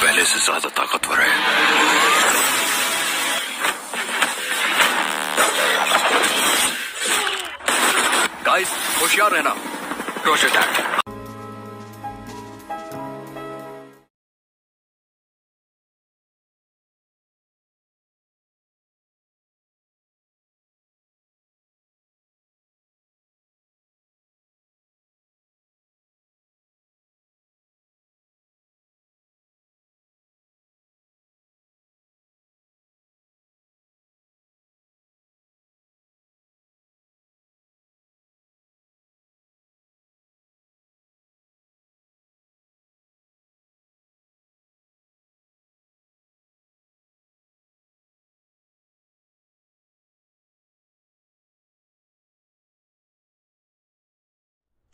पहले से ज्यादा ताकतवर है गाइस होशियार रहना क्रोश अटैक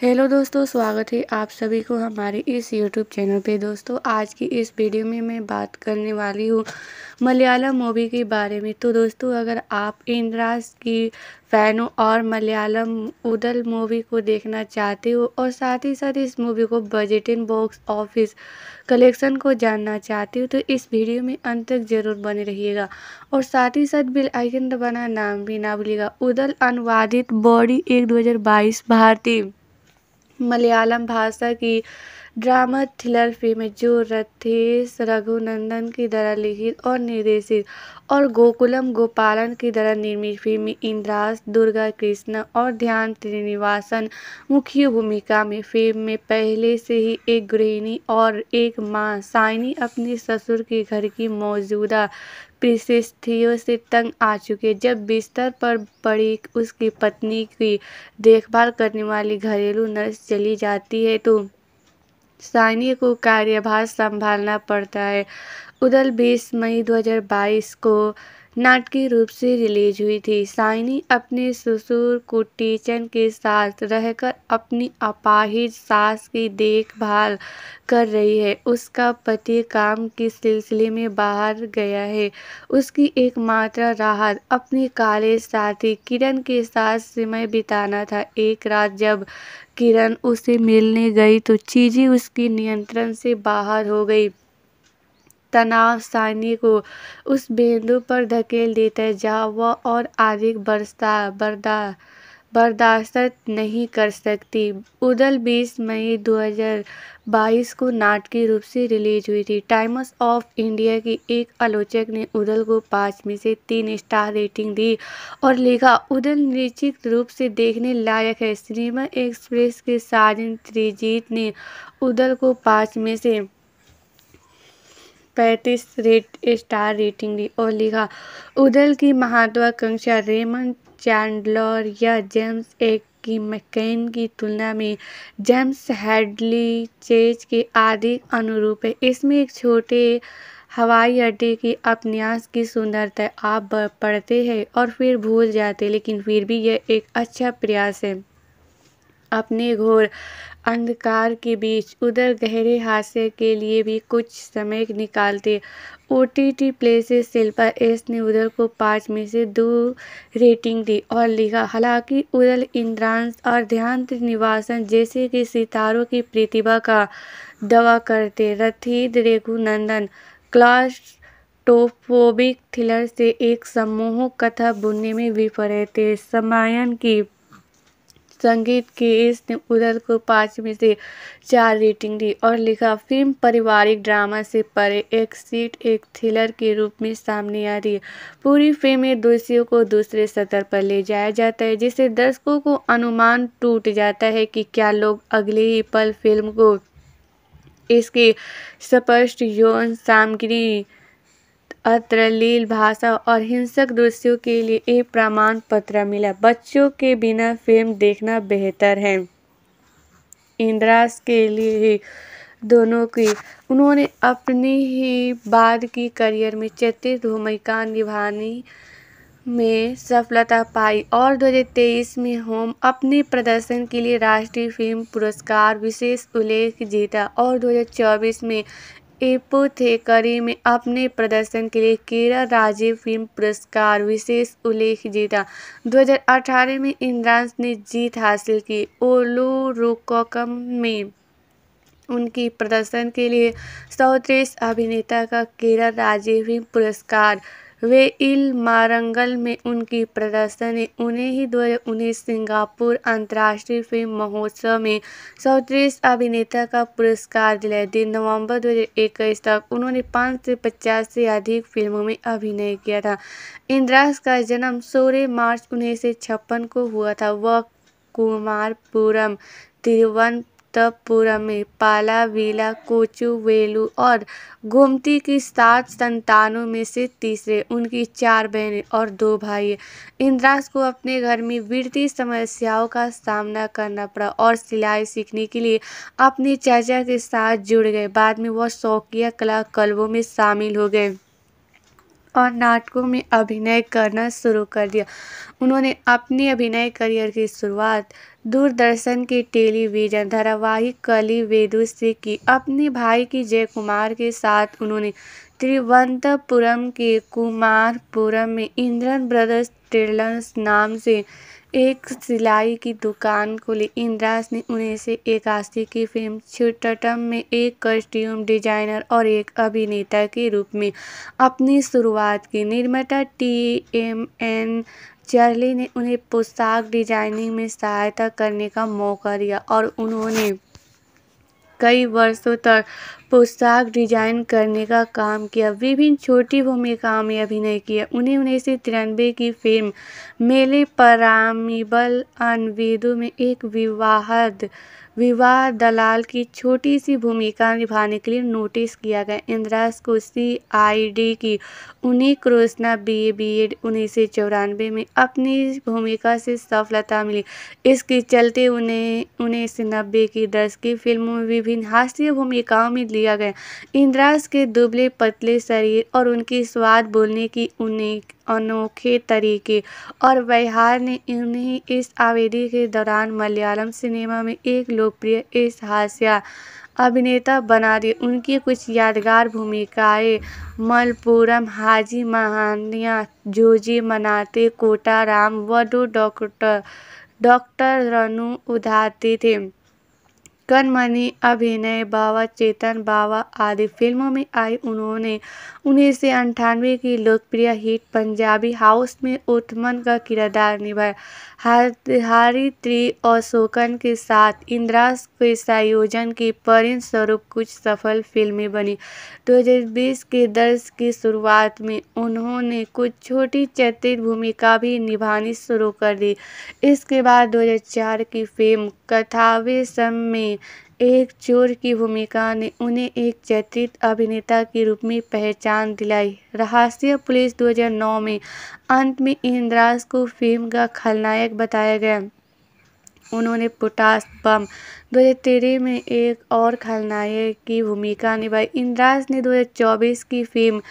हेलो दोस्तों स्वागत है आप सभी को हमारे इस यूट्यूब चैनल पे दोस्तों आज की इस वीडियो में मैं बात करने वाली हूँ मलयालम मूवी के बारे में तो दोस्तों अगर आप इंद्राज की फ़ैन हो और मलयालम उदल मूवी को देखना चाहते हो और साथ ही साथ इस मूवी को budget in box office collection को जानना चाहते हो तो इस वीडियो में अंत तक ज़रूर बने रहिएगा और साथ ही साथ बिल आइकन दबाना नाम भी ना भूलिएगा उदल अनुवादित बॉडी एक 2022 भारतीय मलयालम भाषा की ड्रामा थ्रिलर फिल्म जो रथेश रघुनंदन की द्वारा लिखित और निर्देशित और गोकुलम गोपालन की द्वारा निर्मित फिल्म इंद्रास दुर्गा कृष्णा और ध्यान त्रिनिवासन मुख्य भूमिका में फिल्म में पहले से ही एक गृहिणी और एक माँ साइनी अपने ससुर के घर की मौजूदा परिस्थितियों से तंग आ चुके जब बिस्तर पर पड़ी उसकी पत्नी की देखभाल करने वाली घरेलू नर्स चली जाती है तो सानी को कार्यभार संभालना पड़ता है उधर 20 मई 2022 को नाटकीय रूप से रिलीज हुई थी साइनी अपने ससुर कुटीचन के साथ रहकर अपनी अपाहिज सास की देखभाल कर रही है उसका पति काम के सिलसिले में बाहर गया है उसकी एकमात्र राहत अपने काले साथी किरण के साथ समय बिताना था एक रात जब किरण उसे मिलने गई तो चीज़ें उसके नियंत्रण से बाहर हो गई तनाव सानी को उस बिंदु पर धकेल देता है जहाँ वह और अधिक बरसता बर्दा बर्दाश्त नहीं कर सकती उदल 20 मई 2022 को नाटकीय रूप से रिलीज हुई थी टाइम्स ऑफ इंडिया की एक आलोचक ने उदल को पाँच में से तीन स्टार रेटिंग दी और लिखा उदल निश्चित रूप से देखने लायक है सिनेमा एक्सप्रेस के साजन त्रिजीत ने उदल को पाँच में से पैंतीस रेट स्टार रेटिंग दी और लिखा उदल की महत्वाकांक्षा रेमन चैंडलर या जेम्स एक की मैकेन की तुलना में जेम्स हेडली चेज के आदि अनुरूप है इसमें एक छोटे हवाई अड्डे की अपन्यास की सुंदरता आप पढ़ते हैं और फिर भूल जाते लेकिन फिर भी यह एक अच्छा प्रयास है अपने घोर अंधकार के बीच उधर गहरे हास्य के लिए भी कुछ समय निकालते ओ टी टी प्ले से शिल्पा एस ने उधर को पाँच में से दो रेटिंग दी और लिखा हालांकि उधर इंद्रांश और ध्यान निवासन जैसे कि सितारों की प्रतिभा का दवा करते रथीद रेघुनंदन क्लास टोफोबिक थ्रिलर से एक समूह कथा बुनने में विफल थे समायन की संगीत की इसने उधर को पाँच में से चार रेटिंग दी और लिखा फिल्म पारिवारिक ड्रामा से परे एक सीट एक थ्रिलर के रूप में सामने आ रही है पूरी फिल्म में दोषियों को दूसरे सतर पर ले जाया जाता है जिससे दर्शकों को अनुमान टूट जाता है कि क्या लोग अगले ही पल फिल्म को इसकी स्पष्ट यौन सामग्री अश्लील भाषा और हिंसक दृश्यों के लिए एक प्रमाण पत्र मिला बच्चों के बिना फिल्म देखना बेहतर है इंद्रास के लिए ही दोनों की उन्होंने अपनी ही बाद की करियर में चैत्रिक भूमिका निभाने में सफलता पाई और 2023 में होम अपने प्रदर्शन के लिए राष्ट्रीय फिल्म पुरस्कार विशेष उल्लेख जीता और 2024 में एपोथेकरी में अपने प्रदर्शन के लिए केरल राज्य फिल्म पुरस्कार विशेष उल्लेख जीता 2018 में इंद्रांस ने जीत हासिल की ओलोरोकम में उनकी प्रदर्शन के लिए सौ अभिनेता का केरल राज्य फिल्म पुरस्कार वे इल मारंगल में उनकी प्रदर्शनी उन्हें ही दो हज़ार उन्नीस सिंगापुर अंतर्राष्ट्रीय फिल्म महोत्सव में सौतीस अभिनेता का पुरस्कार दिलाया दिन नवंबर 2021 तक उन्होंने पाँच से पचास से अधिक फिल्मों में अभिनय किया था इंद्रास का जन्म सोलह मार्च उन्नीस को हुआ था वह कुमारपुरम तिरुवन अनंतपुरम में कोचू वेलू और गोमती की सात संतानों में से तीसरे उनकी चार बहनें और दो भाई इंद्रास को अपने घर में वित्तीय समस्याओं का सामना करना पड़ा और सिलाई सीखने के लिए अपने चाचा के साथ जुड़ गए बाद में वह शौकिया कला कल्बों में शामिल हो गए और नाटकों में अभिनय करना शुरू कर दिया उन्होंने अपने अभिनय करियर की शुरुआत दूरदर्शन के टेलीविजन धारावाहिक कली वेदु से की अपने भाई की जय कुमार के साथ उन्होंने तिरुवनंतपुरम के कुमारपुरम में इंद्रन ब्रदर्स ट्रेलर्स नाम से एक सिलाई की दुकान खुली इंद्रास ने उन्नीस एक इक्यासी की फिल्म छूटटम में एक कॉस्ट्यूम डिजाइनर और एक अभिनेता के रूप में अपनी शुरुआत की निर्माता टी एम एन चर्ली ने उन्हें पोशाक डिजाइनिंग में सहायता करने का मौका दिया और उन्होंने कई वर्षों तक पोशाक डिजाइन करने का काम किया विभिन्न छोटी भूमिकाओं में अभिनय किया उन्हें उन्नीस सौ तिरानवे की फिल्म मेले परामिबल अनविदु में एक विवाहद विवाह दलाल की छोटी सी भूमिका निभाने के लिए नोटिस किया गया इंदिरा को सी आई डी की उन्हीं Krishna B A B Ed उन्नीस सौ चौरानवे में अपनी भूमिका से सफलता मिली इसके चलते उन्हें उन्नीस सौ नब्बे की दर्ज की फिल्मों में विभिन्न हास्य भूमिकाओं में लिया गया इंदिरा के दुबले पतले शरीर और उनकी स्वाद बोलने की उन्हें अनोखे तरीके और व्यवहार ने इन्हें इस अवधि के दौरान मलयालम सिनेमा में एक लोकप्रिय इस हास्य अभिनेता बना दिए उनकी कुछ यादगार भूमिकाएं मलपुरम हाजी महानिया जोजी मनाते कोटाराम वडू डॉक्टर डॉक्टर रनु उधाते थे कनमनी अभिनय बाबा चेतन बाबा आदि फिल्मों में आई उन्होंने उन्नीस सौ अंठानवे की लोकप्रिय हिट पंजाबी हाउस में उत्तमन का किरदार निभाया और अशोकन के साथ इंदिरा के संयोजन परिण स्वरूप कुछ सफल फिल्में बनी दो हज़ार बीस के दर्श की शुरुआत में उन्होंने कुछ छोटी चतित भूमिका भी निभानी शुरू कर दी इसके बाद दो हज़ार चार की फ़िल्म कथावेशम में एक चोर की भूमिका ने उन्हें एक चर्चित अभिनेता के रूप में पहचान दिलाई रहस्य पुलिस 2009 में अंत में इंद्रास को फिल्म का खलनायक बताया गया उन्होंने पोटास बम 2013 में एक और खलनायक की भूमिका निभाई इंद्रास ने 2024 की फिल्म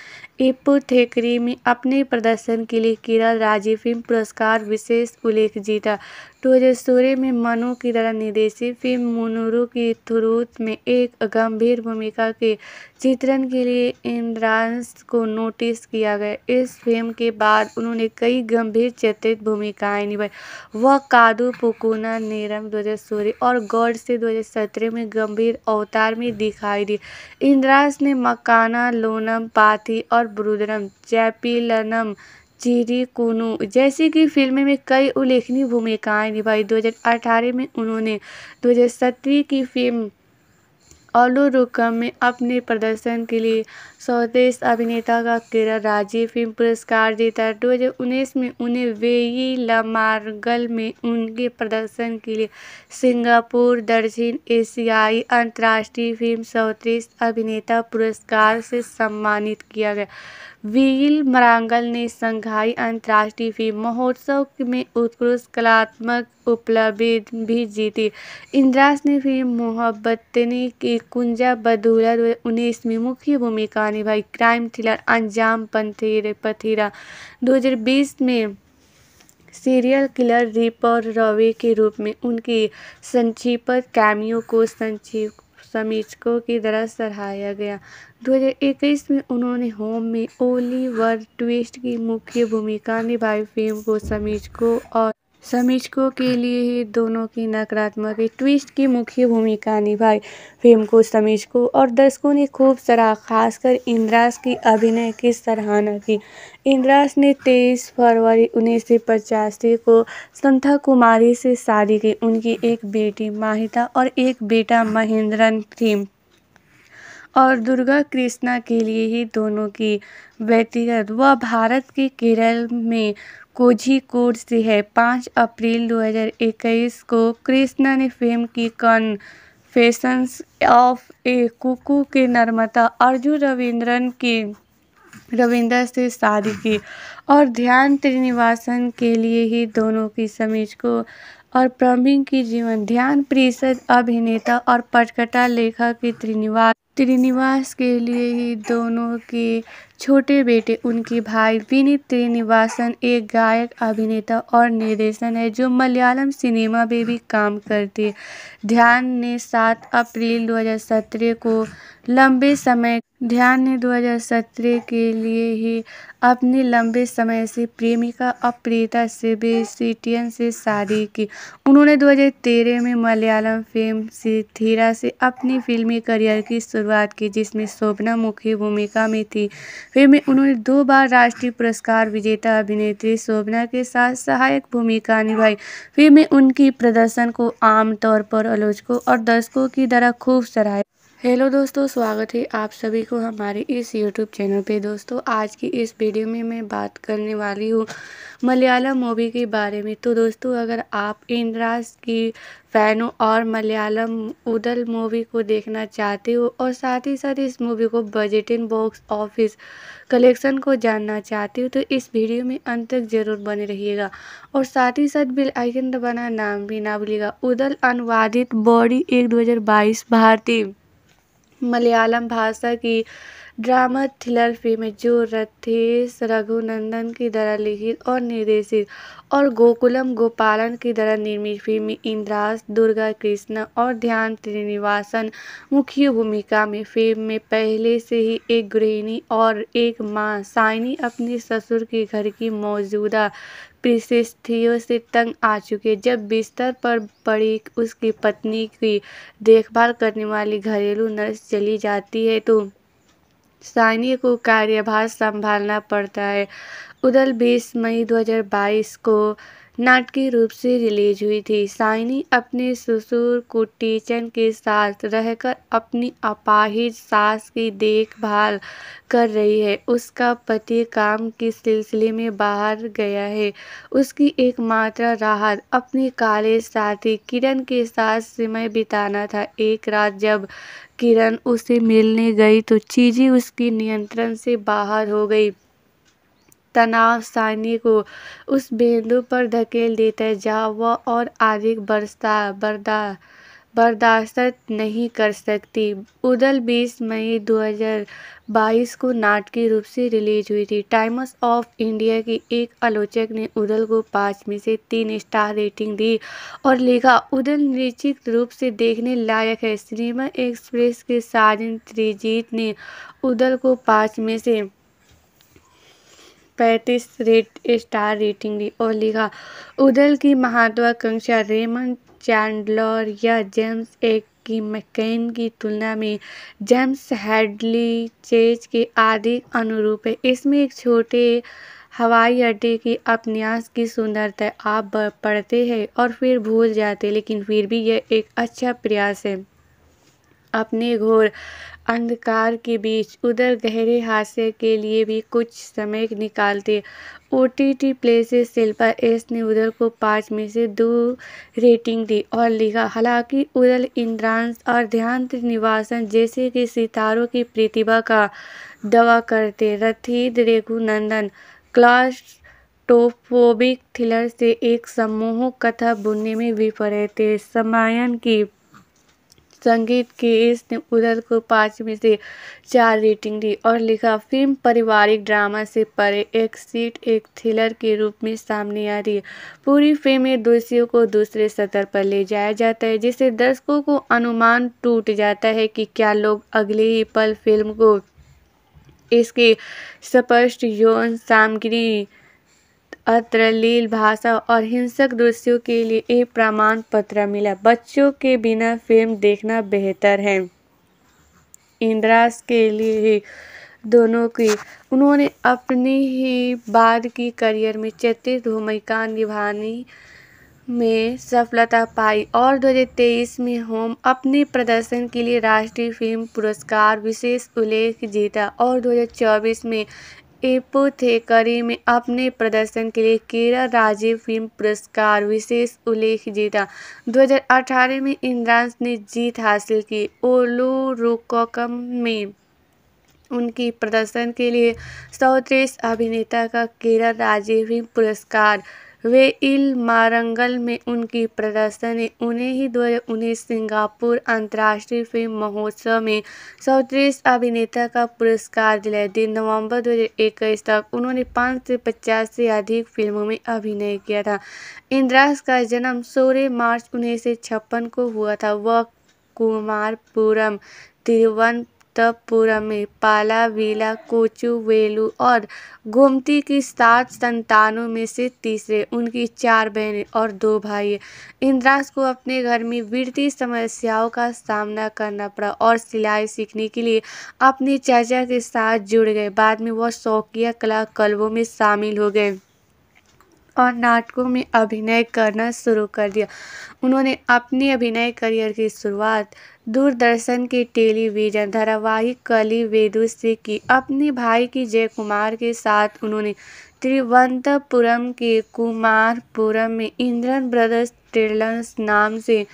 टीपू थेकरी में अपने प्रदर्शन के लिए किरण राज्य फिल्म पुरस्कार विशेष उल्लेख जीता सोलह में मनु की द्वारा निर्देशित फिल्म मुनुरु की थ्रूत में एक गंभीर भूमिका के चित्रण के लिए इंद्रांस को नोटिस किया गया इस फिल्म के बाद उन्होंने कई गंभीर चित्रित भूमिकाएं निभाई वह कादू पुकुना नेरम सोलह और गौड़ से सत्रह में गंभीर अवतार में दिखाई दी इंद्रांश ने मकाना लोनम पाथी और ब्रुदरम चैपिलनम चिरिकुनु जैसी कि फिल्म में कई उल्लेखनीय भूमिकाएं निभाई 2018 में उन्होंने 2017 की फिल्म अलोरुकम में अपने प्रदर्शन के लिए स्वदेश अभिनेता का केरल राज्य फिल्म पुरस्कार जीता दो हज़ार उन्नीस में उन्हें लमार्गल में उनके प्रदर्शन के लिए सिंगापुर दक्षिण एशियाई अंतर्राष्ट्रीय फिल्म स्वदेश अभिनेता पुरस्कार से सम्मानित किया गया व्हील मरांगल ने संघाई अंतर्राष्ट्रीय फिल्म महोत्सव में उत्कृष्ट कलात्मक उपलब्धि भी जीती इंद्रास ने फिल्म मोहब्बतनी की कुंजा बदूला दो उन्नीस में मुख्य भूमिका निभाई क्राइम थ्रिलर अंजाम पंथेर पथेरा 2020 में सीरियल किलर रिपर रवे के रूप में उनकी संक्षिप्त कैमियों को संक्षिप्त समीक्षकों की तरह सराहाया गया 2021 में उन्होंने होम में ओली वर्ल्ड ट्विस्ट की मुख्य भूमिका निभाई फिल्म को समीक्षकों और समीक्षकों के लिए ही दोनों की नकारात्मक ट्विस्ट की मुख्य भूमिका निभाई फिल्म को समीक्षकों और दर्शकों ने खूब सराहा खासकर इंद्रास की अभिनय की सराहना की इंद्रास ने 23 फरवरी उन्नीस को संथा कुमारी से शादी की उनकी एक बेटी माहिता और एक बेटा महेंद्रन थी और दुर्गा कृष्णा के लिए ही दोनों की व्यक्तिगत वह भारत के केरल में कोझिकोड से है पाँच अप्रैल 2021 को कृष्णा ने फिल्म की कन फैशंस ऑफ ए कुकू के नर्मदा अर्जुन रविंद्रन के रविंद्र से शादी की और ध्यान त्रिनिवासन के लिए ही दोनों की समीज को और प्रवीण की जीवन ध्यान परिषद अभिनेता और पटकथा लेखक के त्रिनिवास त्रिनिवास के लिए ही दोनों के छोटे बेटे उनके भाई विनीत त्रिनिवासन एक गायक अभिनेता और निर्देशन है जो मलयालम सिनेमा में भी काम करते ध्यान ने 7 अप्रैल 2017 को लंबे समय ध्यान ने दो हज़ार सत्रह के लिए ही अपने लंबे समय से प्रेमिका और प्रियता से शादी की उन्होंने दो हज़ार तेरह में मलयालम फिल्म सिथीरा से अपनी फिल्मी करियर की शुरुआत की जिसमें शोभना मुख्य भूमिका में थी फिल्म में उन्होंने दो बार राष्ट्रीय पुरस्कार विजेता अभिनेत्री शोभना के साथ सहायक भूमिका निभाई फिल्म में उनकी प्रदर्शन को आमतौर पर आलोचकों और दर्शकों की तरह खूब सराहा हेलो दोस्तों स्वागत है आप सभी को हमारे इस यूट्यूब चैनल पे दोस्तों आज की इस वीडियो में मैं बात करने वाली हूँ मलयालम मूवी के बारे में तो दोस्तों अगर आप इंद्राज की फ़ैनों और मलयालम उदल मूवी को देखना चाहते हो और साथ ही साथ इस मूवी को budget in box office collection को जानना चाहते हो तो इस वीडियो में अंत तक ज़रूर बने रहिएगा और साथ ही साथ बिल आइकन दबाना नाम भी ना भूलिएगा उदल अनुवादित बॉडी एक दो भारतीय मलयालम भाषा की ड्रामा थ्रिलर फिल्म जो रथेश रघुनंदन की द्वारा लिखित और निर्देशित और गोकुलम गोपालन की द्वारा निर्मित फिल्म इंद्रास दुर्गा कृष्ण और ध्यान श्रीनिवासन मुख्य भूमिका में फिल्म में पहले से ही एक गृहिणी और एक माँ साइनी अपने ससुर के घर की मौजूदा परिस्थितियों से तंग आ चुके जब बिस्तर पर पड़ी उसकी पत्नी की देखभाल करने वाली घरेलू नर्स चली जाती है तो सानिया को कार्यभार संभालना पड़ता है उधर बीस मई 2022 को नाटकीय रूप से रिलीज हुई थी साइनी अपने ससुर कुटीचन के साथ रहकर अपनी अपाहिज सास की देखभाल कर रही है उसका पति काम के सिलसिले में बाहर गया है उसकी एकमात्र राहत अपने काले साथी किरण के साथ समय बिताना था एक रात जब किरण उसे मिलने गई तो चीज़ें उसके नियंत्रण से बाहर हो गई तनाव सानी को उस बिंदु पर धकेल देता है जहाँ वह और अधिक बरसता बर्दा बर्दाश्त नहीं कर सकती उदल 20 मई 2022 को नाटकीय रूप से रिलीज हुई थी टाइम्स ऑफ इंडिया की एक आलोचक ने उदल को पाँच में से तीन स्टार रेटिंग दी और लिखा उदल निश्चित रूप से देखने लायक है सिनेमा एक्सप्रेस के साजन त्रिजीत ने उदल को पाँच में से पैंतीस रेट स्टार रेटिंग दी और लिखा उदल की महत्वाकांक्षा रेमन चैंडलर या जेम्स एक की मैकेन की तुलना में जेम्स हेडली चेज के आदि अनुरूप है इसमें एक छोटे हवाई अड्डे की अपन्यास की सुंदरता आप पढ़ते हैं और फिर भूल जाते लेकिन फिर भी यह एक अच्छा प्रयास है अपने घोर अंधकार के बीच उधर गहरे हादसे के लिए भी कुछ समय निकालते ओ टी टी प्ले से शिल्पा एस ने उधर को पाँच में से दो रेटिंग दी और लिखा हालांकि उधर इंद्रांश और ध्यान निवासन जैसे कि सितारों की प्रतिभा का दवा करते रथीद रेघुनंदन क्लास टोफोबिक थ्रिलर से एक समूह कथा बुनने में विफल रहते समायन की संगीत के इस उदर को पाँच में से चार रेटिंग दी और लिखा फिल्म पारिवारिक ड्रामा से परे एक सीट एक थ्रिलर के रूप में सामने आ रही है पूरी फिल्म में दोषियों को दूसरे सतर पर ले जाया जाता है जिससे दर्शकों को अनुमान टूट जाता है कि क्या लोग अगले ही पल फिल्म को इसके स्पष्ट यौन सामग्री अत्रलील भाषा और हिंसक दृश्यों के लिए एक प्रमाण पत्र मिला बच्चों के बिना फिल्म देखना बेहतर है इंद्रास के लिए ही दोनों की उन्होंने अपनी ही बाद की करियर में चैत्रित भूमिका निभाने में सफलता पाई और 2023 में होम अपने प्रदर्शन के लिए राष्ट्रीय फिल्म पुरस्कार विशेष उल्लेख जीता और 2024 में एपोथेकरी में अपने प्रदर्शन के लिए केरल राज्य फिल्म पुरस्कार विशेष उल्लेख जीता 2018 में इंद्रांश ने जीत हासिल की रोकम में उनकी प्रदर्शन के लिए सौ अभिनेता का केरल राज्य फिल्म पुरस्कार वे इल मारंगल में उनकी प्रदर्शनी उन्हें ही दो उन्नीस सिंगापुर अंतर्राष्ट्रीय फिल्म महोत्सव में सौतीस अभिनेता का पुरस्कार दिलाया दिन नवंबर 2021 तक उन्होंने पाँच से पचास से अधिक फिल्मों में अभिनय किया था इंद्रास का जन्म सोलह मार्च उन्नीस को हुआ था वह कुमारपुरम तिरुवन मलप्पुरम में पाला वीला कोचू वेलू और गोमती की सात संतानों में से तीसरे उनकी चार बहनें और दो भाई इंद्रास को अपने घर में वित्तीय समस्याओं का सामना करना पड़ा और सिलाई सीखने के लिए अपने चाचा के साथ जुड़ गए बाद में वह शौकिया कला कल्बों में शामिल हो गए और नाटकों में अभिनय करना शुरू कर दिया उन्होंने अपने अभिनय करियर की शुरुआत दूरदर्शन के टेलीविजन धारावाहिक कली वेदु से की अपने भाई की जय कुमार के साथ उन्होंने तिरुवनंतपुरम के कुमारपुरम में इंद्रन ब्रदर्स ट्रेलर्स नाम से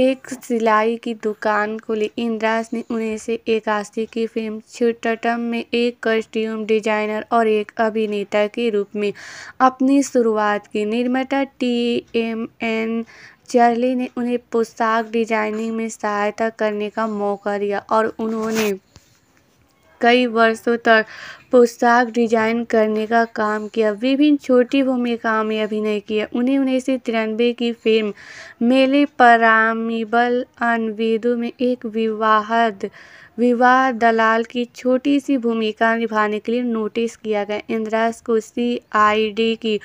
एक सिलाई की दुकान खुली इंद्रास ने से एक आस्ती की फिल्म थिट्टम में एक कॉस्ट्यूम डिजाइनर और एक अभिनेता के रूप में अपनी शुरुआत की निर्माता टी एम एन चर्ली ने उन्हें पोशाक डिजाइनिंग में सहायता करने का मौका दिया और उन्होंने कई वर्षों तक पोशाक डिजाइन करने का काम किया विभिन्न छोटी भूमिकाओं में अभिनय किया उन्हें उन्नीस सौ तिरानवे की फिल्म मेले परामिबल अनविदु में एक विवाहद विवाह दलाल की छोटी सी भूमिका निभाने के लिए नोटिस किया गया इंदिराज को सी आई डी की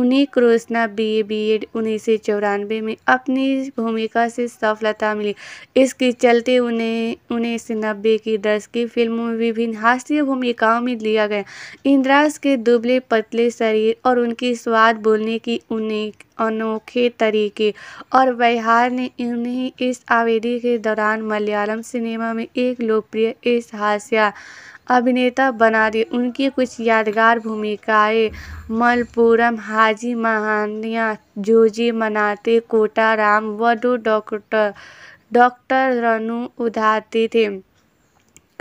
उन्हें क्रोशना बी बी एड उन्नीस सौ चौरानवे में अपनी भूमिका से सफलता मिली इसके चलते उन्हें उन्नीस नब्बे की दर्ज की फिल्मों में विभिन्न हास्य भूमिकाओं में लिया गया इंदिराज के दुबले पतले शरीर और उनकी स्वाद बोलने की उन्हें अनोखे तरीके और व्यवहार ने उन्हें इस अवधि के दौरान मलयालम सिनेमा में एक लोकप्रिय इस हास्य अभिनेता बना दिए उनकी कुछ यादगार भूमिकाएँ मलपुरम हाजी महानिया जोजी मनाते कोटाराम व दो डॉक्टर डॉक्टर रनु उधाते थे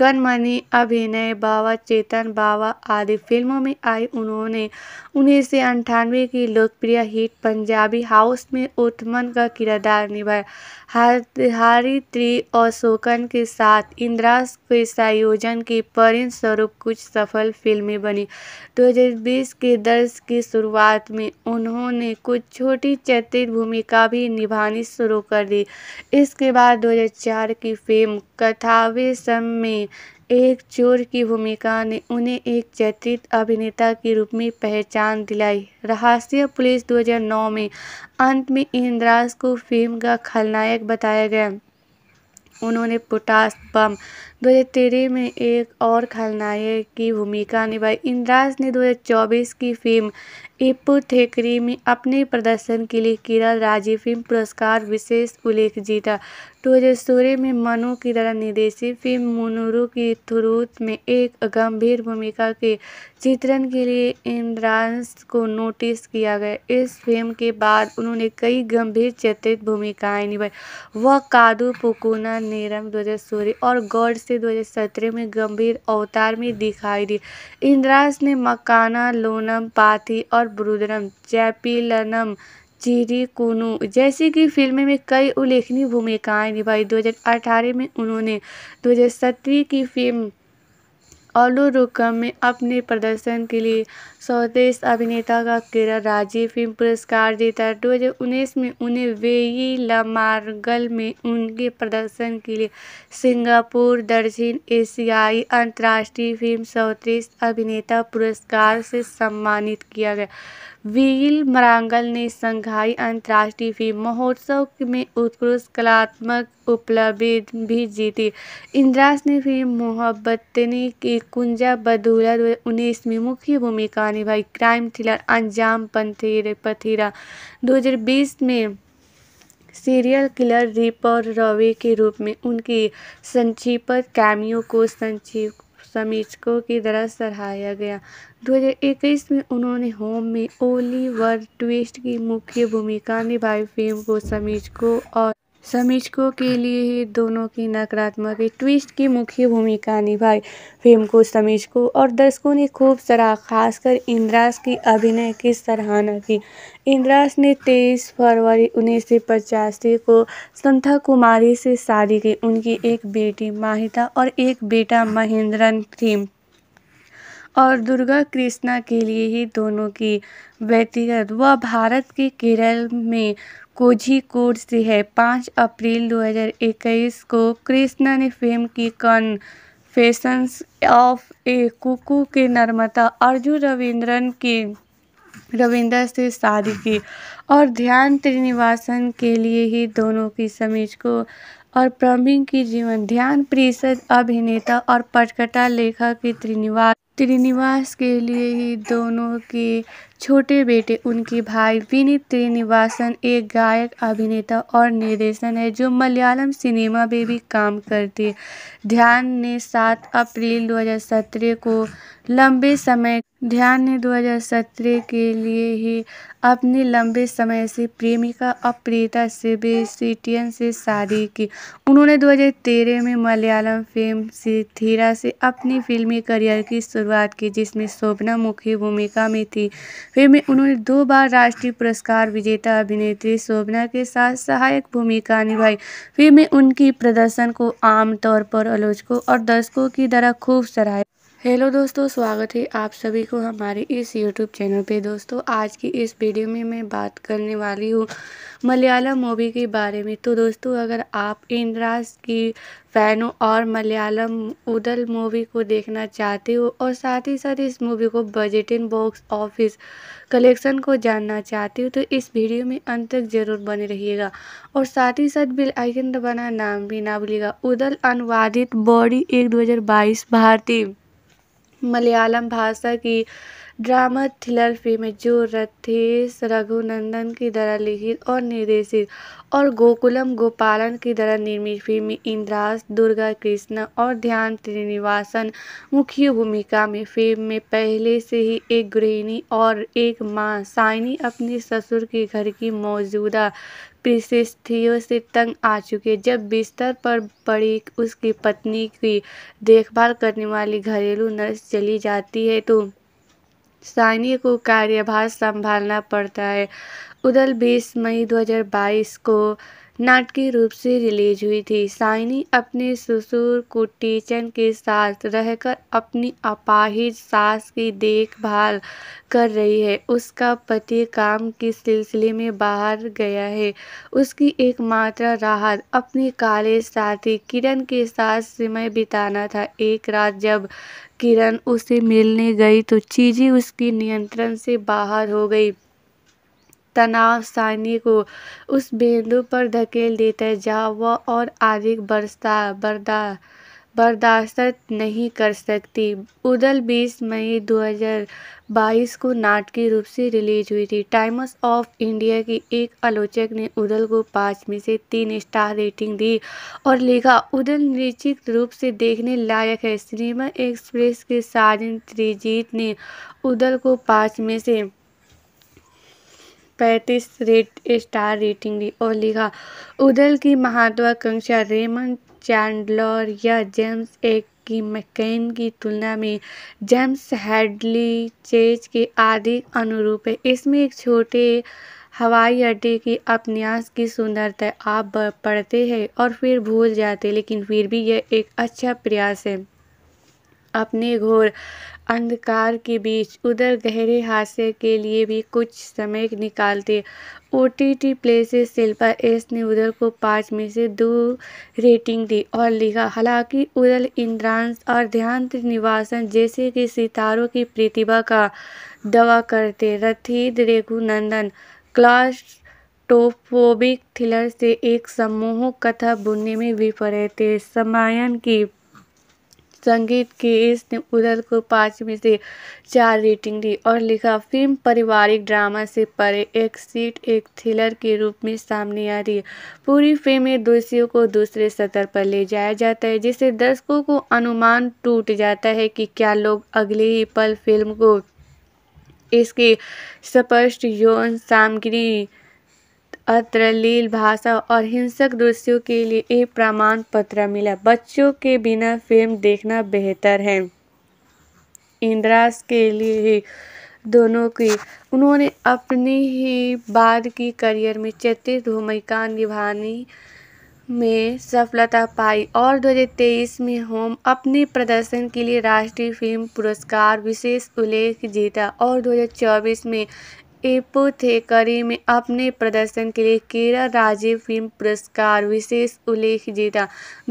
मनी अभिनय बाबा चेतन बाबा आदि फिल्मों में आई उन्होंने उन्नीस सौ अंठानवे की लोकप्रिय हिट पंजाबी हाउस में उत्तमन का किरदार निभाया और अशोकन के साथ इंदिरा के संयोजन के स्वरूप कुछ सफल फिल्में बनी दो हज़ार बीस के दर्श की शुरुआत में उन्होंने कुछ छोटी चरित्र भूमिका भी निभानी शुरू कर दी इसके बाद दो हज़ार चार की फ़िल्म सम में एक चोर की भूमिका ने उन्हें एक चर्चित अभिनेता के रूप में पहचान दिलाई रहस्य पुलिस 2009 में अंत में इंद्राज को फिल्म का खलनायक बताया गया उन्होंने पोटास बम दो में एक और खलनायक की भूमिका निभाई इंद्राज ने 2024 की फिल्म इपू थेकरी में अपने प्रदर्शन के लिए किरण राजीव फिल्म पुरस्कार विशेष उल्लेख जीता 2016 में मनु की द्वारा निर्देशित फिल्म मुनुरु की थ्रूत में एक गंभीर भूमिका के चित्रण के लिए इंद्रांस को नोटिस किया गया इस फिल्म के बाद उन्होंने कई गंभीर चित्रित भूमिकाएं निभाई वह कादू पुकुना नीरम दो और गॉड से 2017 में गंभीर अवतार में दिखाई दी इंद्रास ने मकाना लोनम पाथी और ब्रुद्रम जयपीलनम चिरी कुनु जैसी कि फिल्में में कई उल्लेखनीय भूमिकाएं निभाई 2018 में उन्होंने दो की फिल्म अल्लूरुकम में अपने प्रदर्शन के लिए स्वदेश अभिनेता का केरल राज्य फिल्म पुरस्कार जीता दो हज़ार उन्नीस में उन्हें लमार्गल में उनके प्रदर्शन के लिए सिंगापुर दक्षिण एशियाई अंतर्राष्ट्रीय फिल्म स्वदेश अभिनेता पुरस्कार से सम्मानित किया गया वील मरांगल ने शंघाई अंतर्राष्ट्रीय फिल्म महोत्सव में उत्कृष्ट कलात्मक उपलब्धि भी जीती इंद्रास ने फिल्म मोहब्बतनी की कुंजा बदूला दो उन्नीस में मुख्य भूमिका निभाई क्राइम थ्रिलर अंजाम पंथेर पथेरा 2020 में सीरियल किलर रिपर रवे के रूप में उनकी संक्षिप्त कैमियों को संक्षिप्त समीक्षकों की तरह सराहाया गया 2021 में उन्होंने होम में ओली ओलिवर ट्विस्ट की मुख्य भूमिका निभाई फिल्म को समीक्षकों और समीक्षकों के लिए ही दोनों की नकारात्मक ट्विस्ट की मुख्य भूमिका निभाई फिल्म को समीक्षकों और दर्शकों ने खूब सराहा खासकर इंद्रास की अभिनय की सराहना की इंद्रास ने 23 फरवरी उन्नीस को संथा कुमारी से शादी की उनकी एक बेटी माहिता और एक बेटा महेंद्रन थी और दुर्गा कृष्णा के लिए ही दोनों की व्यक्तिगत वह भारत के केरल में कोझिकोड से है पाँच अप्रैल 2021 को कृष्णा ने फिल्म की कन फैशंस ऑफ ए कुकू के निर्माता अर्जुन रविंद्रन की रविंद्र से शादी की और ध्यान त्रिनिवासन के लिए ही दोनों की समीज को और प्रवीण की जीवन ध्यान परिषद अभिनेता और पटकथा लेखक के त्रिनिवास त्रिनिवास के लिए ही दोनों के छोटे बेटे उनके भाई विनीत त्रिनिवासन एक गायक अभिनेता और निर्देशन है जो मलयालम सिनेमा में भी काम करते ध्यान ने 7 अप्रैल 2017 को लंबे समय ध्यान ने दो हजार सत्रह के लिए ही अपने लंबे समय से प्रेमिका और प्रियता से शादी की उन्होंने 2013 में मलयालम फिल्म सिथिरा से अपनी फिल्मी करियर की शुरुआत की जिसमें शोभना मुख्य भूमिका में थी फिल्म में उन्होंने दो बार राष्ट्रीय पुरस्कार विजेता अभिनेत्री शोभना के साथ सहायक भूमिका निभाई फिल्म में उनकी प्रदर्शन को आमतौर पर आलोचकों और दर्शकों की तरह खूब सराहा हेलो दोस्तों स्वागत है आप सभी को हमारे इस यूट्यूब चैनल पे दोस्तों आज की इस वीडियो में मैं बात करने वाली हूँ मलयालम मूवी के बारे में तो दोस्तों अगर आप इंद्राज की फ़ैन हो और मलयालम उदल मूवी को देखना चाहते हो और साथ ही साथ इस मूवी को budget in box office collection को जानना चाहते हो तो इस वीडियो में अंत तक ज़रूर बने रहिएगा और साथ ही साथ बिल आइकन दबाना नाम भी ना भूलिएगा उदल अनुवादित बॉडी एक दो भारतीय मलयालम भाषा की ड्रामा थ्रिलर फिल्म जो रथेश रघुनंदन की द्वारा लिखित और निर्देशित और गोकुलम गोपालन की द्वारा निर्मित फिल्म इंद्रास दुर्गा कृष्ण और ध्यान श्रीनिवासन मुख्य भूमिका में फिल्म में पहले से ही एक गृहिणी और एक माँ साइनी अपने ससुर के घर की मौजूदा परिस्थितियों से तंग आ चुके जब बिस्तर पर पड़ी उसकी पत्नी की देखभाल करने वाली घरेलू नर्स चली जाती है तो सानी को कार्यभार संभालना पड़ता है उधर 20 मई 2022 को नाटकीय रूप से रिलीज हुई थी साइनी अपने ससुर कुटीचन के साथ रहकर अपनी अपाहिज सास की देखभाल कर रही है उसका पति काम के सिलसिले में बाहर गया है उसकी एकमात्र राहत अपने काले साथी किरण के साथ समय बिताना था एक रात जब किरण उसे मिलने गई तो चीज़ें उसके नियंत्रण से बाहर हो गई तनाव सानी को उस बिंदु पर धकेल देता है जहाँ वह और अधिक बरसा बर्दा बर्दाश्त नहीं कर सकती उदल 20 मई 2022 को नाटकीय रूप से रिलीज हुई थी टाइम्स ऑफ इंडिया की एक आलोचक ने उदल को पाँच में से तीन स्टार रेटिंग दी और लिखा उदल निश्चित रूप से देखने लायक है सिनेमा एक्सप्रेस के साजन त्रिजीत ने उदल को पाँच में से पैंतीस रेट स्टार रेटिंग दी और लिखा उदल की महत्वाकांक्षा रेमंड चैंडलर या जेम्स एक की मैकेन की तुलना में जेम्स हेडली चेज के आदि अनुरूप है इसमें एक छोटे हवाई अड्डे की अपन्यास की सुंदरता आप पढ़ते हैं और फिर भूल जाते लेकिन फिर भी यह एक अच्छा प्रयास है अपने घोर अंधकार के बीच उधर गहरे हादसे के लिए भी कुछ समय निकालते ओ टी टी प्ले से शिल्पा एस ने उधर को पाँच में से दो रेटिंग दी और लिखा हालांकि उधर इंद्रांश और ध्यान निवासन जैसे कि सितारों की प्रतिभा का दवा करते रथीद रेघुनंदन क्लास टोपोबिक थ्रिलर से एक समूह कथा बुनने में विफल थे समायन की संगीत के इसने उधर को पाँच में से चार रेटिंग दी और लिखा फिल्म पारिवारिक ड्रामा से परे एक सीट एक थ्रिलर के रूप में सामने आ रही है पूरी फिल्म में दोषियों को दूसरे सतर पर ले जाया जाता है जिससे दर्शकों को अनुमान टूट जाता है कि क्या लोग अगले ही पल फिल्म को इसकी स्पष्ट यौन सामग्री अश्लील भाषा और हिंसक दृश्यों के लिए एक प्रमाण पत्र मिला बच्चों के बिना फिल्म देखना बेहतर है इंद्रास के लिए ही दोनों की उन्होंने अपनी ही बाद की करियर में चैत्रित भूमिका निभाने में सफलता पाई और 2023 में होम अपने प्रदर्शन के लिए राष्ट्रीय फिल्म पुरस्कार विशेष उल्लेख जीता और 2024 में एपोथेकरी में अपने प्रदर्शन के लिए केरल राज्य फिल्म पुरस्कार विशेष उल्लेख जीता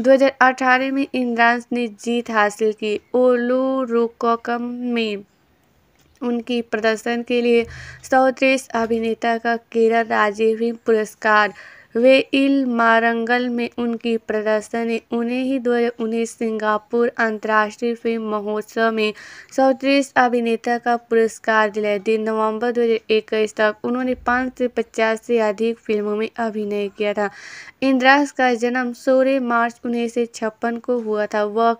2018 में इंद्रांश ने जीत हासिल की ओलोरोकम में उनकी प्रदर्शन के लिए सर्वश्रेष्ठ अभिनेता का केरल राज्य फिल्म पुरस्कार वे इल मारंगल में उनकी प्रदर्शनी उन्हें ही दो उन्नीस सिंगापुर अंतर्राष्ट्रीय फिल्म महोत्सव में सौतीस अभिनेता का पुरस्कार दिलाया दिन नवंबर 2021 तक उन्होंने पाँच से पचास से अधिक फिल्मों में अभिनय किया था इंद्रास का जन्म सोलह मार्च उन्नीस को हुआ था वह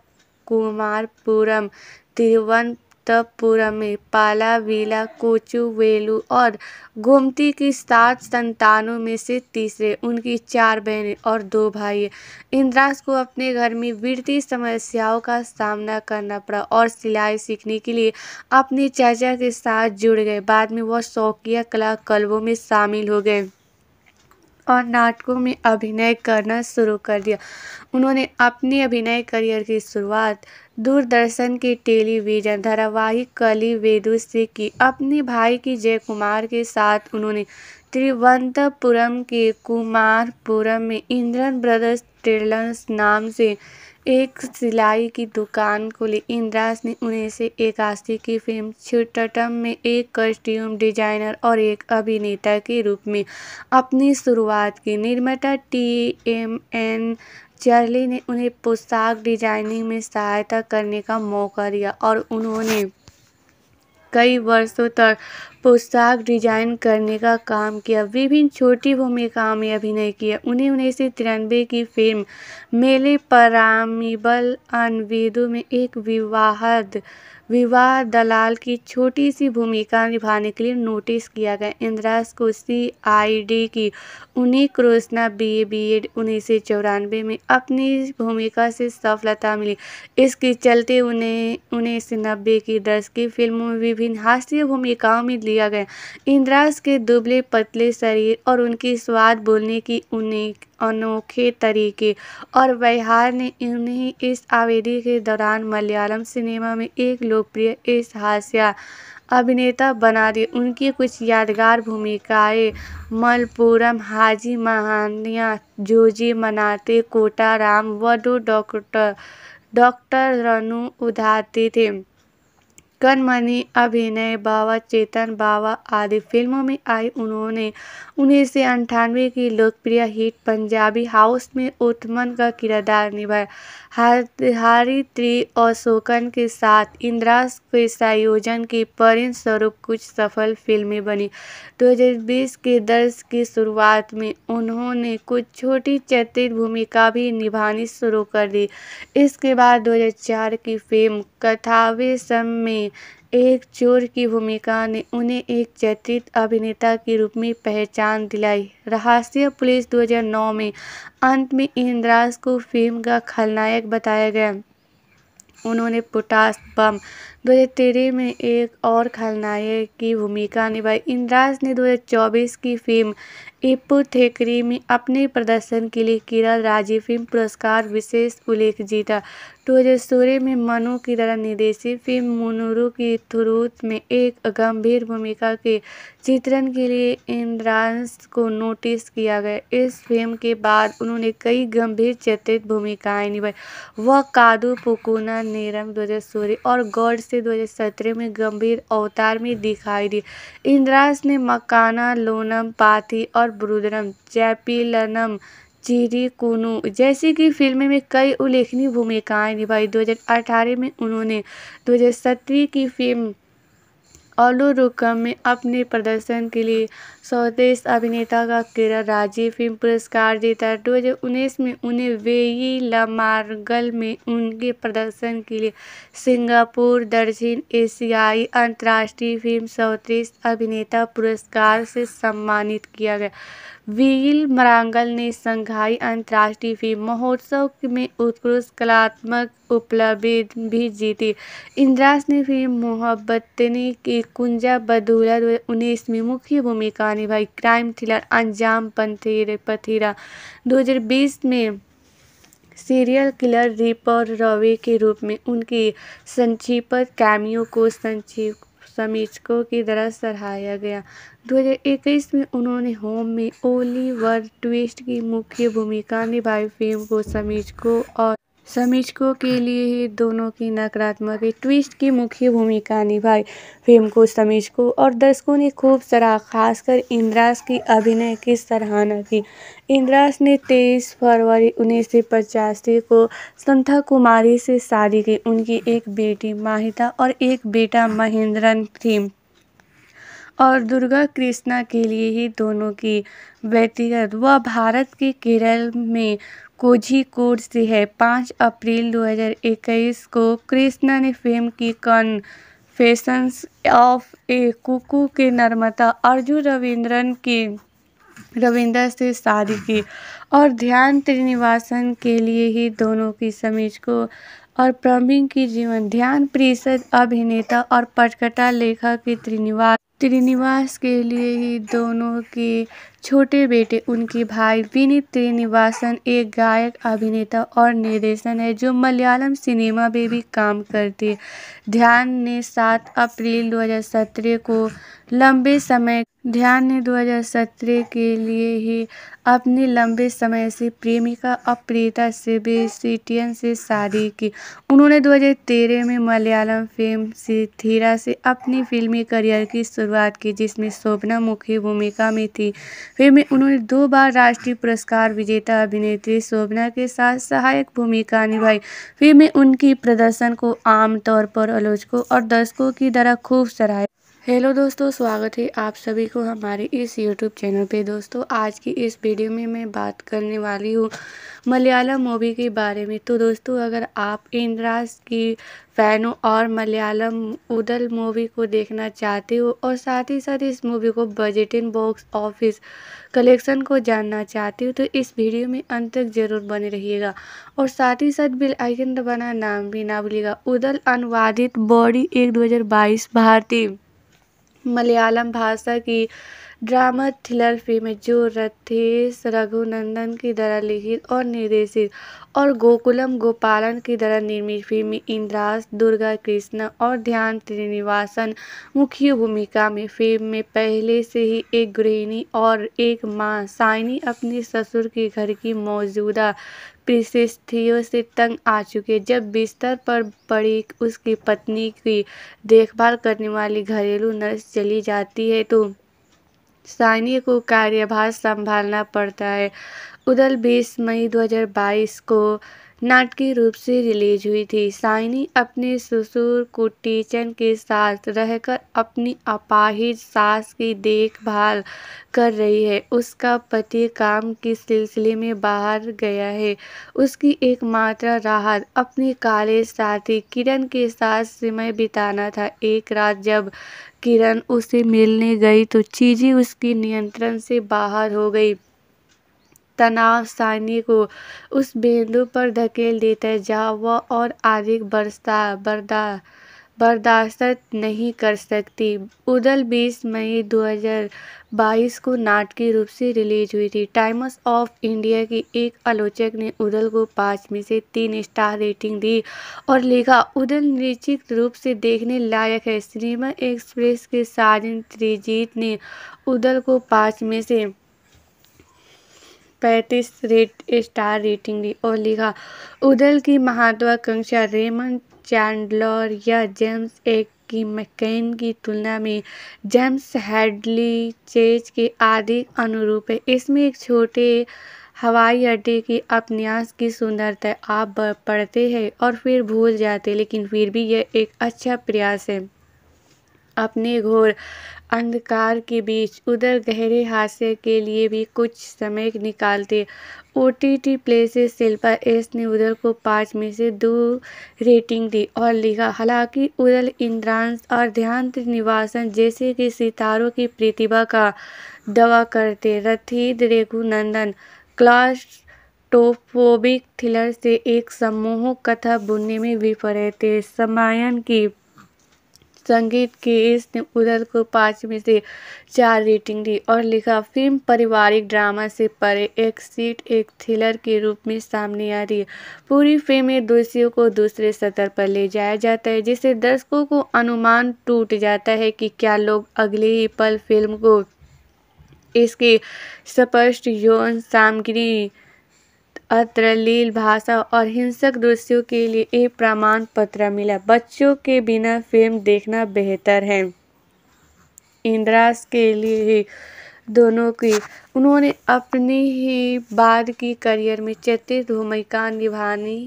कुमारपुरम तिरुवन मलप्पुरम में पाला कोचू वेलू और गोमती की सात संतानों में से तीसरे उनकी चार बहनें और दो भाई इंद्रास को अपने घर में वित्तीय समस्याओं का सामना करना पड़ा और सिलाई सीखने के लिए अपने चाचा के साथ जुड़ गए बाद में वह शौकिया कला कल्बों में शामिल हो गए और नाटकों में अभिनय करना शुरू कर दिया उन्होंने अपने अभिनय करियर की शुरुआत दूरदर्शन के टेलीविजन धारावाहिक कली वेदु से की अपने भाई की जय कुमार के साथ उन्होंने तिरुवनंतपुरम के कुमारपुरम में इंद्रन ब्रदर्स ट्रेलर्स नाम से एक सिलाई की दुकान खोली इंद्राज ने से एक आस्ती की फिल्म छूटटम में एक कॉस्ट्यूम डिजाइनर और एक अभिनेता के रूप में अपनी शुरुआत की निर्माता टी एम एन चर्ली ने उन्हें पोशाक डिजाइनिंग में सहायता करने का मौका दिया और उन्होंने कई वर्षों तक पोशाक डिजाइन करने का काम किया विभिन्न छोटी भूमिकाओं में अभिनय किया उन्हें उन्नीस सौ तिरानवे की फिल्म मेले परामिबल अनवीदो में एक विवाहद विवाह दलाल की छोटी सी भूमिका निभाने के लिए नोटिस किया गया इंदिराज को सीआईडी की उन्हें Krishna B A B Ed उन्नीस सौ चौरानवे में अपनी भूमिका से सफलता मिली इसके चलते उन्हें उन्नीस सौ नब्बे की दस की फिल्मों में विभिन्न हास्य भूमिकाओं में लिया गया इंदिराज के दुबले पतले शरीर और उनकी स्वाद बोलने की उन्हें अनोखे तरीके और व्यवहार ने इन्हें इस आवेदी के दौरान मलयालम सिनेमा में एक लोकप्रिय इस हास्य अभिनेता बना दिए उनकी कुछ यादगार भूमिकाएं मलपुरम हाजी महानिया जोजी मनाते कोटाराम वडो डॉक्टर डॉक्टर रनु उधाती थे कनमणि अभिनय बाबा चेतन बाबा आदि फिल्मों में आई उन्होंने उन्नीस सौ अंठानवे की लोकप्रिय हिट पंजाबी हाउस में उत्मन का किरदार निभाया हारी और अशोकन के साथ इंद्रास के संयोजन के स्वरूप कुछ सफल फिल्में बनी 2020 के दर्श की शुरुआत में उन्होंने कुछ छोटी चतित भूमिका भी निभानी शुरू कर दी इसके बाद 2004 की फिल्म कथावे सम में एक चोर की भूमिका ने उन्हें एक चर्चित अभिनेता के रूप में पहचान दिलाई रहस्य पुलिस 2009 में अंत में इंद्राज को फिल्म का खलनायक बताया गया उन्होंने पोटास बम तेरह में एक और खलनायक की भूमिका निभाई इंद्राज ने चौबीस की फिल्म इप्पु थेकरी में अपने प्रदर्शन के लिए किरण राजी फिल्म पुरस्कार विशेष उल्लेख जीता दो सोलह में मनु की द्वारा निर्देशित फिल्म मुनुरु की थ्रूत में एक गंभीर भूमिका के चित्रण के लिए इंद्रांस को नोटिस किया गया इस फिल्म के बाद उन्होंने कई गंभीर चित्रित भूमिकाएं निभाई वह कादू पुकुना नेरम दो हज़ार और गॉड से 2017 में गंभीर अवतार में दिखाई दी इंद्राज ने मकाना लोनम पाथी और ब्रुद्रम जैपिलनम चिरी कुनू जैसी कि फिल्म में कई उल्लेखनीय भूमिकाएं निभाई 2018 में उन्होंने 2017 की फिल्म अलोरुकम में अपने प्रदर्शन के लिए स्वदेश अभिनेता का केरल राज्य फिल्म पुरस्कार जीता दो हज़ार उन्नीस में उन्हें वेई लमार्गल में उनके प्रदर्शन के लिए सिंगापुर दक्षिण एशियाई अंतर्राष्ट्रीय फिल्म स्वदेश अभिनेता पुरस्कार से सम्मानित किया गया व्हील मरांगल ने शंघाई अंतर्राष्ट्रीय फिल्म महोत्सव में उत्कृष्ट कलात्मक उपलब्धि भी जीती इंद्रास ने फिल्म मोहब्बतनी की कुंजा बदूला दो उन्नीस में मुख्य भूमिका निभाई क्राइम थ्रिलर अंजाम पंथेरे पथीरा 2020 में सीरियल किलर रिपर रवे के रूप में उनकी संक्षिप्त कैमियों को संक्षिप्त समीक्षकों की तरह सराहाया गया 2021 में उन्होंने होम में ओलिवर ट्विस्ट की मुख्य भूमिका निभाई फिल्म को समीक्षकों और समीक्षकों के लिए ही दोनों की नकारात्मक ट्विस्ट की मुख्य भूमिका निभाई फिल्म को समीक्षकों और दर्शकों ने खूब सराहा खासकर इंद्राज की अभिनय की सराहना की इंद्राज ने 23 फरवरी उन्नीस को संथा कुमारी से शादी की उनकी एक बेटी माहिता और एक बेटा महेंद्रन थी और दुर्गा कृष्णा के लिए ही दोनों की व्यक्तिगत वह भारत के केरल में कोझिकोड से है पाँच अप्रैल 2021 को कृष्णा ने फिल्म की कन्फेशंस ऑफ ए कुकू के निर्माता अर्जुन रविंद्रन की रविंद्र से शादी की और ध्यान त्रिनिवासन के लिए ही दोनों की समीज को और प्रवीण की जीवन ध्यान परिषद अभिनेता और पटकथा लेखक के त्रिनिवास त्रिनिवास के लिए ही दोनों के छोटे बेटे उनके भाई विनीत त्रिनिवासन एक गायक अभिनेता और निर्देशन है जो मलयालम सिनेमा में भी काम करते ध्यान ने सात अप्रैल दो हज़ार सत्रह को लंबे समय ध्यान ने 2017 के लिए ही अपने लंबे समय से प्रेमिका अप्रीता प्रियता से शादी की उन्होंने 2013 में मलयालम फिल्म सिथिरा से अपनी फिल्मी करियर की शुरुआत की जिसमें शोभना मुख्य भूमिका में थी फिल्म में उन्होंने दो बार राष्ट्रीय पुरस्कार विजेता अभिनेत्री शोभना के साथ सहायक भूमिका निभाई फिल्म में उनकी प्रदर्शन को आमतौर पर आलोचकों और दर्शकों की तरह खूब सराहा हेलो दोस्तों स्वागत है आप सभी को हमारे इस यूट्यूब चैनल पे दोस्तों आज की इस वीडियो में मैं बात करने वाली हूँ मलयालम मूवी के बारे में तो दोस्तों अगर आप इंद्राज की फ़ैन हो और मलयालम उदल मूवी को देखना चाहते हो और साथ ही साथ इस मूवी को budget in box office collection को जानना चाहते हो तो इस वीडियो में अंत तक ज़रूर बने रहिएगा और साथ ही साथ बिल आइकन दबाना नाम भी ना भूलिएगा उदल अनुवादित बॉडी एक दो भारतीय मलयालम भाषा की ड्रामा थ्रिलर फिल्म जो रथेश रघुनंदन की द्वारा लिखित और निर्देशित और गोकुलम गोपालन की द्वारा निर्मित फिल्म इंद्रास दुर्गा कृष्ण और ध्यान श्रीनिवासन मुख्य भूमिका में फिल्म में पहले से ही एक गृहिणी और एक माँ साइनी अपने ससुर के घर की मौजूदा परिस्थितियों से तंग आ चुके जब बिस्तर पर पड़ी उसकी पत्नी की देखभाल करने वाली घरेलू नर्स चली जाती है तो सानी को कार्यभार संभालना पड़ता है उधर बीस मई 2022 को नाटकीय रूप से रिलीज हुई थी साइनी अपने ससुर टीचन के साथ रहकर अपनी अपाहिज सास की देखभाल कर रही है उसका पति काम के सिलसिले में बाहर गया है उसकी एकमात्र राहत अपने काले साथी किरण के साथ समय बिताना था एक रात जब किरण उसे मिलने गई तो चीज़ें उसके नियंत्रण से बाहर हो गई तनाव सानी को उस बिंदु पर धकेल देता है जहाँ वह और अधिक बरसा बर्दा बर्दाश्त नहीं कर सकती उदल 20 मई 2022 को नाटकीय रूप से रिलीज हुई थी टाइम्स ऑफ इंडिया की एक आलोचक ने उदल को पाँच में से तीन स्टार रेटिंग दी और लिखा उदल निश्चित रूप से देखने लायक है सिनेमा एक्सप्रेस के साजन त्रिजीत ने उदल को पाँच में से पैंतीस रेट स्टार रेटिंग दी और लिखा उदल की महत्वाकांक्षा रेमन चैंडलर या जेम्स एक की मैकेन की तुलना में जेम्स हेडली चेज के आदि अनुरूप है इसमें एक छोटे हवाई अड्डे की अपन्यास की सुंदरता आप पढ़ते हैं और फिर भूल जाते लेकिन फिर भी यह एक अच्छा प्रयास है अपने घोर अंधकार के बीच उधर गहरे हास्य के लिए भी कुछ समय निकालते ओ टी टी प्ले से शिल्पा एस ने उधर को पाँच में से दो रेटिंग दी और लिखा हालांकि उधर इंद्रांश और ध्यान निवासन जैसे कि सितारों की प्रतिभा का दवा करते रथीद रेघुनंदन क्लास टोफोबिक थ्रिलर से एक समूह कथा बुनने में विफल थे समायन की संगीत की इस उदल को पाँच में से चार रेटिंग दी और लिखा फिल्म पारिवारिक ड्रामा से परे एक सीट एक थ्रिलर के रूप में सामने आ रही है पूरी फिल्म में दोषियों को दूसरे सतर पर ले जाया जाता है जिससे दर्शकों को अनुमान टूट जाता है कि क्या लोग अगले ही पल फिल्म को इसकी स्पष्ट यौन सामग्री अश्लील भाषा और हिंसक दृश्यों के लिए एक प्रमाण पत्र मिला बच्चों के बिना फिल्म देखना बेहतर है इंद्रास के लिए ही दोनों की उन्होंने अपने ही बाद की करियर में चैत्रिक भूमिका निभाने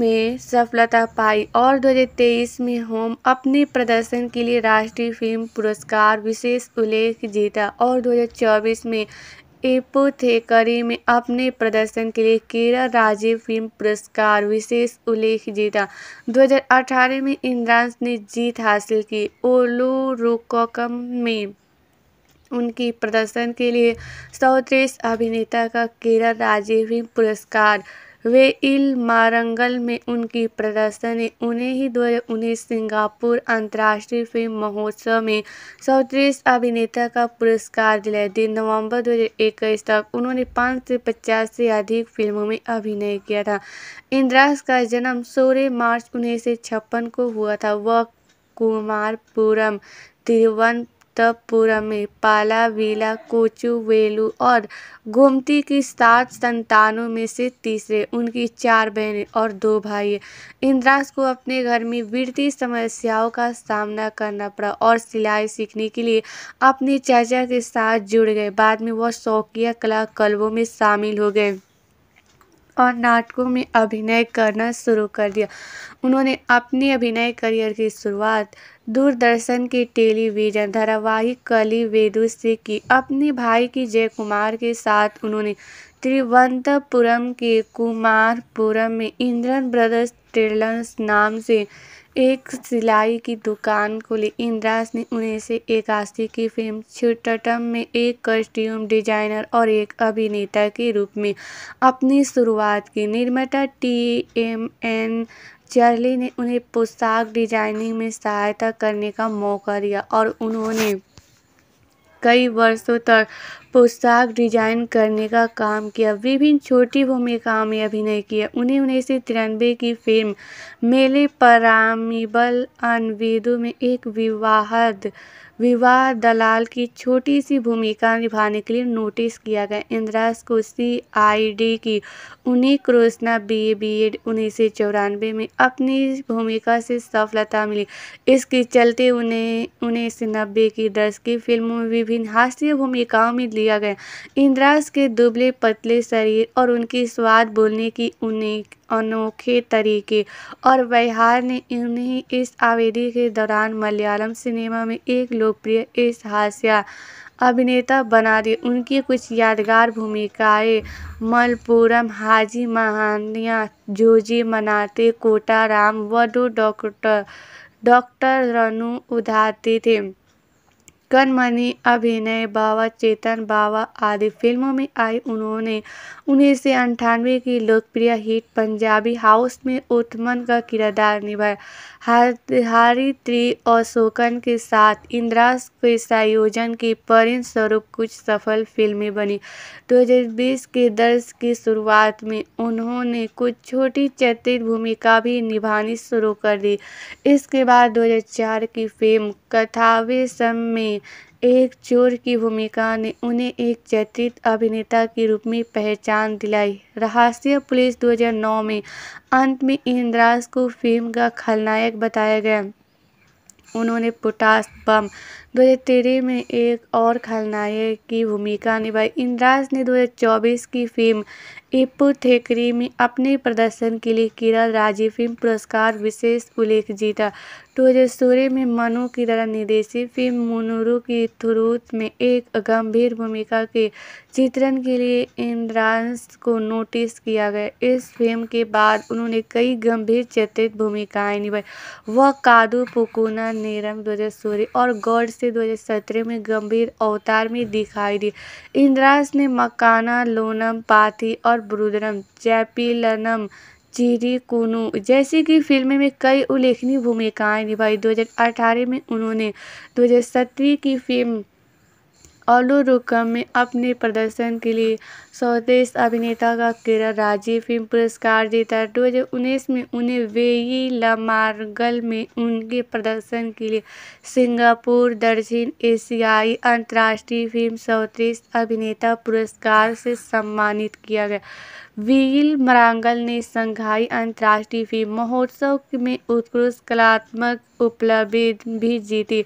में सफलता पाई और 2023 में होम अपने प्रदर्शन के लिए राष्ट्रीय फिल्म पुरस्कार विशेष उल्लेख जीता और 2024 में एपोथेकरी में अपने प्रदर्शन के लिए केरल राज्य फिल्म पुरस्कार विशेष उल्लेख जीता 2018 में इंद्रांस ने जीत हासिल की ओलोरोकम में उनकी प्रदर्शन के लिए सर्वश्रेष्ठ अभिनेता का केरल राज्य फिल्म पुरस्कार वे इल मारंगल में उनकी प्रदर्शनी उन्हें ही दो हज़ार उन्नीस सिंगापुर अंतर्राष्ट्रीय फिल्म महोत्सव में सौतीस अभिनेता का पुरस्कार दिलाया दिन नवंबर 2021 तक उन्होंने पाँच से पचास से अधिक फिल्मों में अभिनय किया था इंद्रास का जन्म सोलह मार्च उन्नीस को हुआ था वह कुमारपुरम तिरुवन तप्पुरा में कोचू वेलू और गोमती की सात संतानों में से तीसरे उनकी चार बहनें और दो भाई इंद्रास को अपने घर में वित्तीय समस्याओं का सामना करना पड़ा और सिलाई सीखने के लिए अपने चाचा के साथ जुड़ गए बाद में वह शौकिया कला कल्बों में शामिल हो गए और नाटकों में अभिनय करना शुरू कर दिया उन्होंने अपने अभिनय करियर की शुरुआत दूरदर्शन के टेलीविजन धारावाहिक कली वेदु से की अपने भाई की जय कुमार के साथ उन्होंने तिरुवनंतपुरम के कुमारपुरम में इंद्रन ब्रदर्स ट्रेलर्स नाम से एक सिलाई की दुकान खुली उन्हें से एक आस्ती की फिल्म छिटम में एक कॉस्ट्यूम डिजाइनर और एक अभिनेता के रूप में अपनी शुरुआत की निर्माता टी एम एन चर्ली ने उन्हें पोशाक डिजाइनिंग में सहायता करने का मौका दिया और उन्होंने कई वर्षों तक पोशाक डिजाइन करने का काम किया विभिन्न छोटी भूमिकाओं में अभिनय किया उन्हें उन्नीस सौ तिरानवे की फिल्म मेले परामिबल अनविदु में एक विवाहद विवाह दलाल की छोटी सी भूमिका निभाने के लिए नोटिस किया गया इंदिरा को सी आई डी की उन्हीं Krishna B A B Ed उन्नीस सौ चौरानवे में अपनी भूमिका से सफलता मिली इसके चलते उन्हें उन्नीस सौ नब्बे की दस की फिल्मों में विभिन्न हास्य भूमिकाओं में लिया गया इंदिरा के दुबले पतले शरीर और उनकी स्वाद बोलने की उन्हें अनोखे तरीके और व्यवहार ने इन्हें इस अवधि के दौरान मलयालम सिनेमा में एक लोकप्रिय इस हास्य अभिनेता बना दिए उनकी कुछ यादगार भूमिकाएं मलपुरम हाजी महानिया जोजी मनाते कोटाराम व डॉक्टर डॉक्टर रनु उधाते थे कनमणि अभिनय बाबा चेतन बाबा आदि फिल्मों में आई उन्होंने उन्नीस सौ अंठानवे की लोकप्रिय हिट पंजाबी हाउस में उत्मन का किरदार निभाया और शोकन के साथ इंदिरा के संयोजन परिण स्वरूप कुछ सफल फिल्में बनी दो हजार बीस के दर्श की शुरुआत में उन्होंने कुछ छोटी चतित भूमिका भी निभानी शुरू कर दी इसके बाद दो हजार चार की फ़िल्म कथावेशम में एक चोर की भूमिका ने उन्हें एक चर्चित अभिनेता के रूप में पहचान दिलाई रहस्य पुलिस 2009 में अंत में इंद्राज को फिल्म का खलनायक बताया गया उन्होंने पोटास बम दो हज़ार तेरह में एक और खलनायक की भूमिका निभाई इंद्राज ने दो हज़ार चौबीस की फिल्म एपुथेकरी में अपने प्रदर्शन के लिए किरण राजीव फिल्म पुरस्कार विशेष उल्लेख जीता दो हज़ार सोलह में मनु की द्वारा निर्देशित फिल्म मुनुरु की थ्रूत में एक गंभीर भूमिका के चित्रण के लिए इंद्रांस को नोटिस किया गया इस फिल्म के बाद उन्होंने कई गंभीर चित्रित भूमिकाएं निभाई वह कादू पुकुना नेरम दो हज़ार और गॉड से 2017 में गंभीर अवतार में दिखाई दी इंद्रास ने मकाना लोनम पाथी और ब्रुद्रम चैपिलनम चिरी कुनू जैसी कि फिल्म में कई उल्लेखनीय भूमिकाएं निभाई 2018 में उन्होंने 2017 की फिल्म अल्लू में अपने प्रदर्शन के लिए स्वदेश अभिनेता का केरल राज्य फिल्म पुरस्कार जीता दो हज़ार उन्नीस में उन्हें वेई लमार्गल में उनके प्रदर्शन के लिए सिंगापुर दक्षिण एशियाई अंतर्राष्ट्रीय फिल्म स्वदेश अभिनेता पुरस्कार से सम्मानित किया गया वील मरांगल ने संघाई अंतर्राष्ट्रीय फिल्म महोत्सव में उत्कृष्ट कलात्मक उपलब्धि भी जीती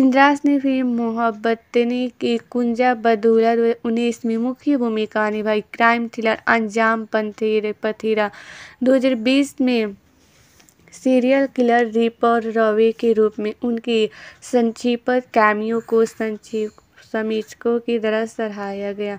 इंद्रास ने फिल्म मोहब्बतनी की कुंजा बदूला दो उन्नीस में मुख्य भूमिका निभाई क्राइम थ्रिलर अंजाम पंथेर पथेरा 2020 में सीरियल किलर रिपर रवे के रूप में उनकी संक्षिप्त कैमियों को संक्षिप्त समीक्षकों की तरह सराहाया गया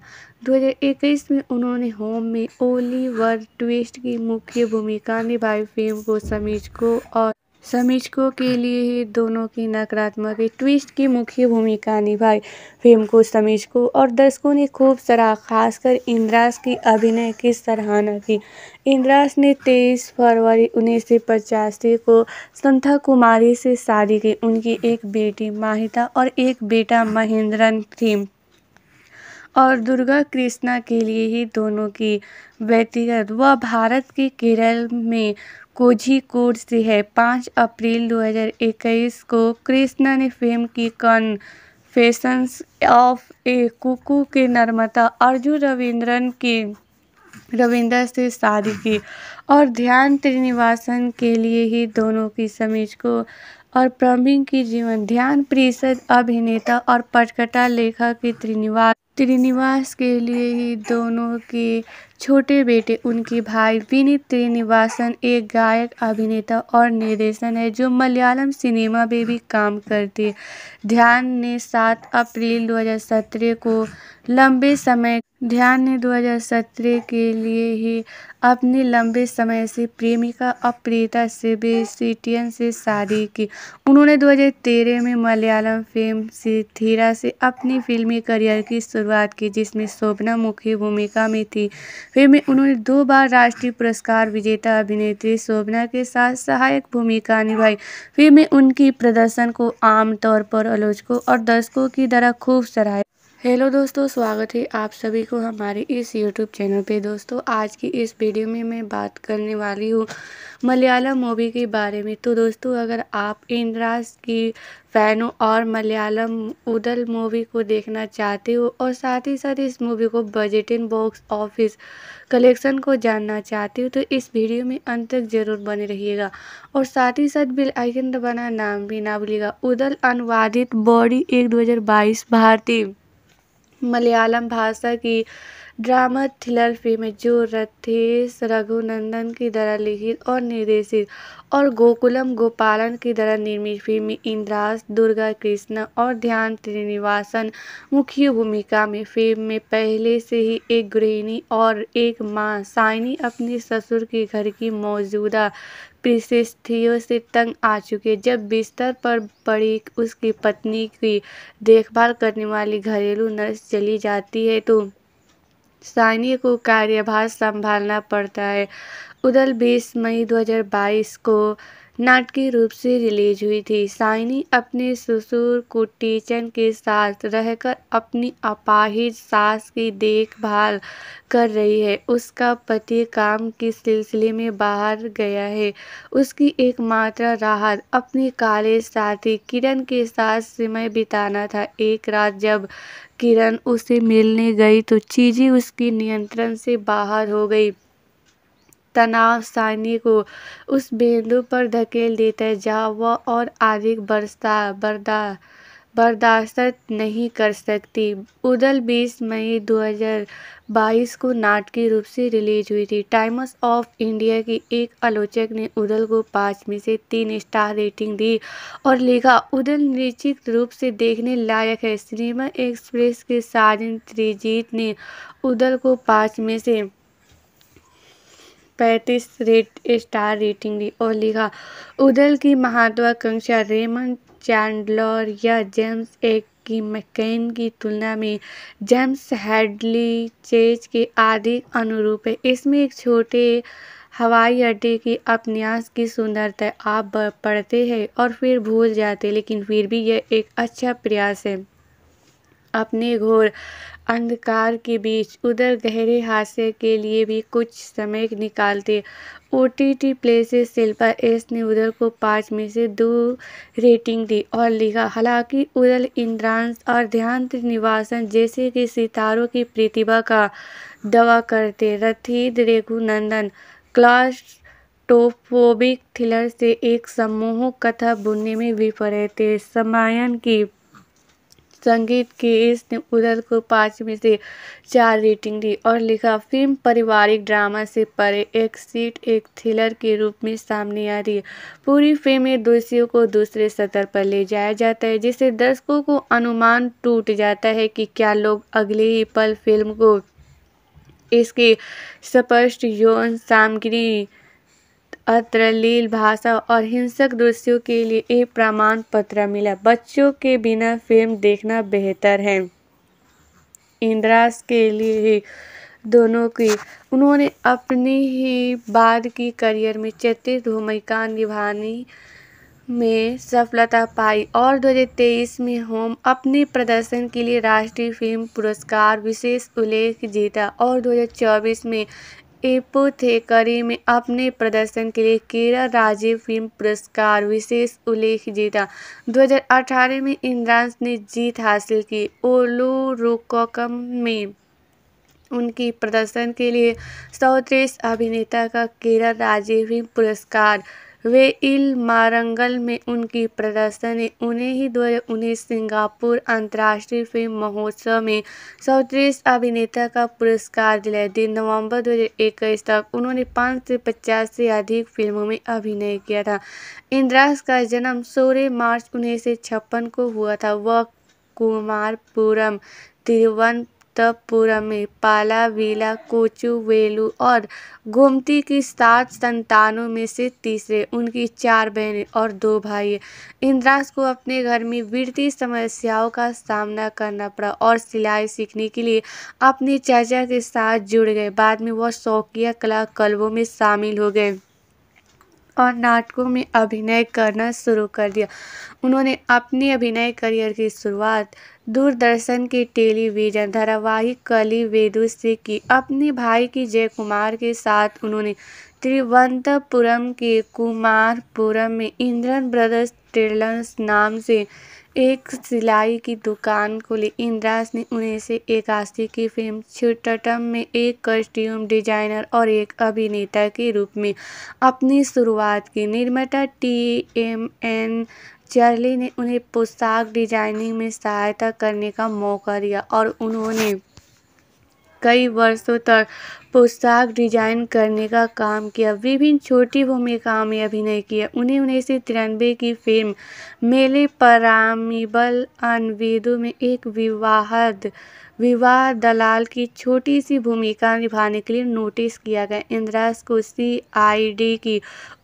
2021 में उन्होंने होम में ओली ओलिवर ट्विस्ट की मुख्य भूमिका निभाई फिल्म को समीक्षकों और समीक्षकों के लिए ही दोनों की नकारात्मक ट्विस्ट की मुख्य भूमिका निभाई फिल्म को समीक्षकों और दर्शकों ने खूब सराहा खासकर इंद्रास की अभिनय की सराहना की इंद्रास ने 23 फरवरी उन्नीस को संथा कुमारी से शादी की उनकी एक बेटी माहिता और एक बेटा महेंद्रन थी और दुर्गा कृष्णा के लिए ही दोनों की व्यक्तिगत वह भारत के केरल में कोझिकोड से है पाँच अप्रैल 2021 को कृष्णा ने फेम की कन फैशंस ऑफ ए कुकू के नर्मदा अर्जुन रविंद्रन के रविंद्र से शादी की और ध्यान त्रिनिवासन के लिए ही दोनों की समीज को और प्रवीण की जीवन ध्यान परिषद अभिनेता और पटकथा लेखक के त्रिनिवास त्रिनिवास के लिए ही दोनों के छोटे बेटे उनके भाई विनीत त्रिनिवासन एक गायक अभिनेता और निर्देशन है जो मलयालम सिनेमा में भी काम करते ध्यान ने 7 अप्रैल 2017 को लंबे समय ध्यान ने दो हज़ार सत्रह के लिए ही अपने लंबे समय से प्रेमिका और प्रियता से शादी की उन्होंने दो हज़ार तेरह में मलयालम फिल्म सिथिरा से अपनी फिल्मी करियर की शुरुआत की जिसमें शोभना मुख्य भूमिका में थी फिल्म में उन्होंने दो बार राष्ट्रीय पुरस्कार विजेता अभिनेत्री शोभना के साथ सहायक भूमिका निभाई फिल्म में उनकी प्रदर्शन को आमतौर पर आलोचकों और दर्शकों की तरह खूब सराहा हेलो दोस्तों स्वागत है आप सभी को हमारे इस यूट्यूब चैनल पे दोस्तों आज की इस वीडियो में मैं बात करने वाली हूँ मलयालम मूवी के बारे में तो दोस्तों अगर आप इंद्राज की फ़ैन हो और मलयालम उदल मूवी को देखना चाहते हो और साथ ही साथ इस मूवी को budget in box office collection को जानना चाहते हो तो इस वीडियो में अंत तक ज़रूर बने रहिएगा और साथ ही साथ बिल आइकन दबाना नाम भी ना भूलिएगा उदल अनुवादित बॉडी एक दो भारतीय मलयालम भाषा की ड्रामा थ्रिलर फिल्म जो रथेश रघुनंदन की द्वारा लिखित और निर्देशित और गोकुलम गोपालन की द्वारा निर्मित फिल्म इंद्रास दुर्गा कृष्ण और ध्यान श्रीनिवासन मुख्य भूमिका में फिल्म में पहले से ही एक गृहिणी और एक माँ साइनी अपने ससुर के घर की मौजूदा परिस्थितियों से तंग आ चुके जब बिस्तर पर पड़ी उसकी पत्नी की देखभाल करने वाली घरेलू नर्स चली जाती है तो सानी को कार्यभार संभालना पड़ता है उधर 20 मई 2022 को नाटकीय रूप से रिलीज हुई थी साइनी अपने ससुर कुटीचन के साथ रहकर अपनी अपाहिज सास की देखभाल कर रही है उसका पति काम के सिलसिले में बाहर गया है उसकी एकमात्र राहत अपने काले साथी किरण के साथ समय बिताना था एक रात जब किरण उसे मिलने गई तो चीज़ें उसके नियंत्रण से बाहर हो गई तनाव सानी को उस बिंदु पर धकेल देता है जहाँ वह और अधिक बरसता बर्दा बर्दाश्त नहीं कर सकती उदल 20 मई 2022 को नाटकीय रूप से रिलीज हुई थी टाइम्स ऑफ इंडिया की एक आलोचक ने उदल को पाँच में से तीन स्टार रेटिंग दी और लिखा उदल निश्चित रूप से देखने लायक है सिनेमा एक्सप्रेस के साजन त्रिजीत ने उदल को पाँच में से पैंतीस रेट स्टार रेटिंग दी और लिखा उदल की महत्वाकांक्षा रेमन चैंडलर या जेम्स एक की मैकेन की तुलना में जेम्स हेडली चेज के आदि अनुरूप है इसमें एक छोटे हवाई अड्डे की अपन्यास की सुंदरता आप पढ़ते हैं और फिर भूल जाते लेकिन फिर भी यह एक अच्छा प्रयास है अपने घोर अंधकार के बीच उधर गहरे हादसे के लिए भी कुछ समय निकालते ओ टी टी प्ले से शिल्पा एस ने उधर को पाँच में से दो रेटिंग दी और लिखा हालांकि उधर इंद्रांश और ध्यान निवासन जैसे कि सितारों की प्रतिभा का दवा करते रथीद रेघुनंदन क्लास टोफोबिक थ्रिलर से एक समूह कथा बुनने में विफल थे समायन की संगीत की इसने उदर को पाँच में से चार रेटिंग दी और लिखा फिल्म पारिवारिक ड्रामा से परे एक सीट एक थ्रिलर के रूप में सामने आ रही है पूरी फिल्म में दोषियों को दूसरे सतर पर ले जाया जाता है जिससे दर्शकों को अनुमान टूट जाता है कि क्या लोग अगले ही पल फिल्म को इसकी स्पष्ट यौन सामग्री अश्लील भाषा और हिंसक दृश्यों के लिए एक प्रमाण पत्र मिला बच्चों के बिना फिल्म देखना बेहतर है इंद्रास के लिए ही दोनों की उन्होंने अपने ही बाद की करियर में चित्रित भूमिका निभाने में सफलता पाई और 2023 में होम अपने प्रदर्शन के लिए राष्ट्रीय फिल्म पुरस्कार विशेष उल्लेख जीता और 2024 में एपोथेकरी में अपने प्रदर्शन के लिए केरल राज्य फिल्म पुरस्कार विशेष उल्लेख जीता 2018 में इंद्रांश ने जीत हासिल की ओलोरोकम में उनकी प्रदर्शन के लिए सौ अभिनेता का केरल राज्य फिल्म पुरस्कार वे इल मारंगल में उनकी प्रदर्शनी उन्हें ही दो हज़ार उन्नीस सिंगापुर अंतर्राष्ट्रीय फिल्म महोत्सव में सौतीस अभिनेता का पुरस्कार दिलाया दिन नवंबर 2021 तक उन्होंने पाँच से पचास से अधिक फिल्मों में अभिनय किया था इंद्रास का जन्म सोलह मार्च उन्नीस को हुआ था वह कुमारपुरम तिरुवन मलप्पुरम में पाला वीला कोचू वेलू और गोमती की सात संतानों में से तीसरे उनकी चार बहनें और दो भाई इंद्रास को अपने घर में वित्तीय समस्याओं का सामना करना पड़ा और सिलाई सीखने के लिए अपने चाचा के साथ जुड़ गए बाद में वह शौकिया कला कल्बों में शामिल हो गए और नाटकों में अभिनय करना शुरू कर दिया उन्होंने अपने अभिनय करियर की शुरुआत दूरदर्शन के टेलीविजन धारावाहिक कली वेदु से की अपने भाई की जय कुमार के साथ उन्होंने तिरुवनंतपुरम के कुमारपुरम में इंद्रन ब्रदर्स ट्रेलर्स नाम से एक सिलाई की दुकान खोली इंद्राज ने से एक इक्यासी की फिल्म छूटटम में एक कॉस्ट्यूम डिजाइनर और एक अभिनेता के रूप में अपनी शुरुआत की निर्माता टी एम एन चर्ली ने उन्हें पोशाक डिजाइनिंग में सहायता करने का मौका दिया और उन्होंने कई वर्षों तक पोशाक डिजाइन करने का काम किया विभिन्न छोटी भूमिकाओं में अभिनय किया उन्हें उन्नीस सौ तिरानवे की फिल्म मेले परामिबल अनवीदु में एक विवाहद विवाह दलाल की छोटी सी भूमिका निभाने के लिए नोटिस किया गया इंदिरा को सी आई डी की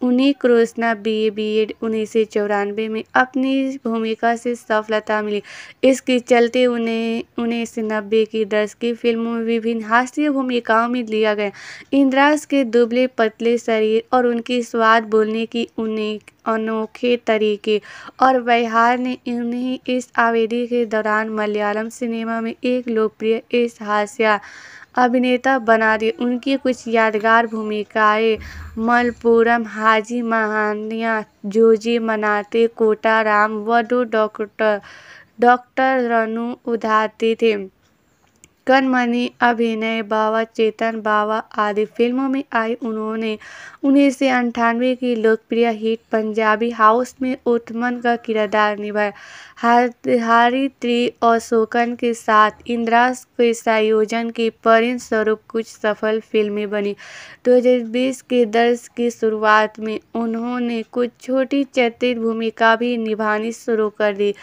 उन्हीं Krishna B A B Ed उन्नीस सौ चौरानवे में अपनी भूमिका से सफलता मिली इसके चलते उन्हें उन्नीस सौ नब्बे की दस की फिल्मों में विभिन्न हास्य भूमिकाओं में लिया गया इंदिराज के दुबले पतले शरीर और उनकी स्वाद बोलने की उन्हें अनोखे तरीके और व्यवहार ने इन्हें इस अवधि के दौरान मलयालम सिनेमा में एक लोकप्रिय इस हास्य अभिनेता बना दिए उनकी कुछ यादगार भूमिकाएँ मलपुरम हाजी महानिया जोजी मनाते कोटाराम व डॉक्टर डॉक्टर रनु उधाते थे कनमनी अभिनय बाबा चेतन बाबा आदि फिल्मों में आई उन्होंने उन्नीस सौ अंठानवे की लोकप्रिय हिट पंजाबी हाउस में उत्मन का किरदार निभाया और शोकन के साथ इंदिरा के संयोजन की परिण स्वरूप कुछ सफल फिल्में बनी दो हजार बीस के दर्श की शुरुआत में उन्होंने कुछ छोटी चरित्र भूमिका भी निभानी शुरू कर दी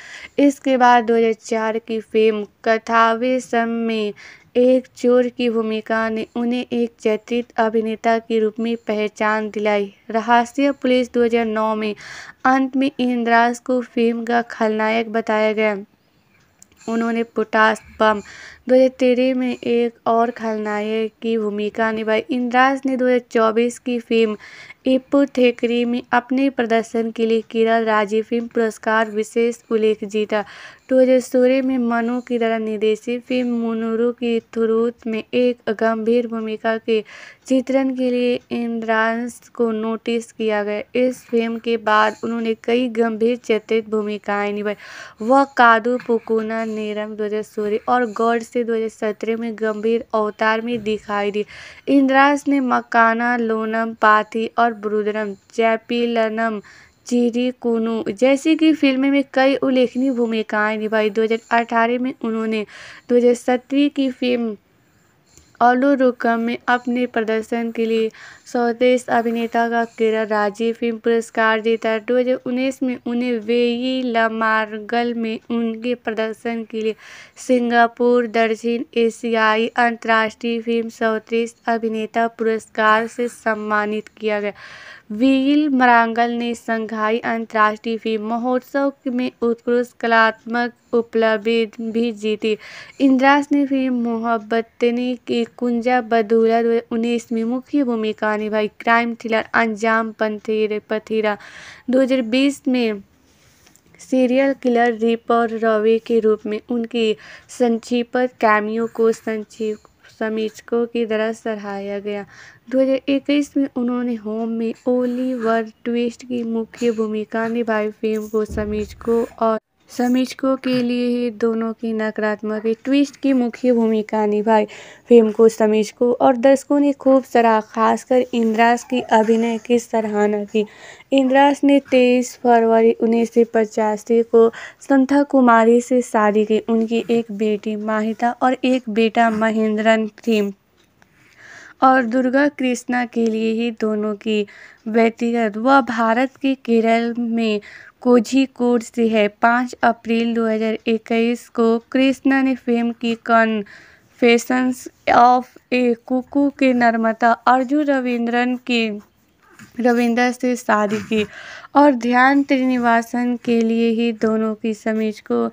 इसके बाद दो हजार चार की फ़िल्म कथावेशम में एक चोर की भूमिका ने उन्हें एक चर्चित अभिनेता के रूप में पहचान दिलाई रहस्य पुलिस 2009 में अंत में इंद्राज को फिल्म का खलनायक बताया गया उन्होंने पोटास बम दो में एक और खलनायक की भूमिका निभाई इंद्राज ने 2024 की फिल्म इप्पू थेकरी में अपने प्रदर्शन के लिए किरण राजीव फिल्म पुरस्कार विशेष उल्लेख जीता 2016 में मनु की द्वारा निर्देशित फिल्म मुनुरु की थ्रूत में एक गंभीर भूमिका के चित्रण के लिए इंद्रांस को नोटिस किया गया इस फिल्म के बाद उन्होंने कई गंभीर चित्रित भूमिकाएं निभाई वह कादू पुकुना नेरम दो और गौड से से 2017 में गंभीर अवतार में दिखाई दी इंद्रास ने मकाना लोनम पाथी और ब्रुद्रम चैपिलनम कुनू जैसी कि फिल्म में कई उल्लेखनीय भूमिकाएं निभाई 2018 में उन्होंने 2017 की फिल्म रुकम में अपने प्रदर्शन के लिए स्वदेश अभिनेता का केरल राज्य फिल्म पुरस्कार जीता दो हज़ार उन्नीस में उन्हें वेई लमार्गल में उनके प्रदर्शन के लिए सिंगापुर दक्षिण एशियाई अंतर्राष्ट्रीय फिल्म स्वदेश अभिनेता पुरस्कार से सम्मानित किया गया व्हील मरांगल ने संघाई अंतर्राष्ट्रीय फिल्म महोत्सव में उत्कृष्ट कलात्मक उपलब्धि भी जीती इंद्रास ने फिल्म मोहब्बतनी की कुंजा बदूला दो उन्नीस में मुख्य भूमिका निभाई क्राइम थ्रिलर अंजाम पंथेरे पथेरा 2020 में सीरियल किलर रिपर रवे के रूप में उनकी संक्षिप्त कैमियों को संक्षिप्त समीक्षकों की तरह सराहाया गया 2021 में उन्होंने होम में ओली ओलिवर ट्विस्ट की मुख्य भूमिका निभाई फिल्म को समीक्षकों और समीक्षकों के लिए ही दोनों की नकारात्मक ट्विस्ट की मुख्य भूमिका निभाई फिल्म को समीक्षकों और दर्शकों ने खूब सराहा खासकर इंद्रास की अभिनय की सराहना की इंद्रास ने 23 फरवरी उन्नीस को संथा कुमारी से शादी की उनकी एक बेटी माहिता और एक बेटा महेंद्रन थी और दुर्गा कृष्णा के लिए ही दोनों की व्यक्तिगत वह भारत के केरल में कोझिकोड से है पाँच अप्रैल दो हज़ार इक्कीस को कृष्णा ने फिल्म की कन फैशंस ऑफ ए कुकू के निर्माता अर्जुन रविंद्रन की रविंद्र से शादी की और ध्यान त्रिनिवासन के लिए ही दोनों की समीज को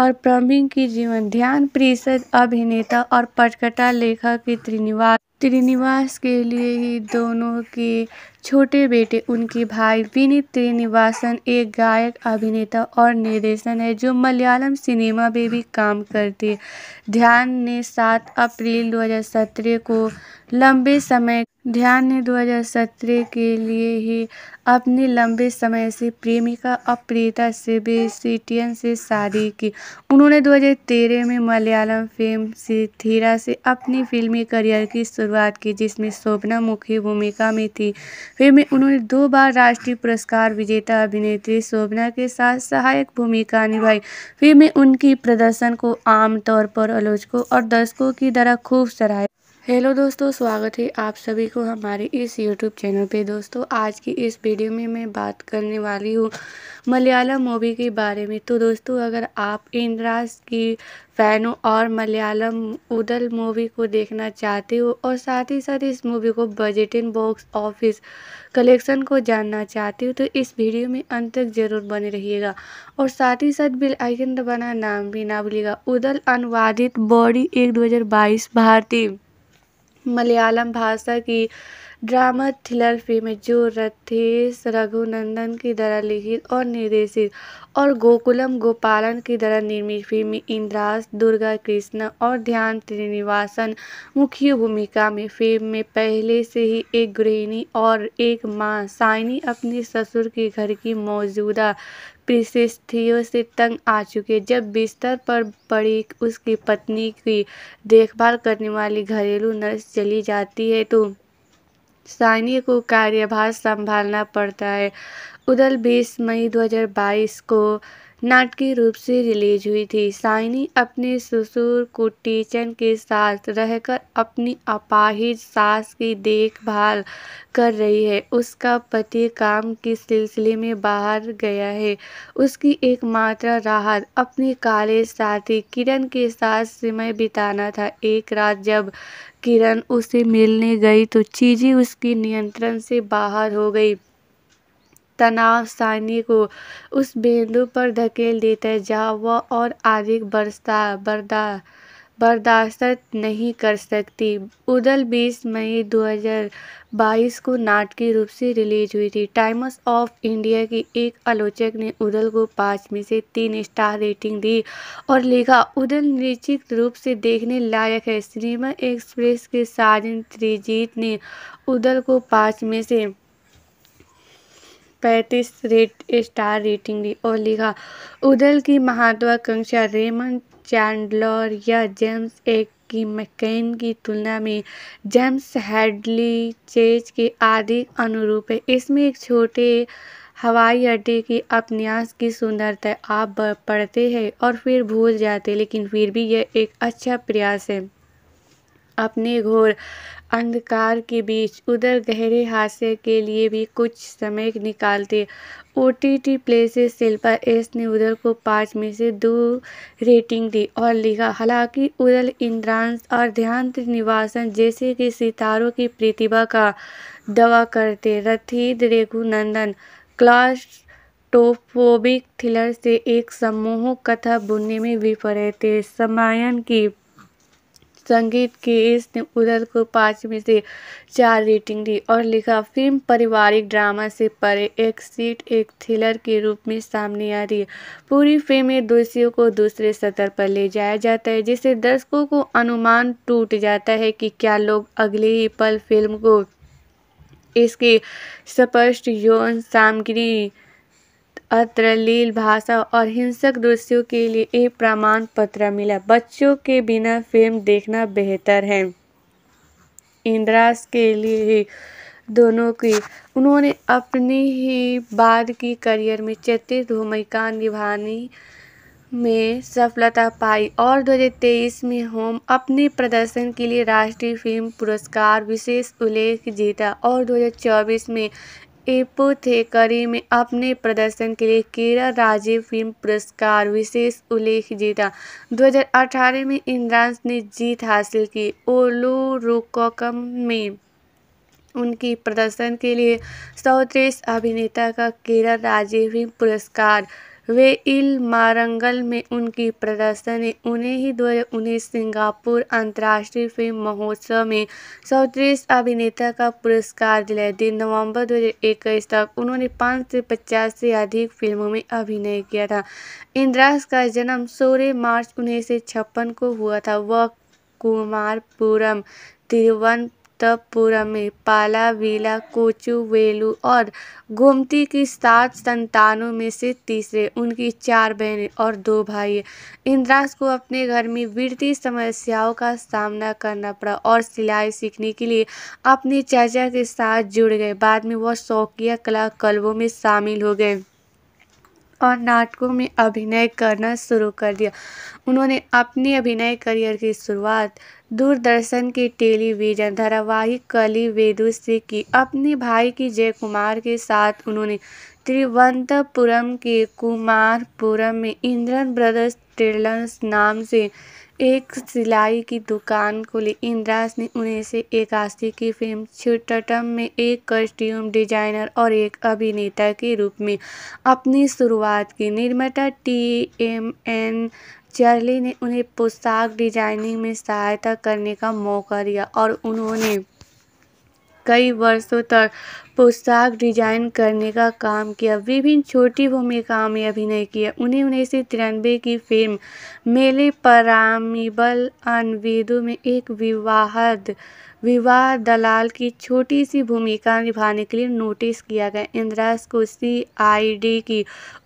और प्रवीण की जीवन ध्यान परिषद अभिनेता और पटकथा लेखक की त्रिनिवास त्रिनिवास के लिए ही दोनों के छोटे बेटे उनके भाई विनीत त्रिनिवासन एक गायक अभिनेता और निर्देशन है जो मलयालम सिनेमा में भी काम करते ध्यान ने 7 अप्रैल 2017 को लंबे समय ध्यान ने दो हजार सत्रह के लिए ही अपने लंबे समय से प्रेमिका और सेबेस्टियन से शादी की उन्होंने 2013 में मलयालम फिल्म सिथिरा से अपनी फिल्मी करियर की शुरुआत की जिसमें शोभना मुख्य भूमिका में थी फिल्म में उन्होंने दो बार राष्ट्रीय पुरस्कार विजेता अभिनेत्री शोभना के साथ सहायक भूमिका निभाई फिल्म में उनकी प्रदर्शन को आमतौर पर आलोचकों और दर्शकों की तरह खूब सराहा हेलो दोस्तों स्वागत है आप सभी को हमारे इस यूट्यूब चैनल पे दोस्तों आज की इस वीडियो में मैं बात करने वाली हूँ मलयालम मूवी के बारे में तो दोस्तों अगर आप इंद्राज की फ़ैन हो और मलयालम उदल मूवी को देखना चाहते हो और साथ ही साथ इस मूवी को budget in box office collection को जानना चाहते हो तो इस वीडियो में अंत तक ज़रूर बने रहिएगा और साथ ही साथ बिल आइकन दबाना नाम भी ना भूलिएगा उदल अनुवादित बॉडी एक दो भारतीय मलयालम भाषा की ड्रामा थ्रिलर फिल्म जो रथेश रघुनंदन की द्वारा लिखित और निर्देशित और गोकुलम गोपालन की द्वारा निर्मित फिल्म इंद्रास दुर्गा कृष्ण और ध्यान त्रिनिवासन मुख्य भूमिका में फिल्म में पहले से ही एक गृहिणी और एक माँ साइनी अपने ससुर के घर की मौजूदा परिस्थितियों से तंग आ चुके जब बिस्तर पर पड़ी उसकी पत्नी की देखभाल करने वाली घरेलू नर्स चली जाती है तो सानी को कार्यभार संभालना पड़ता है उधर 20 मई 2022 को नाटकीय रूप से रिलीज हुई थी साइनी अपने ससुर कुटीचन के साथ रहकर अपनी अपाहिज सास की देखभाल कर रही है उसका पति काम के सिलसिले में बाहर गया है उसकी एकमात्र राहत अपने काले साथी किरण के साथ समय बिताना था एक रात जब किरण उसे मिलने गई तो चीज़ें उसके नियंत्रण से बाहर हो गई तनाव सानी को उस बिंदु पर धकेल देता है जहाँ वह और अधिक बरसा बर्दा बर्दाश्त नहीं कर सकती उदल 20 मई 2022 को नाटकीय रूप से रिलीज हुई थी टाइम्स ऑफ इंडिया की एक आलोचक ने उदल को पाँच में से तीन स्टार रेटिंग दी और लिखा उदल निश्चित रूप से देखने लायक है सिनेमा एक्सप्रेस के साजन त्रिजीत ने उदल को पाँच में से पैंतीस रेट स्टार रेटिंग दी और लिखा उदल की महत्वाकांक्षा रेमन चैंडलर या जेम्स एक की मैकेन की तुलना में जेम्स हेडली चेज के आदि अनुरूप है इसमें एक छोटे हवाई अड्डे की अपन्यास की सुंदरता आप पढ़ते हैं और फिर भूल जाते लेकिन फिर भी यह एक अच्छा प्रयास है अपने घोर अंधकार के बीच उधर गहरे हास्य के लिए भी कुछ समय निकालते ओ टी टी प्ले से शिल्पा एस ने उधर को पाँच में से दो रेटिंग दी और लिखा हालांकि उधर इंद्रांश और ध्यान निवासन जैसे कि सितारों की प्रतिभा का दवा करते रथीद रेघुनंदन क्लास टोफोबिक थ्रिलर से एक समूह कथा बुनने में विफल थे समायन की संगीत के इसने उदल को पाँच में से चार रेटिंग दी और लिखा फिल्म पारिवारिक ड्रामा से परे एक सीट एक थ्रिलर के रूप में सामने आ रही है पूरी फिल्म में दोषियों को दूसरे सतर पर ले जाया जाता है जिससे दर्शकों को अनुमान टूट जाता है कि क्या लोग अगले ही पल फिल्म को इसकी स्पष्ट यौन सामग्री अश्लील भाषा और हिंसक दृश्यों के लिए एक प्रमाण पत्र मिला बच्चों के बिना फिल्म देखना बेहतर है इंद्रास के लिए ही दोनों की उन्होंने अपनी ही बाद की करियर में चैत्रिक भूमिका निभाने में सफलता पाई और 2023 में होम अपने प्रदर्शन के लिए राष्ट्रीय फिल्म पुरस्कार विशेष उल्लेख जीता और 2024 में एपोथेकरी में अपने प्रदर्शन के लिए केरल राज्य फिल्म पुरस्कार विशेष उल्लेख जीता 2018 में इंद्रांश ने जीत हासिल की ओलोरोकम में उनकी प्रदर्शन के लिए सौत्रेस अभिनेता का केरल राज्य फिल्म पुरस्कार वे इल मारंगल में उनकी प्रदर्शनी उन्हें ही दो उन्नीस सिंगापुर अंतर्राष्ट्रीय फिल्म महोत्सव में सौत्रीस अभिनेता का पुरस्कार दिलाया दिन नवंबर 2021 तक उन्होंने पाँच से पचास से अधिक फिल्मों में अभिनय किया था इंद्रास का जन्म सोलह मार्च उन्नीस को हुआ था वह कुमारपुरम तिरुवन मलप्पुरम में पाला वीला कोचु वेलू और गोमती की सात संतानों में से तीसरे उनकी चार बहनें और दो भाई इंद्रास को अपने घर में वित्तीय समस्याओं का सामना करना पड़ा और सिलाई सीखने के लिए अपने चाचा के साथ जुड़ गए बाद में वह शौकिया कला कल्बों में शामिल हो गए और नाटकों में अभिनय करना शुरू कर दिया उन्होंने अपने अभिनय करियर की शुरुआत दूरदर्शन के टेलीविजन धारावाहिक कली वेदू से की अपने भाई की जय कुमार के साथ उन्होंने तिरुवनंतपुरम के कुमारपुरम में इंद्रन ब्रदर्स ट्रेलर्स नाम से एक सिलाई की दुकान खुली इंद्रास ने से एक आस्ती की फिल्म छिटम में एक कॉस्ट्यूम डिजाइनर और एक अभिनेता के रूप में अपनी शुरुआत की निर्माता टी एम एन चर्ली ने उन्हें पोशाक डिजाइनिंग में सहायता करने का मौका दिया और उन्होंने कई वर्षों तक पोशाक डिजाइन करने का काम किया विभिन्न छोटी भूमिकाओं में अभिनय किया उन्हें उन्नीस सौ तिरानवे की फिल्म मेले परामिबल अनवीदु में एक विवाहद विवाह दलाल की छोटी सी भूमिका निभाने के लिए नोटिस किया गया इंदिराज को डी की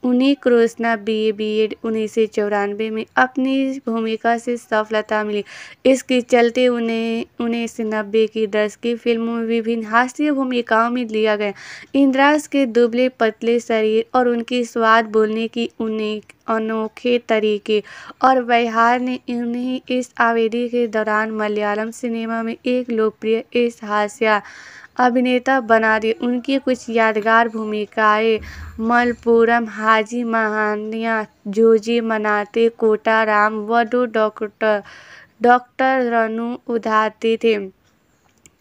उन्हीं क्रोशना बी बी एड उन्नीस सौ चौरानवे में अपनी भूमिका से सफलता मिली इसके चलते उन्हें उन्नीस सौ नब्बे की दस की फिल्मों में विभिन्न हास्य भूमिकाओं में लिया गया इंदिराज के दुबले पतले शरीर और उनकी स्वाद बोलने की उन्हें अनोखे तरीके और व्यवहार ने इन्हें इस अवधि के दौरान मलयालम सिनेमा में एक लोकप्रिय इस हास्य अभिनेता बना दिए उनकी कुछ यादगार भूमिकाएं मलपुरम हाजी महानिया जोजी मनाते कोटाराम वडो डॉक्टर डॉक्टर रनु उधाते थे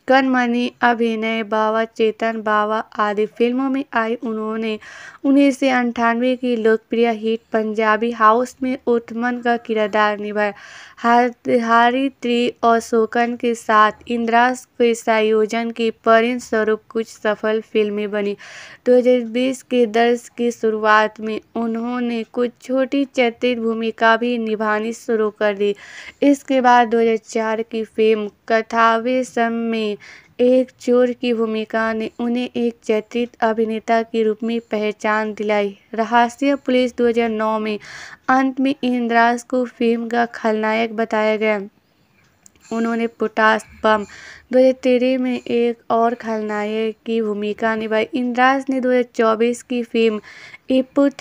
कनमनी अभिनय बाबा चेतन बाबा आदि फिल्मों में आई उन्होंने उन्नीस सौ अंठानवे की लोकप्रिय हिट पंजाबी हाउस में उत्तमन का किरदार निभाया और शोकन के साथ इंदिरा के संयोजन के स्वरूप कुछ सफल फिल्में बनी दो हज़ार बीस के दर्श की शुरुआत में उन्होंने कुछ छोटी चरित्र भूमिका भी निभानी शुरू कर दी इसके बाद दो हज़ार चार की फ़िल्म कथावेशम में एक चोर की भूमिका ने उन्हें एक चैत्रित अभिनेता के रूप में पहचान दिलाई रहस्य पुलिस 2009 में अंत में इंद्राज को फिल्म का खलनायक बताया गया उन्होंने पोटास बम दो हज़ार तेरह में एक और खलनायक की भूमिका निभाई इंद्राज ने 2024 की फिल्म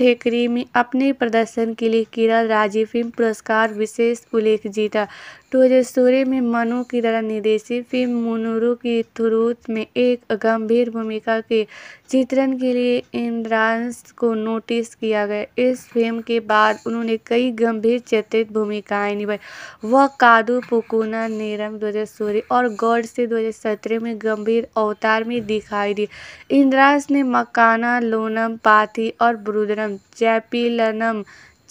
थेकरी में अपने प्रदर्शन के लिए किरण राजीव फिल्म पुरस्कार विशेष उल्लेख जीता दो हजार में मनु की द्वारा निर्देशित फिल्म मुनुरु की थ्रूत में एक गंभीर भूमिका के चित्रण के लिए इंद्रांस को नोटिस किया गया इस फिल्म के बाद उन्होंने कई गंभीर चित्रित भूमिकाएं निभाई वह कादू पुकुना नेरम दो और गॉड से 2017 में गंभीर अवतार में दिखाई दी इंद्राज ने मकाना लोनम पाथी और ब्रुद्रम चैपिलनम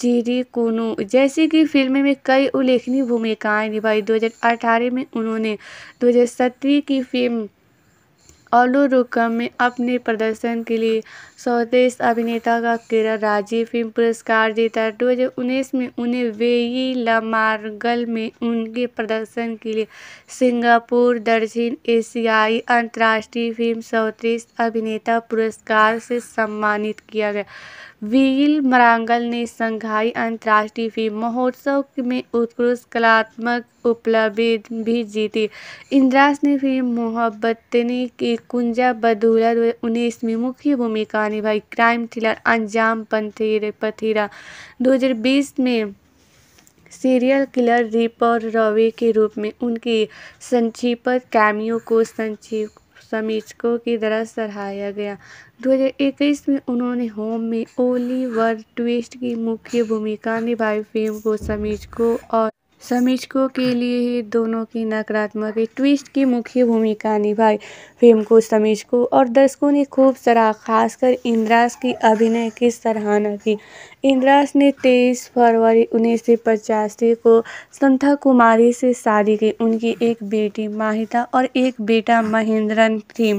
चिरी कुनू जैसी कि फिल्म में कई उल्लेखनीय भूमिकाएं निभाई 2018 में उन्होंने दो की फिल्म अल्लूरुक्कम में अपने प्रदर्शन के लिए स्वदेश अभिनेता का केरल राज्य फिल्म पुरस्कार जीता दो हज़ार उन्नीस में उन्हें वेई लमार्गल में उनके प्रदर्शन के लिए सिंगापुर दक्षिण एशियाई अंतर्राष्ट्रीय फिल्म स्वदेश अभिनेता पुरस्कार से सम्मानित किया गया वील मरांगल ने शंघाई अंतर्राष्ट्रीय फिल्म महोत्सव में उत्कृष्ट कलात्मक उपलब्धि भी जीती इंद्राज ने फिल्म मोहब्बतने की कुंजा बदूला दो उन्नीस में मुख्य भूमिका निभाई क्राइम थ्रिलर अंजाम पंथेरे पथेरा 2020 में सीरियल किलर रिपर रवे के रूप में उनकी संक्षिप्त कैमियों को संक्षिप्त समीक्षकों की तरह सराहाया गया 2021 में उन्होंने होम में ओली ओलिवर ट्विस्ट की मुख्य भूमिका निभाई फिल्म को समीक्षकों और समीक्षकों के लिए ही दोनों की नकारात्मक ट्विस्ट की मुख्य भूमिका निभाई फिल्म को समीक्षकों और दर्शकों ने खूब सराहा खासकर इंद्रास की अभिनय की सराहना की इंद्रास ने 23 फरवरी उन्नीस को संथा कुमारी से शादी की उनकी एक बेटी माहिता और एक बेटा महेंद्रन थी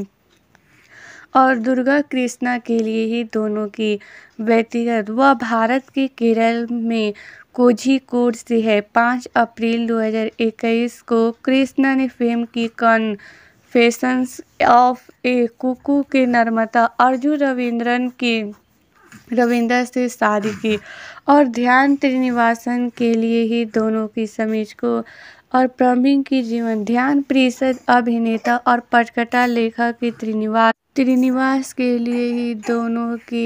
और दुर्गा कृष्णा के लिए ही दोनों की व्यक्तिगत वह भारत के केरल में कोझिकोड से है पाँच अप्रैल 2021 को कृष्णा ने फिल्म की कन्फेशंस ऑफ ए कुकू के नर्मदा अर्जुन रविंद्रन की रविंद्र से शादी की और ध्यान त्रिनिवासन के लिए ही दोनों की समीज को और प्रवीण की जीवन ध्यान परिषद अभिनेता और पटकथा लेखक त्रिनिवास त्रिनिवास के लिए ही दोनों के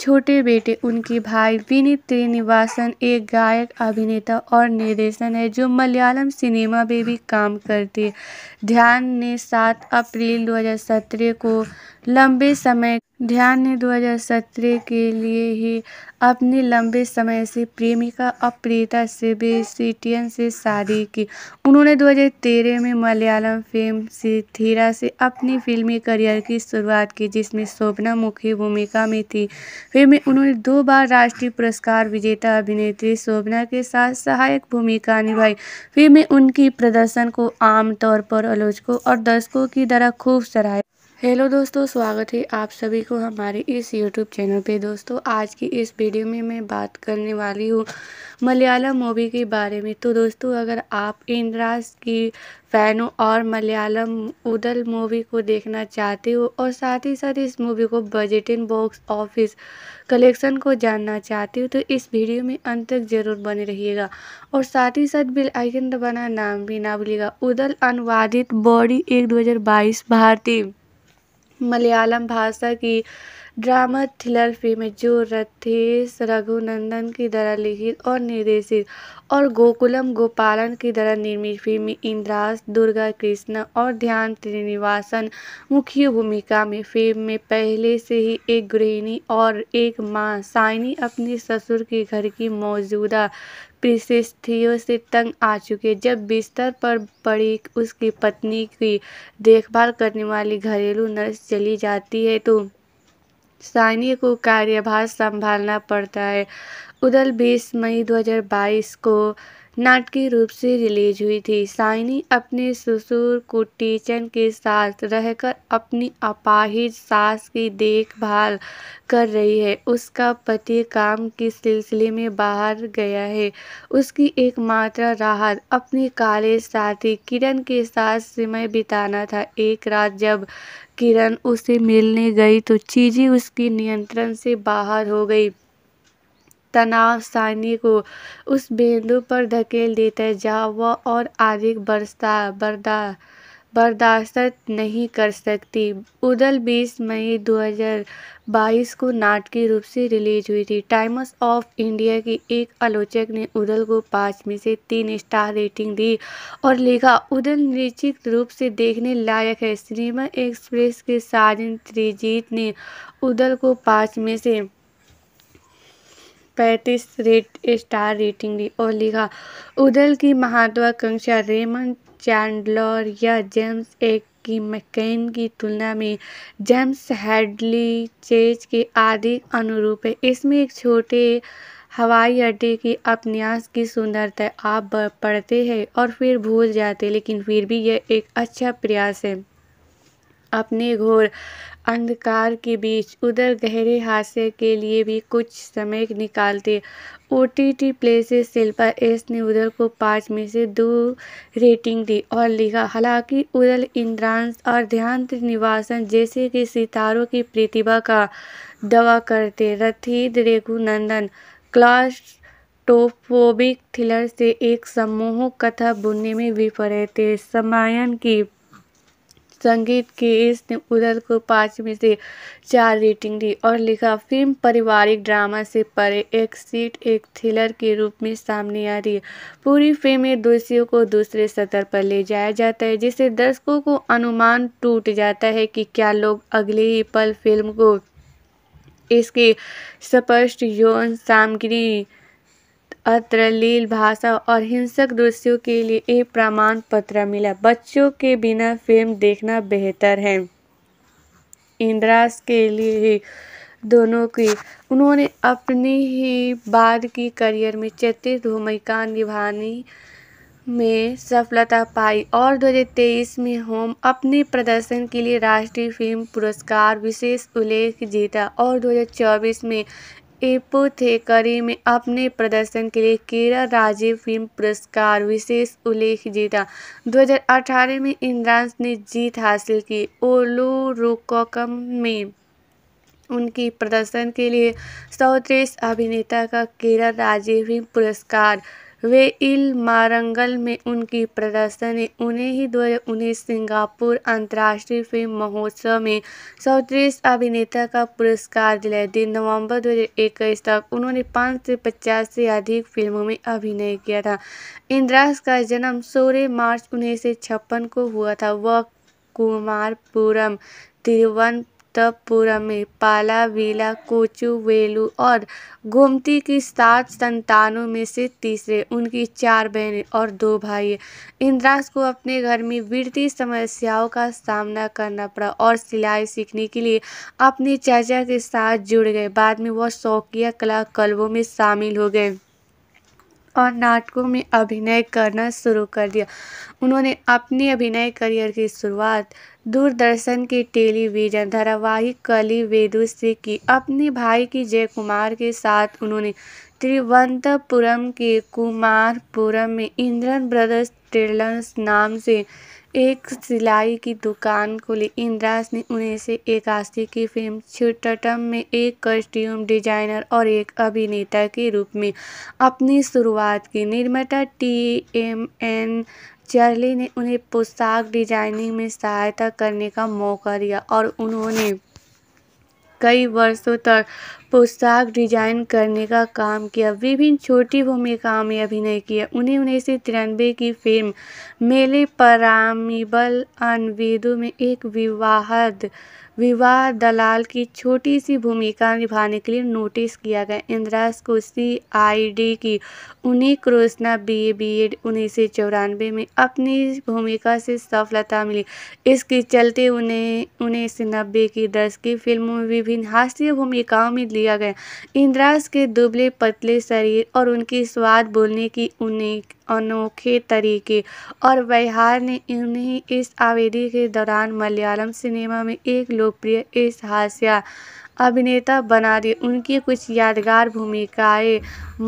छोटे बेटे उनके भाई विनीत त्रिनिवासन एक गायक अभिनेता और निर्देशन है जो मलयालम सिनेमा में भी काम करते ध्यान ने 7 अप्रैल 2017 को लंबे समय ध्यान ने दो हजार सत्रह के लिए ही अपने लंबे समय से प्रेमिका और प्रियता से शादी की उन्होंने 2013 में मलयालम फिल्म सिथिरा से अपनी फिल्मी करियर की शुरुआत की जिसमें शोभना मुख्य भूमिका में थी फिल्म में उन्होंने दो बार राष्ट्रीय पुरस्कार विजेता अभिनेत्री शोभना के साथ सहायक भूमिका निभाई फिल्म में उनकी प्रदर्शन को आमतौर पर आलोचकों और दर्शकों की तरह खूब सराहा हेलो दोस्तों स्वागत है आप सभी को हमारे इस यूट्यूब चैनल पे दोस्तों आज की इस वीडियो में मैं बात करने वाली हूँ मलयालम मूवी के बारे में तो दोस्तों अगर आप इंद्राज की फ़ैन हो और मलयालम उदल मूवी को देखना चाहते हो और साथ ही साथ इस मूवी को budget in box office collection को जानना चाहते हो तो इस वीडियो में अंत तक ज़रूर बने रहिएगा और साथ ही साथ बिल आइकन दबाना नाम भी ना भूलिएगा उदल अनुवादित बॉडी एक दो भारतीय मलयालम भाषा की ड्रामा थ्रिलर फिल्म जो रथेश रघुनंदन की द्वारा लिखित और निर्देशित और गोकुलम गोपालन की द्वारा निर्मित फिल्म इंद्रास दुर्गा कृष्णा और ध्यान त्रिनिवासन मुख्य भूमिका में फिल्म में पहले से ही एक गृहिणी और एक माँ साइनी अपने ससुर के घर की मौजूदा परिस्थितियों से तंग आ चुके जब बिस्तर पर पड़ी उसकी पत्नी की देखभाल करने वाली घरेलू नर्स चली जाती है तो सानिया को कार्यभार संभालना पड़ता है उदल बीस मई 2022 को नाटकीय रूप से रिलीज हुई थी साइनी अपने ससुर को टीचन के साथ रहकर अपनी अपाहिज सास की देखभाल कर रही है उसका पति काम के सिलसिले में बाहर गया है उसकी एकमात्र राहत अपने काले साथी किरण के साथ समय बिताना था एक रात जब किरण उसे मिलने गई तो चीज़ें उसके नियंत्रण से बाहर हो गई तनाव सानी को उस बिंदु पर धकेल देता है जहाँ वह और अधिक बरसता बर्दा बर्दाश्त नहीं कर सकती उदल 20 मई 2022 को नाटकीय रूप से रिलीज हुई थी टाइम्स ऑफ इंडिया की एक आलोचक ने उदल को पाँच में से तीन स्टार रेटिंग दी और लिखा उदल निश्चित रूप से देखने लायक है सिनेमा एक्सप्रेस के साजन त्रिजीत ने उदल को पाँच में से पैंतीस रेट स्टार रेटिंग दी और लिखा उदल की महत्वाकांक्षा रेमन चैंडलर या जेम्स एक की मैकेन की तुलना में जेम्स हेडली चेज के आदि अनुरूप है इसमें एक छोटे हवाई अड्डे की अपन्यास की सुंदरता आप पढ़ते हैं और फिर भूल जाते लेकिन फिर भी यह एक अच्छा प्रयास है अपने घोर अंधकार के बीच उधर गहरे हास्य के लिए भी कुछ समय निकालते ओ टी टी प्ले से शिल्पा एस ने उधर को पाँच में से दो रेटिंग दी और लिखा हालांकि उधर इंद्रांश और ध्यान निवासन जैसे कि सितारों की प्रतिभा का दवा करते रथीद रेघुनंदन क्लास टोपोबिक थ्रिलर से एक समूह कथा बुनने में विफल थे समायन की संगीत के इसने उदल को पाँच में से चार रेटिंग दी और लिखा फिल्म पारिवारिक ड्रामा से परे एक सीट एक थ्रिलर के रूप में सामने आ रही है पूरी फिल्म में दोषियों को दूसरे सतर पर ले जाया जाता है जिससे दर्शकों को अनुमान टूट जाता है कि क्या लोग अगले ही पल फिल्म को इसकी स्पष्ट यौन सामग्री अश्लील भाषा और हिंसक दृश्यों के लिए एक प्रमाण पत्र मिला बच्चों के बिना फिल्म देखना बेहतर है इंद्रास के लिए ही दोनों की उन्होंने अपनी ही बाद की करियर में चैत्रिक भूमिका निभाने में सफलता पाई और 2023 में होम अपने प्रदर्शन के लिए राष्ट्रीय फिल्म पुरस्कार विशेष उल्लेख जीता और 2024 में एपोथेकरी में अपने प्रदर्शन के लिए केरल राज्य फिल्म पुरस्कार विशेष उल्लेख जीता 2018 में इंद्रांश ने जीत हासिल की ओलोरोकम में उनकी प्रदर्शन के लिए सर्वश्रेष्ठ अभिनेता का केरल राज्य फिल्म पुरस्कार वे इल मारंगल में उनकी प्रदर्शनी उन्हें ही दो उन्नीस सिंगापुर अंतर्राष्ट्रीय फिल्म महोत्सव में सौतीस अभिनेता का पुरस्कार दिलाया दिन नवंबर 2021 तक उन्होंने पाँच से पचास से अधिक फिल्मों में अभिनय किया था इंद्रास का जन्म सोलह मार्च उन्नीस को हुआ था वह कुमारपुरम तिरुवन अनंतपुरम में पालावीला कोचुवेलु और गोमती की सात संतानों में से तीसरे उनकी चार बहनें और दो भाई इंद्रास को अपने घर में वित्तीय समस्याओं का सामना करना पड़ा और सिलाई सीखने के लिए अपने चाचा के साथ जुड़ गए बाद में वह शौकिया कला कल्बों में शामिल हो गए और नाटकों में अभिनय करना शुरू कर दिया उन्होंने अपने अभिनय करियर की शुरुआत दूरदर्शन के टेलीविजन धारावाहिक कली वेदु से की अपने भाई की जय कुमार के साथ उन्होंने तिरुवनंतपुरम के कुमारपुरम में इंद्रन ब्रदर्स ट्रेलर्स नाम से एक सिलाई की दुकान खुली इंद्राज ने से एक आस्ती की फिल्म छिटम में एक कॉस्ट्यूम डिजाइनर और एक अभिनेता के रूप में अपनी शुरुआत की निर्माता टी एम एन चर्ली ने उन्हें पोशाक डिजाइनिंग में सहायता करने का मौका दिया और उन्होंने कई वर्षों तक पोशाक डिजाइन करने का काम किया विभिन्न छोटी भूमिकाओं में अभिनय किया उन्हें उन्नीस सौ तिरानवे की फिल्म मेले परामिबल अनविदु में एक विवाहद विवाह दलाल की छोटी सी भूमिका निभाने के लिए नोटिस किया गया इंदिराज को सी आई डी की उन्हीं Krishna B A B Ed उन्नीस सौ चौरानवे में अपनी भूमिका से सफलता मिली इसके चलते उन्हें उन्नीस सौ नब्बे की दस की फिल्मों में विभिन्न हास्य भूमिकाओं में लिया गया इंदिराज के दुबले पतले शरीर और उनकी स्वाद बोलने की उन्हें अनोखे तरीके और व्यवहार ने इन्हें इस आवेदी के दौरान मलयालम सिनेमा में एक लोकप्रिय इस हास्य अभिनेता बना दिए उनकी कुछ यादगार भूमिकाएँ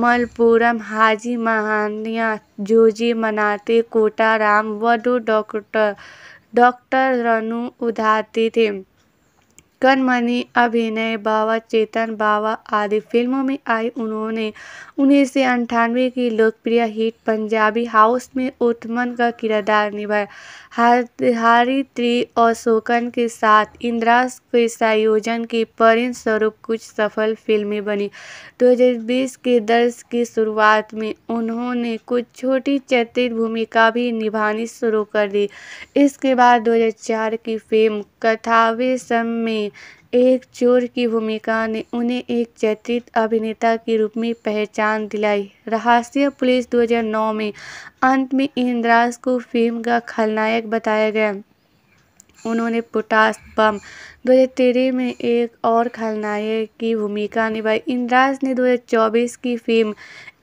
मलपुरम हाजी महानिया जोजी मनाते कोटाराम वडो डॉक्टर डॉक्टर रनु उधाती थे कनमणि अभिनय बाबा चेतन बाबा आदि फिल्मों में आई उन्होंने उन्नीस सौ अंठानवे की लोकप्रिय हिट पंजाबी हाउस में उत्तमन का किरदार निभाया हार्दिहारी अशोकन के साथ इंदिरा के संयोजन के स्वरूप कुछ सफल फिल्में बनी दो हज़ार बीस के दर्श की शुरुआत में उन्होंने कुछ छोटी चतुर भूमिका भी निभानी शुरू कर दी इसके बाद दो हज़ार चार की फ़िल्म कथावेशम में एक चोर की भूमिका ने उन्हें एक चरित अभिनेता के रूप में पहचान दिलाई रहस्य पुलिस 2009 में अंत में इंद्राज को फिल्म का खलनायक बताया गया उन्होंने पोटास बम दो में एक और खलनायक की भूमिका निभाई इंद्राज ने 2024 की फिल्म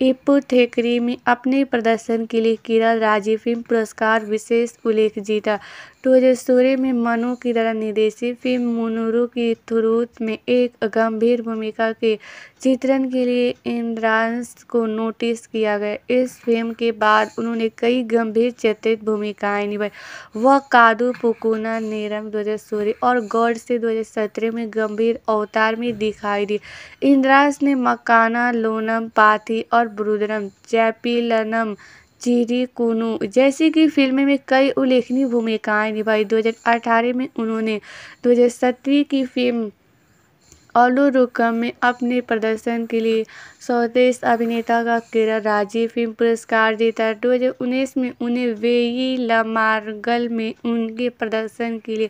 इप्पु थेकरी में अपने प्रदर्शन के लिए किरण राजीव फिल्म पुरस्कार विशेष उल्लेख जीता 2016 में मनु की द्वारा निर्देशित फिल्म मुनुरु की थ्रूत में एक गंभीर भूमिका के चित्रण के लिए इंद्रांस को नोटिस किया गया इस फिल्म के बाद उन्होंने कई गंभीर चित्रित भूमिकाएं निभाई वह कादू पुकुना नेरम दो और गॉड से 2017 में गंभीर अवतार में दिखाई दी इंद्रास ने मकाना लोनम पाथी और ब्रुद्रम चैपिलनम चिरी कुनू जैसी कि फिल्म में कई उल्लेखनीय भूमिकाएं निभाई 2018 में उन्होंने दो की फिल्म रुकम में अपने प्रदर्शन के लिए स्वदेश अभिनेता का केरल राज्य फिल्म पुरस्कार जीता दो हज़ार उन्नीस में उन्हें वेई लमार्गल में उनके प्रदर्शन के लिए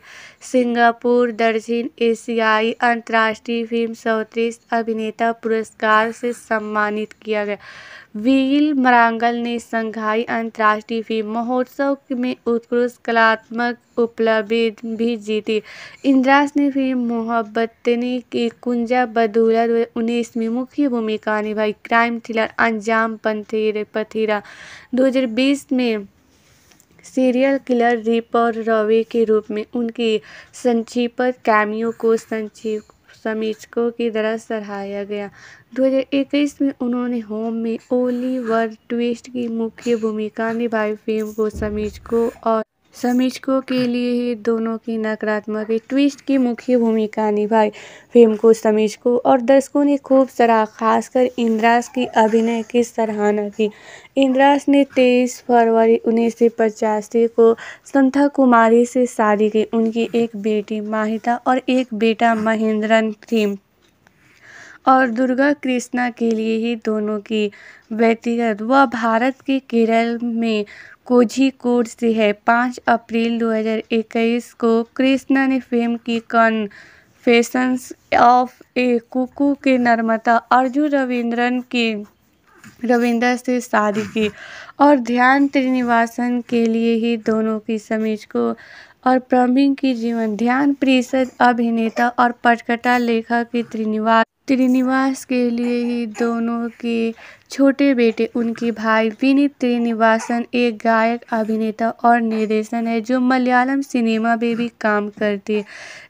सिंगापुर दक्षिण एशियाई अंतर्राष्ट्रीय फिल्म स्वदेश अभिनेता पुरस्कार से सम्मानित किया गया व्हील मरांगल ने शंघाई अंतर्राष्ट्रीय फिल्म महोत्सव में उत्कृष्ट कलात्मक उपलब्धि भी जीती इंदिरा ने फिल्म मोहब्बतनी की कुंजा बदूला दो उन्नीस में मुख्य भूमिका निभाई क्राइम थ्रिलर अंजाम पंथेरे पथेरा 2020 में सीरियल किलर रिपर रवे के रूप में उनकी संक्षिप्त कैमियों को संक्षिप्त समीक्षकों की तरह सराहाया गया 2021 में उन्होंने होम में ओली ओलिवर ट्विस्ट की मुख्य भूमिका निभाई फिल्म को समीक्षकों और समीक्षकों के लिए ही दोनों की नकारात्मक ट्विस्ट की मुख्य भूमिका निभाई फिल्म को समीक्षकों और दर्शकों ने खूब सराहा खासकर इंद्रास की अभिनय की सराहना की इंद्रास ने 23 फरवरी उन्नीस को संथा कुमारी से शादी की उनकी एक बेटी माहिता और एक बेटा महेंद्रन थी और दुर्गा कृष्णा के लिए ही दोनों की व्यक्तिगत वह भारत के केरल में कोझिकोड से है पाँच अप्रैल 2021 को कृष्णा ने फिल्म की कन फैशंस ऑफ ए कुकू के निर्माता अर्जुन रविंद्रन की रविंद्र से शादी की और ध्यान त्रिनिवासन के लिए ही दोनों की समीज को और प्रवीण की जीवन ध्यान परिषद अभिनेता और पटकथा लेखक के त्रिनिवास त्रिनिवास के लिए ही दोनों के छोटे बेटे उनके भाई विनीत त्रिनिवासन एक गायक अभिनेता और निर्देशन है जो मलयालम सिनेमा में भी काम करते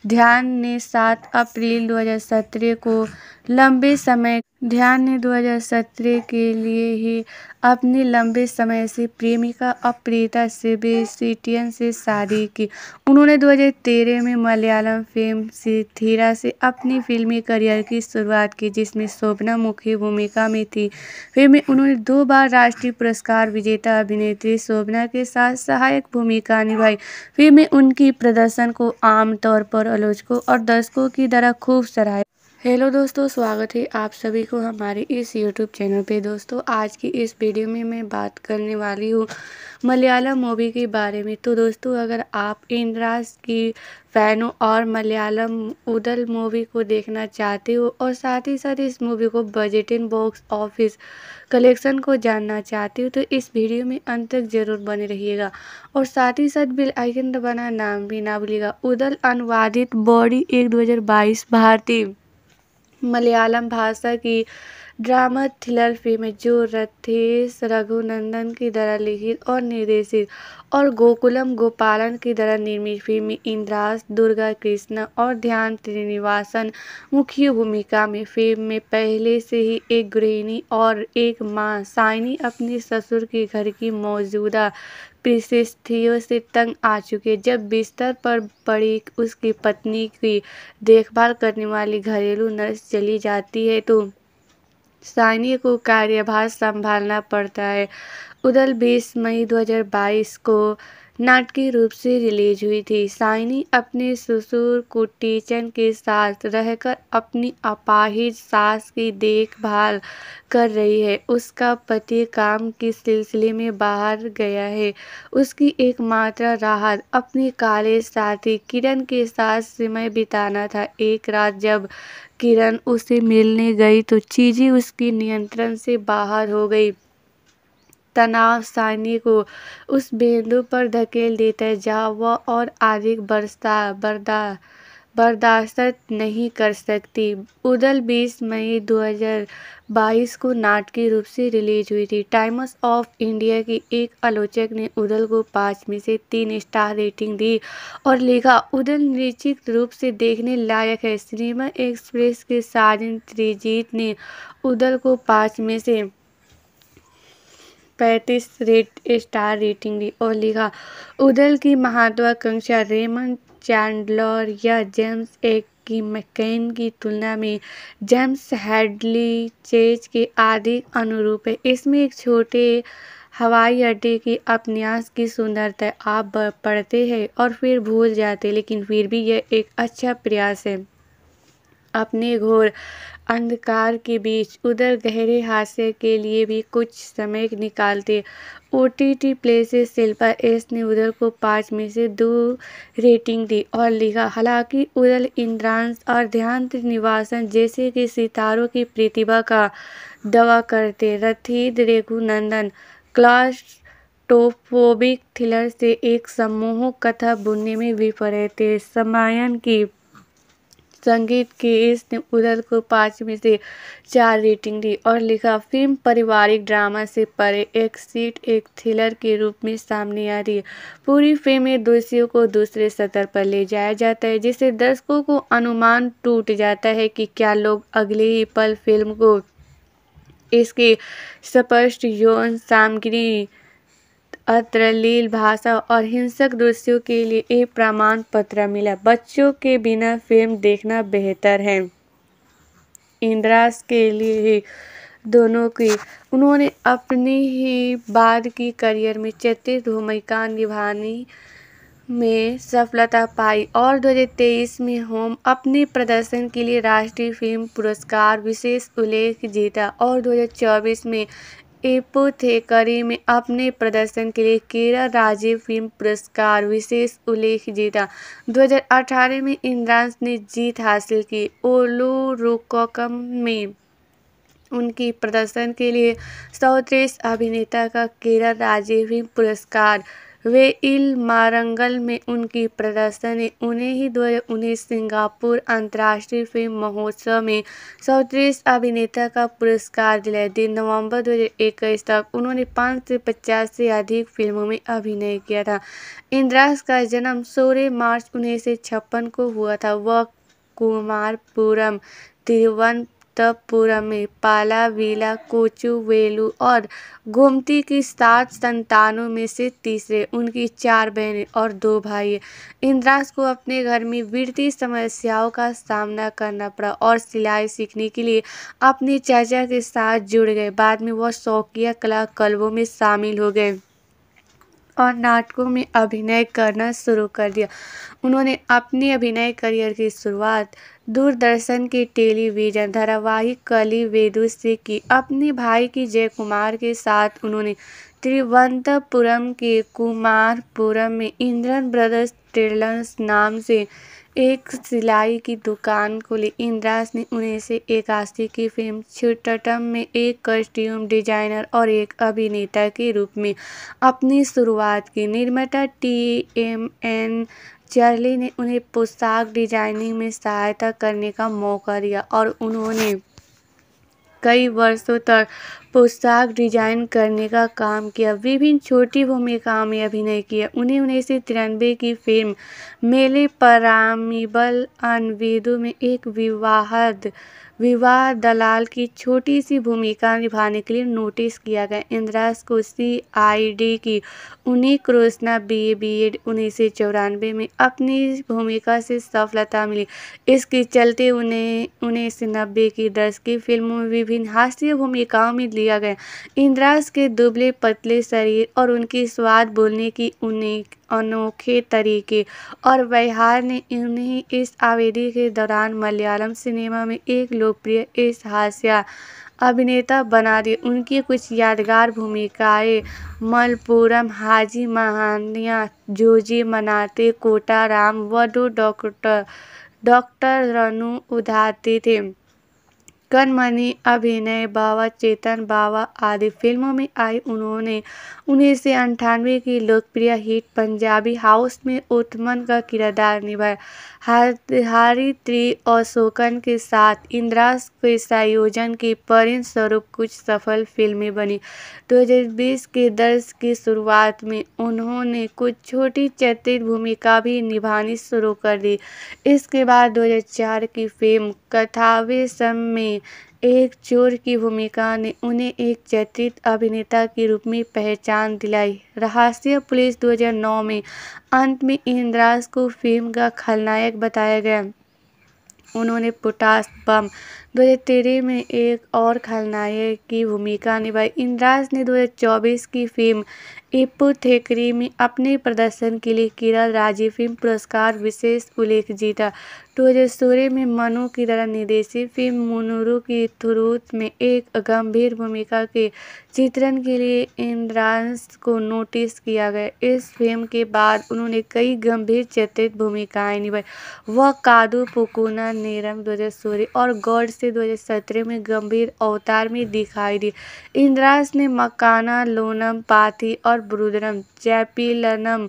ध्यान ने 7 अप्रैल 2017 को लंबे समय ध्यान ने दो हज़ार सत्रह के लिए ही अपने लंबे समय से प्रेमिका अप्रीता प्रियता से शादी की उन्होंने 2013 में मलयालम फिल्म सिथिरा से अपनी फिल्मी करियर की शुरुआत की जिसमें शोभना मुख्य भूमिका में थी फिल्म में उन्होंने दो बार राष्ट्रीय पुरस्कार विजेता अभिनेत्री शोभना के साथ सहायक भूमिका निभाई फिल्म में उनकी प्रदर्शन को आमतौर पर आलोचकों और दर्शकों की तरह खूब सराहा हेलो दोस्तों स्वागत है आप सभी को हमारे इस यूट्यूब चैनल पे दोस्तों आज की इस वीडियो में मैं बात करने वाली हूँ मलयालम मूवी के बारे में तो दोस्तों अगर आप इंद्राज की फ़ैन हो और मलयालम उदल मूवी को देखना चाहते हो और साथ ही साथ इस मूवी को budget in box office collection को जानना चाहते हो तो इस वीडियो में अंत तक ज़रूर बने रहिएगा और साथ ही साथ बिल आइकन दबाना नाम भी ना भूलिएगा उदल अनुवादित बॉडी एक 2022 भारतीय मलयालम भाषा की ड्रामा थ्रिलर फिल्म जो रथेश रघुनंदन की द्वारा लिखित और निर्देशित और गोकुलम गोपालन की द्वारा निर्मित फिल्म इंद्रास दुर्गा कृष्ण और ध्यान श्रीनिवासन मुख्य भूमिका में फिल्म में पहले से ही एक गृहिणी और एक माँ साइनी अपने ससुर के घर की मौजूदा परिस्थितियों से तंग आ चुके जब बिस्तर पर पड़ी उसकी पत्नी की देखभाल करने वाली घरेलू नर्स चली जाती है तो सानी को कार्यभार संभालना पड़ता है उधर 20 मई 2022 को नाटकीय रूप से रिलीज हुई थी साइनी अपने ससुर टीचन के साथ रहकर अपनी अपाहिज सास की देखभाल कर रही है उसका पति काम के सिलसिले में बाहर गया है उसकी एकमात्र राहत अपने काले साथी किरण के साथ समय बिताना था एक रात जब किरण उसे मिलने गई तो चीज़ें उसके नियंत्रण से बाहर हो गई तनाव सानी को उस बिंदु पर धकेल देता है जहाँ वह और अधिक बरसा बर्दा बर्दाश्त नहीं कर सकती उदल 20 मई 2022 को नाटकीय रूप से रिलीज हुई थी टाइम्स ऑफ इंडिया की एक आलोचक ने उदल को पाँच में से तीन स्टार रेटिंग दी और लिखा उदल निश्चित रूप से देखने लायक है सिनेमा एक्सप्रेस के साजन त्रिजीत ने उदल को पाँच में से पैंतीस रेट स्टार रेटिंग दी और लिखा उदल की महत्वाकांक्षा रेमन चैंडलर या जेम्स एक की मैकेन की तुलना में जेम्स हेडली चेज के आदि अनुरूप है इसमें एक छोटे हवाई अड्डे की अपन्यास की सुंदरता आप पढ़ते हैं और फिर भूल जाते लेकिन फिर भी यह एक अच्छा प्रयास है अपने घोर अंधकार के बीच उधर गहरे हास्य के लिए भी कुछ समय निकालते ओ टी टी प्ले से शिल्पा एस ने उधर को पाँच में से दो रेटिंग दी और लिखा हालांकि उधर इंद्रांश और ध्यान निवासन जैसे कि सितारों की प्रतिभा का दवा करते रथीद रेघुनंदन क्लास टोफोबिक थ्रिलर से एक समूह कथा बुनने में विफल थे समायन की संगीत की इसने उदल को पाँच में से चार रेटिंग दी और लिखा फिल्म पारिवारिक ड्रामा से परे एक सीट एक थ्रिलर के रूप में सामने आ रही है पूरी फिल्म में दोषियों को दूसरे सतर पर ले जाया जाता है जिससे दर्शकों को अनुमान टूट जाता है कि क्या लोग अगले ही पल फिल्म को इसकी स्पष्ट यौन सामग्री अश्लील भाषा और हिंसक दृश्यों के लिए एक प्रमाण पत्र मिला बच्चों के बिना फिल्म देखना बेहतर है इंदिरा के लिए ही दोनों की उन्होंने अपने ही बाद की करियर में चैत्रिक भूमिका निभाने में सफलता पाई और 2023 में होम अपने प्रदर्शन के लिए राष्ट्रीय फिल्म पुरस्कार विशेष उल्लेख जीता और 2024 में एपोथेकरी में अपने प्रदर्शन के लिए केरल राज्य फिल्म पुरस्कार विशेष उल्लेख जीता 2018 में इंद्रांश ने जीत हासिल की ओलोरोकम में उनकी प्रदर्शन के लिए सौत्रेस अभिनेता का केरल राज्य फिल्म पुरस्कार वे इल मारंगल में उनकी प्रदर्शनी उन्हें ही दो हज़ार उन्नीस सिंगापुर अंतर्राष्ट्रीय फिल्म महोत्सव में सौतीस अभिनेता का पुरस्कार दिलाया दिन नवंबर 2021 तक उन्होंने पाँच से पचास से अधिक फिल्मों में अभिनय किया था इंद्रास का जन्म सोलह मार्च उन्नीस को हुआ था वह कुमारपुरम तिरुवन तप्पुरा में पाला वीला कोचू वेलू और गोमती की सात संतानों में से तीसरे उनकी चार बहनें और दो भाई इंद्रास को अपने घर में वित्तीय समस्याओं का सामना करना पड़ा और सिलाई सीखने के लिए अपने चाचा के साथ जुड़ गए बाद में वह शौकिया कला कल्बों में शामिल हो गए और नाटकों में अभिनय करना शुरू कर दिया उन्होंने अपने अभिनय करियर की शुरुआत दूरदर्शन के टेलीविजन धारावाहिक कली वेदु से की अपने भाई की जय कुमार के साथ उन्होंने त्रिवंतपुरम के कुमारपुरम में इंद्रन ब्रदर्स ट्रेलर्स नाम से एक सिलाई की दुकान खुली इंदिरा ने उन्नीस सौ इक्यासी की फिल्म छिटम में एक कॉस्ट्यूम डिजाइनर और एक अभिनेता के रूप में अपनी शुरुआत की निर्माता टी एम एन चर्ली ने उन्हें पोशाक डिजाइनिंग में सहायता करने का मौका दिया और उन्होंने कई वर्षों तक पोशाक डिजाइन करने का काम किया विभिन्न छोटी भूमिकाओं में अभिनय किया उन्हें उन्नीस सौ तिरानवे की फिल्म मेले परामिबल अनविदु में एक विवाहद विवाह दलाल की छोटी सी भूमिका निभाने के लिए नोटिस किया गया इंदिरा को सीआईडी की उन्हीं कृष्णा बी एड उन्नीस सौ चौरानवे में अपनी भूमिका से सफलता मिली इसके चलते उन्हें उन्नीस नब्बे की दर्ज की फिल्मों में विभिन्न हास्य भूमिकाओं में लिया गया इंदिरा के दुबले पतले शरीर और उनकी स्वाद बोलने की उन्हें अनोखे तरीके और व्यवहार ने इन्हें इस अवधि के दौरान मलयालम सिनेमा में एक लोकप्रिय इस हास्य अभिनेता बना दिए उनकी कुछ यादगार भूमिकाएं मलपुरम हाजी महानिया जोजी मनाते कोटाराम व डॉक्टर डॉक्टर रनु उधाते थे कनमनी अभिनय बाबा चेतन बाबा आदि फिल्मों में आई उन्होंने उन्नीस सौ अंठानवे की लोकप्रिय हिट पंजाबी हाउस में उत्तमन का किरदार निभाया और अशोकन के साथ इंदिरा के संयोजन के स्वरूप कुछ सफल फिल्में बनी दो हजार बीस के दर्श की शुरुआत में उन्होंने कुछ छोटी चरित्र भूमिका भी निभानी शुरू कर दी इसके बाद दो हजार चार की फ़िल्म कथावेशम में एक चोर की भूमिका ने उन्हें एक चर्चित अभिनेता के रूप में पहचान दिलाई रहस्य पुलिस 2009 में अंत में इंद्रास को फिल्म का खलनायक बताया गया उन्होंने पोटास बम 2013 में एक और खलनायक की भूमिका निभाई इंद्रास ने 2024 की फिल्म टीपू थेकरी में अपने प्रदर्शन के लिए किरण राज्य फिल्म पुरस्कार विशेष उल्लेख जीता 2016 में मनु की द्वारा निर्देशित फिल्म मुनुरु की थ्रूत में एक गंभीर भूमिका के चित्रण के लिए इंद्रांस को नोटिस किया गया इस फिल्म के बाद उन्होंने कई गंभीर चित्रित भूमिकाएं निभाई वह कादू पुकुना नेरम 2016 और गौड़ से सत्रह में गंभीर अवतार में दिखाई दी इंद्रांश ने मकाना लोनम पाथी और ब्रुदरम चैपिलनम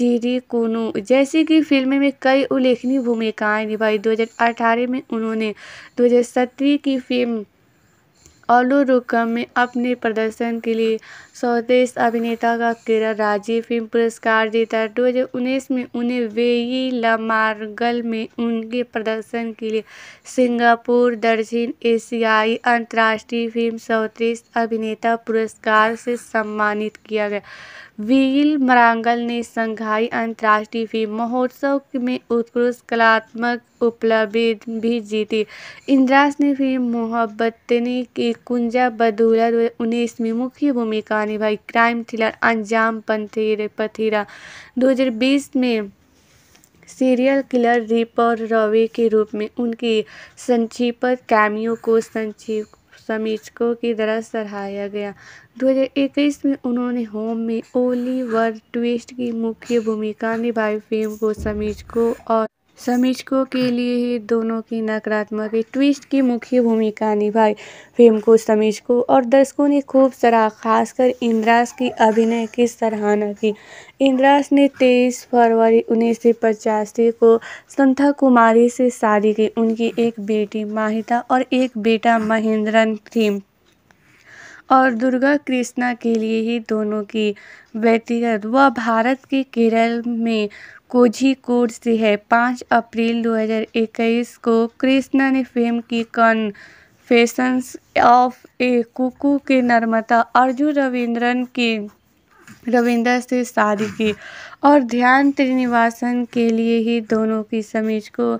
चिरिकुनु जैसी कि फिल्म में कई उल्लेखनीय भूमिकाएं निभाई 2018 में उन्होंने 2017 की फिल्म अलोरुकम में अपने प्रदर्शन के लिए स्वदेश अभिनेता का केरल राज्य फिल्म पुरस्कार जीता दो हज़ार उन्नीस में उन्हें वेई लमार्गल में उनके प्रदर्शन के लिए सिंगापुर दक्षिण एशियाई अंतर्राष्ट्रीय फिल्म स्वदेश अभिनेता पुरस्कार से सम्मानित किया गया व्हील मरांगल ने संघाई अंतर्राष्ट्रीय फिल्म महोत्सव में उत्कृष्ट कलात्मक उपलब्धि भी जीती इंद्रास ने फिल्म मोहब्बतनी की कुंजा बदूला दो उन्नीस में मुख्य भूमिका निभाई क्राइम थ्रिलर अंजाम पंथेर पथेरा 2020 में सीरियल किलर रिपर रवे के रूप में उनकी संक्षिप्त कैमियों को संक्षिप्त समीक्षकों की तरह सराहाया गया 2021 में उन्होंने होम में ओली ओलिवर ट्विस्ट की मुख्य भूमिका निभाई फिल्म को समीक्षकों और समीक्षकों के लिए ही दोनों की नकारात्मक ट्विस्ट की मुख्य भूमिका निभाई फिल्म को समीक्षकों और दर्शकों ने खूब सराहा खासकर इंद्रास की अभिनय की सराहना की इंद्रास ने 23 फरवरी उन्नीस को संथा कुमारी से शादी की उनकी एक बेटी माहिता और एक बेटा महेंद्रन थी और दुर्गा कृष्णा के लिए ही दोनों की व्यक्तिगत वह भारत के केरल में कोझिकोड से है पाँच अप्रैल 2021 को कृष्णा ने फिल्म की कन फैशंस ऑफ ए कुकू के निर्माता अर्जुन रविंद्रन के रविंद्र से शादी की और ध्यान त्रिनिवासन के लिए ही दोनों की समीज को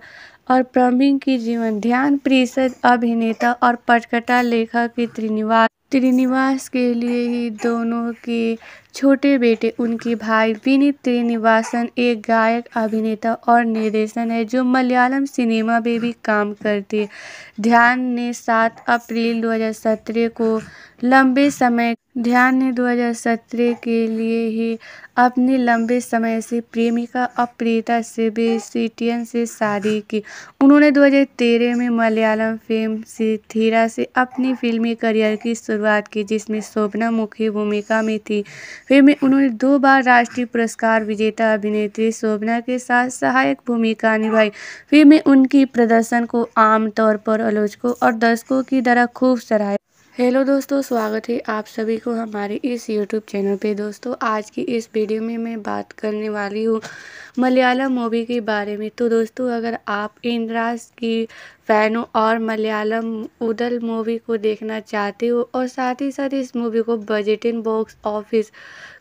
और प्रवीण की जीवन ध्यान परिषद अभिनेता और पटकथा लेखक के त्रिनिवास त्रिनिवास के लिए ही दोनों के छोटे बेटे उनके भाई विनीत त्रिनिवासन एक गायक अभिनेता और निर्देशन है जो मलयालम सिनेमा में भी काम करते ध्यान ने सात अप्रैल 2017 को लंबे समय ध्यान ने दो हज़ार सत्रह के लिए ही अपने लंबे समय से प्रेमिका और प्रियता से शादी की उन्होंने दो हज़ार तेरह में मलयालम फिल्म सिथीरा से अपनी फिल्मी करियर की शुरुआत की जिसमें शोभना मुख्य भूमिका में थी फिल्म में उन्होंने दो बार राष्ट्रीय पुरस्कार विजेता अभिनेत्री शोभना के साथ सहायक भूमिका निभाई फिल्म में उनकी प्रदर्शन को आमतौर पर आलोचकों और दर्शकों की तरह खूब सराहा हेलो दोस्तों स्वागत है आप सभी को हमारे इस यूट्यूब चैनल पे दोस्तों आज की इस वीडियो में मैं बात करने वाली हूँ मलयालम मूवी के बारे में तो दोस्तों अगर आप इंद्राज की फ़ैनों और मलयालम उदल मूवी को देखना चाहते हो और साथ ही साथ इस मूवी को budget in box office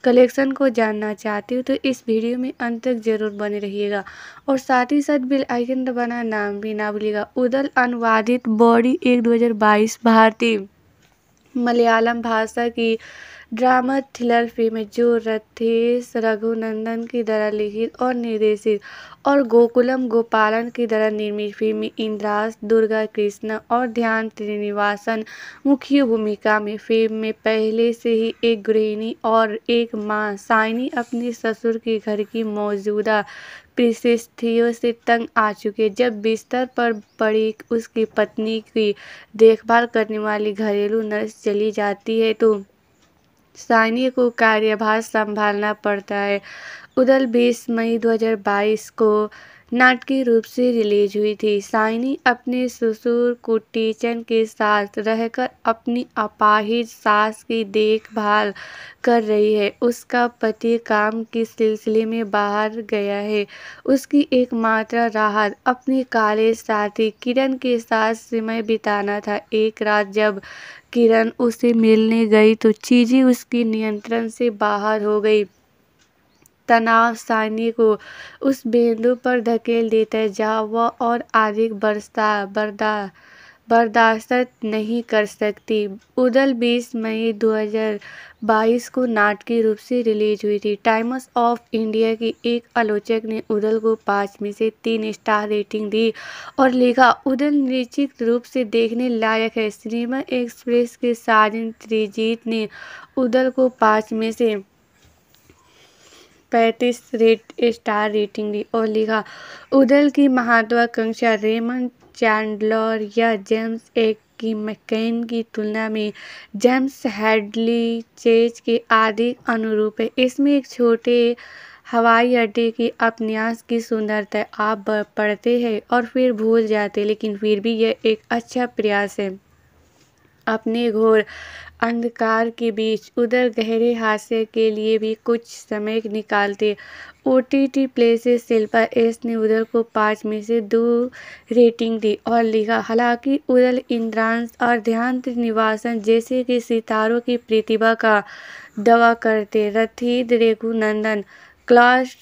collection को जानना चाहते हो तो इस वीडियो में अंत तक ज़रूर बने रहिएगा और साथ ही साथ बिल आइकन दबाना नाम भी ना भूलिएगा उदल अनुवादित बॉडी एक 2022 भारतीय मलयालम भाषा की ड्रामा थ्रिलर फिल्म जो रथेश रघुनंदन की द्वारा लिखित और निर्देशित और गोकुलम गोपालन की द्वारा निर्मित फिल्म इंद्रास दुर्गा कृष्णा और ध्यान श्रीनिवासन मुख्य भूमिका में फिल्म में पहले से ही एक गृहिणी और एक माँ साइनी अपने ससुर के घर की मौजूदा परिस्थितियों से तंग आ चुके जब बिस्तर पर पड़ी उसकी पत्नी की देखभाल करने वाली घरेलू नर्स चली जाती है तो सायनी को कार्यभार संभालना पड़ता है उधर बीस मई 2022 को नाटकीय रूप से रिलीज हुई थी साइनी अपने ससुर कुटीचन के साथ रहकर अपनी अपाहिज सास की देखभाल कर रही है उसका पति काम के सिलसिले में बाहर गया है उसकी एकमात्र राहत अपने काले साथी किरण के साथ समय बिताना था एक रात जब किरण उसे मिलने गई तो चीज़ें उसके नियंत्रण से बाहर हो गई तनाव सानी को उस बिंदु पर धकेल देता है जहाँ वह और अधिक बरसता बर्दा बर्दाश्त नहीं कर सकती उदल 20 मई 2022 को नाटकीय रूप से रिलीज हुई थी टाइम्स ऑफ इंडिया की एक आलोचक ने उदल को पाँच में से तीन स्टार रेटिंग दी और लिखा उदल निश्चित रूप से देखने लायक है सिनेमा एक्सप्रेस के साजन त्रिजीत ने उदल को पाँच में से पैंतीस रेट स्टार रेटिंग दी और लिखा उदल की महत्वाकांक्षा रेमन चैंडलर या जेम्स एक की मैकेन की तुलना में जेम्स हेडली चेज के आदि अनुरूप है इसमें एक छोटे हवाई अड्डे की अपन्यास की सुंदरता आप पढ़ते हैं और फिर भूल जाते लेकिन फिर भी यह एक अच्छा प्रयास है अपने घोर अंधकार के बीच उधर गहरे हादसे के लिए भी कुछ समय निकालते ओ टी टी प्ले से शिल्पा एस ने उधर को पाँच में से दो रेटिंग दी और लिखा हालांकि उधर इंद्रांश और ध्यान निवासन जैसे कि सितारों की प्रतिभा का दवा करते रथीद रेघुनंदन क्लास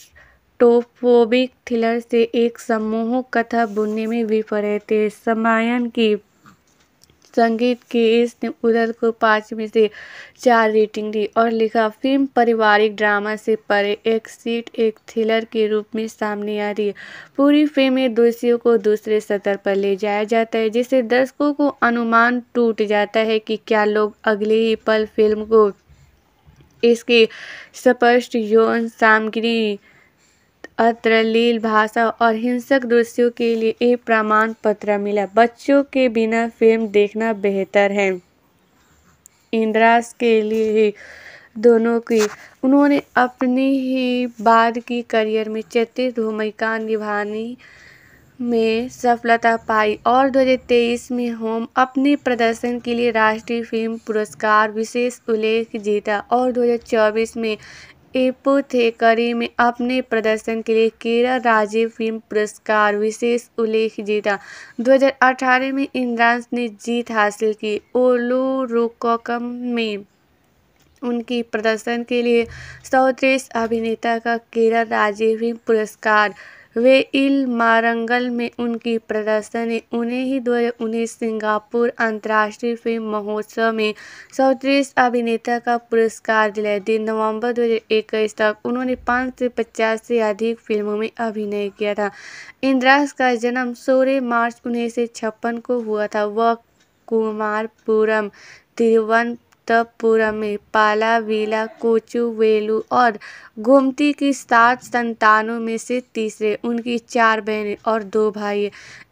टोफोबिक थ्रिलर से एक समूह कथा बुनने में विफल रहते समायन की संगीत के इस उदल को पाँच में से चार रेटिंग दी और लिखा फिल्म पारिवारिक ड्रामा से परे एक सीट एक थ्रिलर के रूप में सामने आ रही है पूरी फिल्म में दोषियों को दूसरे सतर पर ले जाया जाता है जिससे दर्शकों को अनुमान टूट जाता है कि क्या लोग अगले ही पल फिल्म को इसकी स्पष्ट यौन सामग्री अश्लील भाषा और हिंसक दृश्यों के लिए एक प्रमाण पत्र मिला बच्चों के बिना फिल्म देखना बेहतर है इंद्रास के लिए ही दोनों की उन्होंने अपनी ही बाद की करियर में चित्रित भूमिका निभाने में सफलता पाई और 2023 में होम अपने प्रदर्शन के लिए राष्ट्रीय फिल्म पुरस्कार विशेष उल्लेख जीता और 2024 में एपोथेकरी में अपने प्रदर्शन के लिए केरल राज्य फिल्म पुरस्कार विशेष उल्लेख जीता 2018 में इंद्रांश ने जीत हासिल की ओलोरोकम में उनकी प्रदर्शन के लिए सर्वश्रेष्ठ अभिनेता का केरल राज्य फिल्म पुरस्कार वे इल मारंगल में उनकी प्रदर्शनी उन्हें ही दो उन्नीस सिंगापुर अंतर्राष्ट्रीय फिल्म महोत्सव में सौतीस अभिनेता का पुरस्कार दिलाया दिन नवंबर 2021 तक उन्होंने पाँच से पचास से अधिक फिल्मों में अभिनय किया था इंद्रास का जन्म सोलह मार्च उन्नीस को हुआ था वह कुमारपुरम तिरुवन तपुरम में पाला वीला कोचू वेलू और गोमती की सात संतानों में से तीसरे उनकी चार बहनें और दो भाई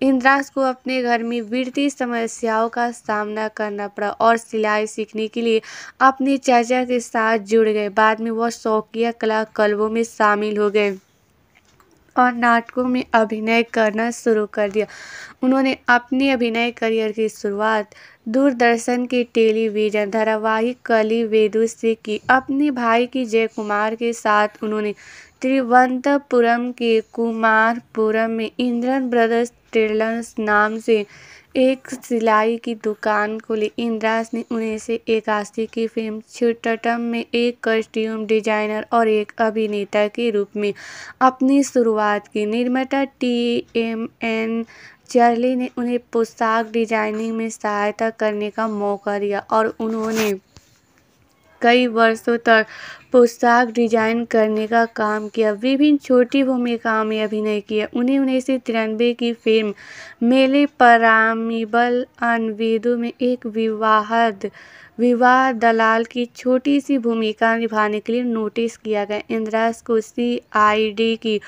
इंद्रास को अपने घर में वित्तीय समस्याओं का सामना करना पड़ा और सिलाई सीखने के लिए अपने चाचा के साथ जुड़ गए बाद में वह शौकिया कला कल्बों में शामिल हो गए और नाटकों में अभिनय करना शुरू कर दिया उन्होंने अपने अभिनय करियर की शुरुआत दूरदर्शन के टेलीविजन धारावाहिक कली वेदु से की अपने भाई की जय कुमार के साथ उन्होंने तिरुवनंतपुरम के कुमारपुरम में इंद्रन ब्रदर्स ट्रेलर्स नाम से एक सिलाई की दुकान खुली इंद्रास ने से एक आस्ती की फिल्म थिट्टम में एक कॉस्ट्यूम डिजाइनर और एक अभिनेता के रूप में अपनी शुरुआत की निर्माता टी एम एन चर्ली ने उन्हें पोशाक डिजाइनिंग में सहायता करने का मौका दिया और उन्होंने कई वर्षों तक पोशाक डिजाइन करने का काम किया विभिन्न छोटी भूमिकाओं में अभिनय किया उन्हें उन्नीस सौ तिरानवे की फिल्म मेले परामिबल अनवीदु में एक विवाहद विवाह दलाल की छोटी सी भूमिका निभाने के लिए नोटिस किया गया इंदिरा को सी आई डी की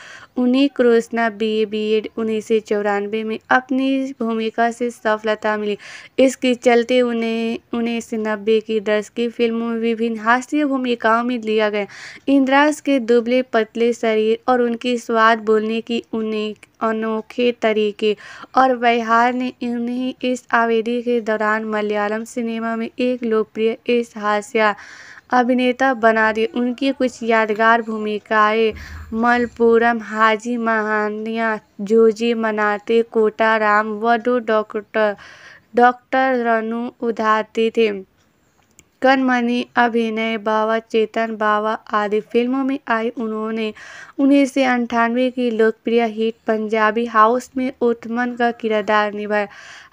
उन्हीं Krishna B A B Ed उन्नीस सौ चौरानवे में अपनी भूमिका से सफलता मिली इसके चलते उन्हें उन्नीस सौ नब्बे की दस की फिल्मों में विभिन्न हास्य भूमिकाओं में लिया गया इंदिराज के दुबले पतले शरीर और उनकी स्वाद बोलने की उन्हें अनोखे तरीके और व्यवहार ने उन्हें इस अवधि के दौरान मलयालम सिनेमा में एक लोकप्रिय इस हास्य अभिनेता बना दिए उनकी कुछ यादगार भूमिकाएँ मलपुरम हाजी महानिया जोजी मनाते कोटाराम व दो डॉक्टर डॉक्टर रनु उधाते थे कनमनी अभिनय बाबा चेतन बाबा आदि फिल्मों में आई उन्होंने उन्नीस सौ अंठानवे की लोकप्रिय हिट पंजाबी हाउस में उत्तमन का किरदार निभाया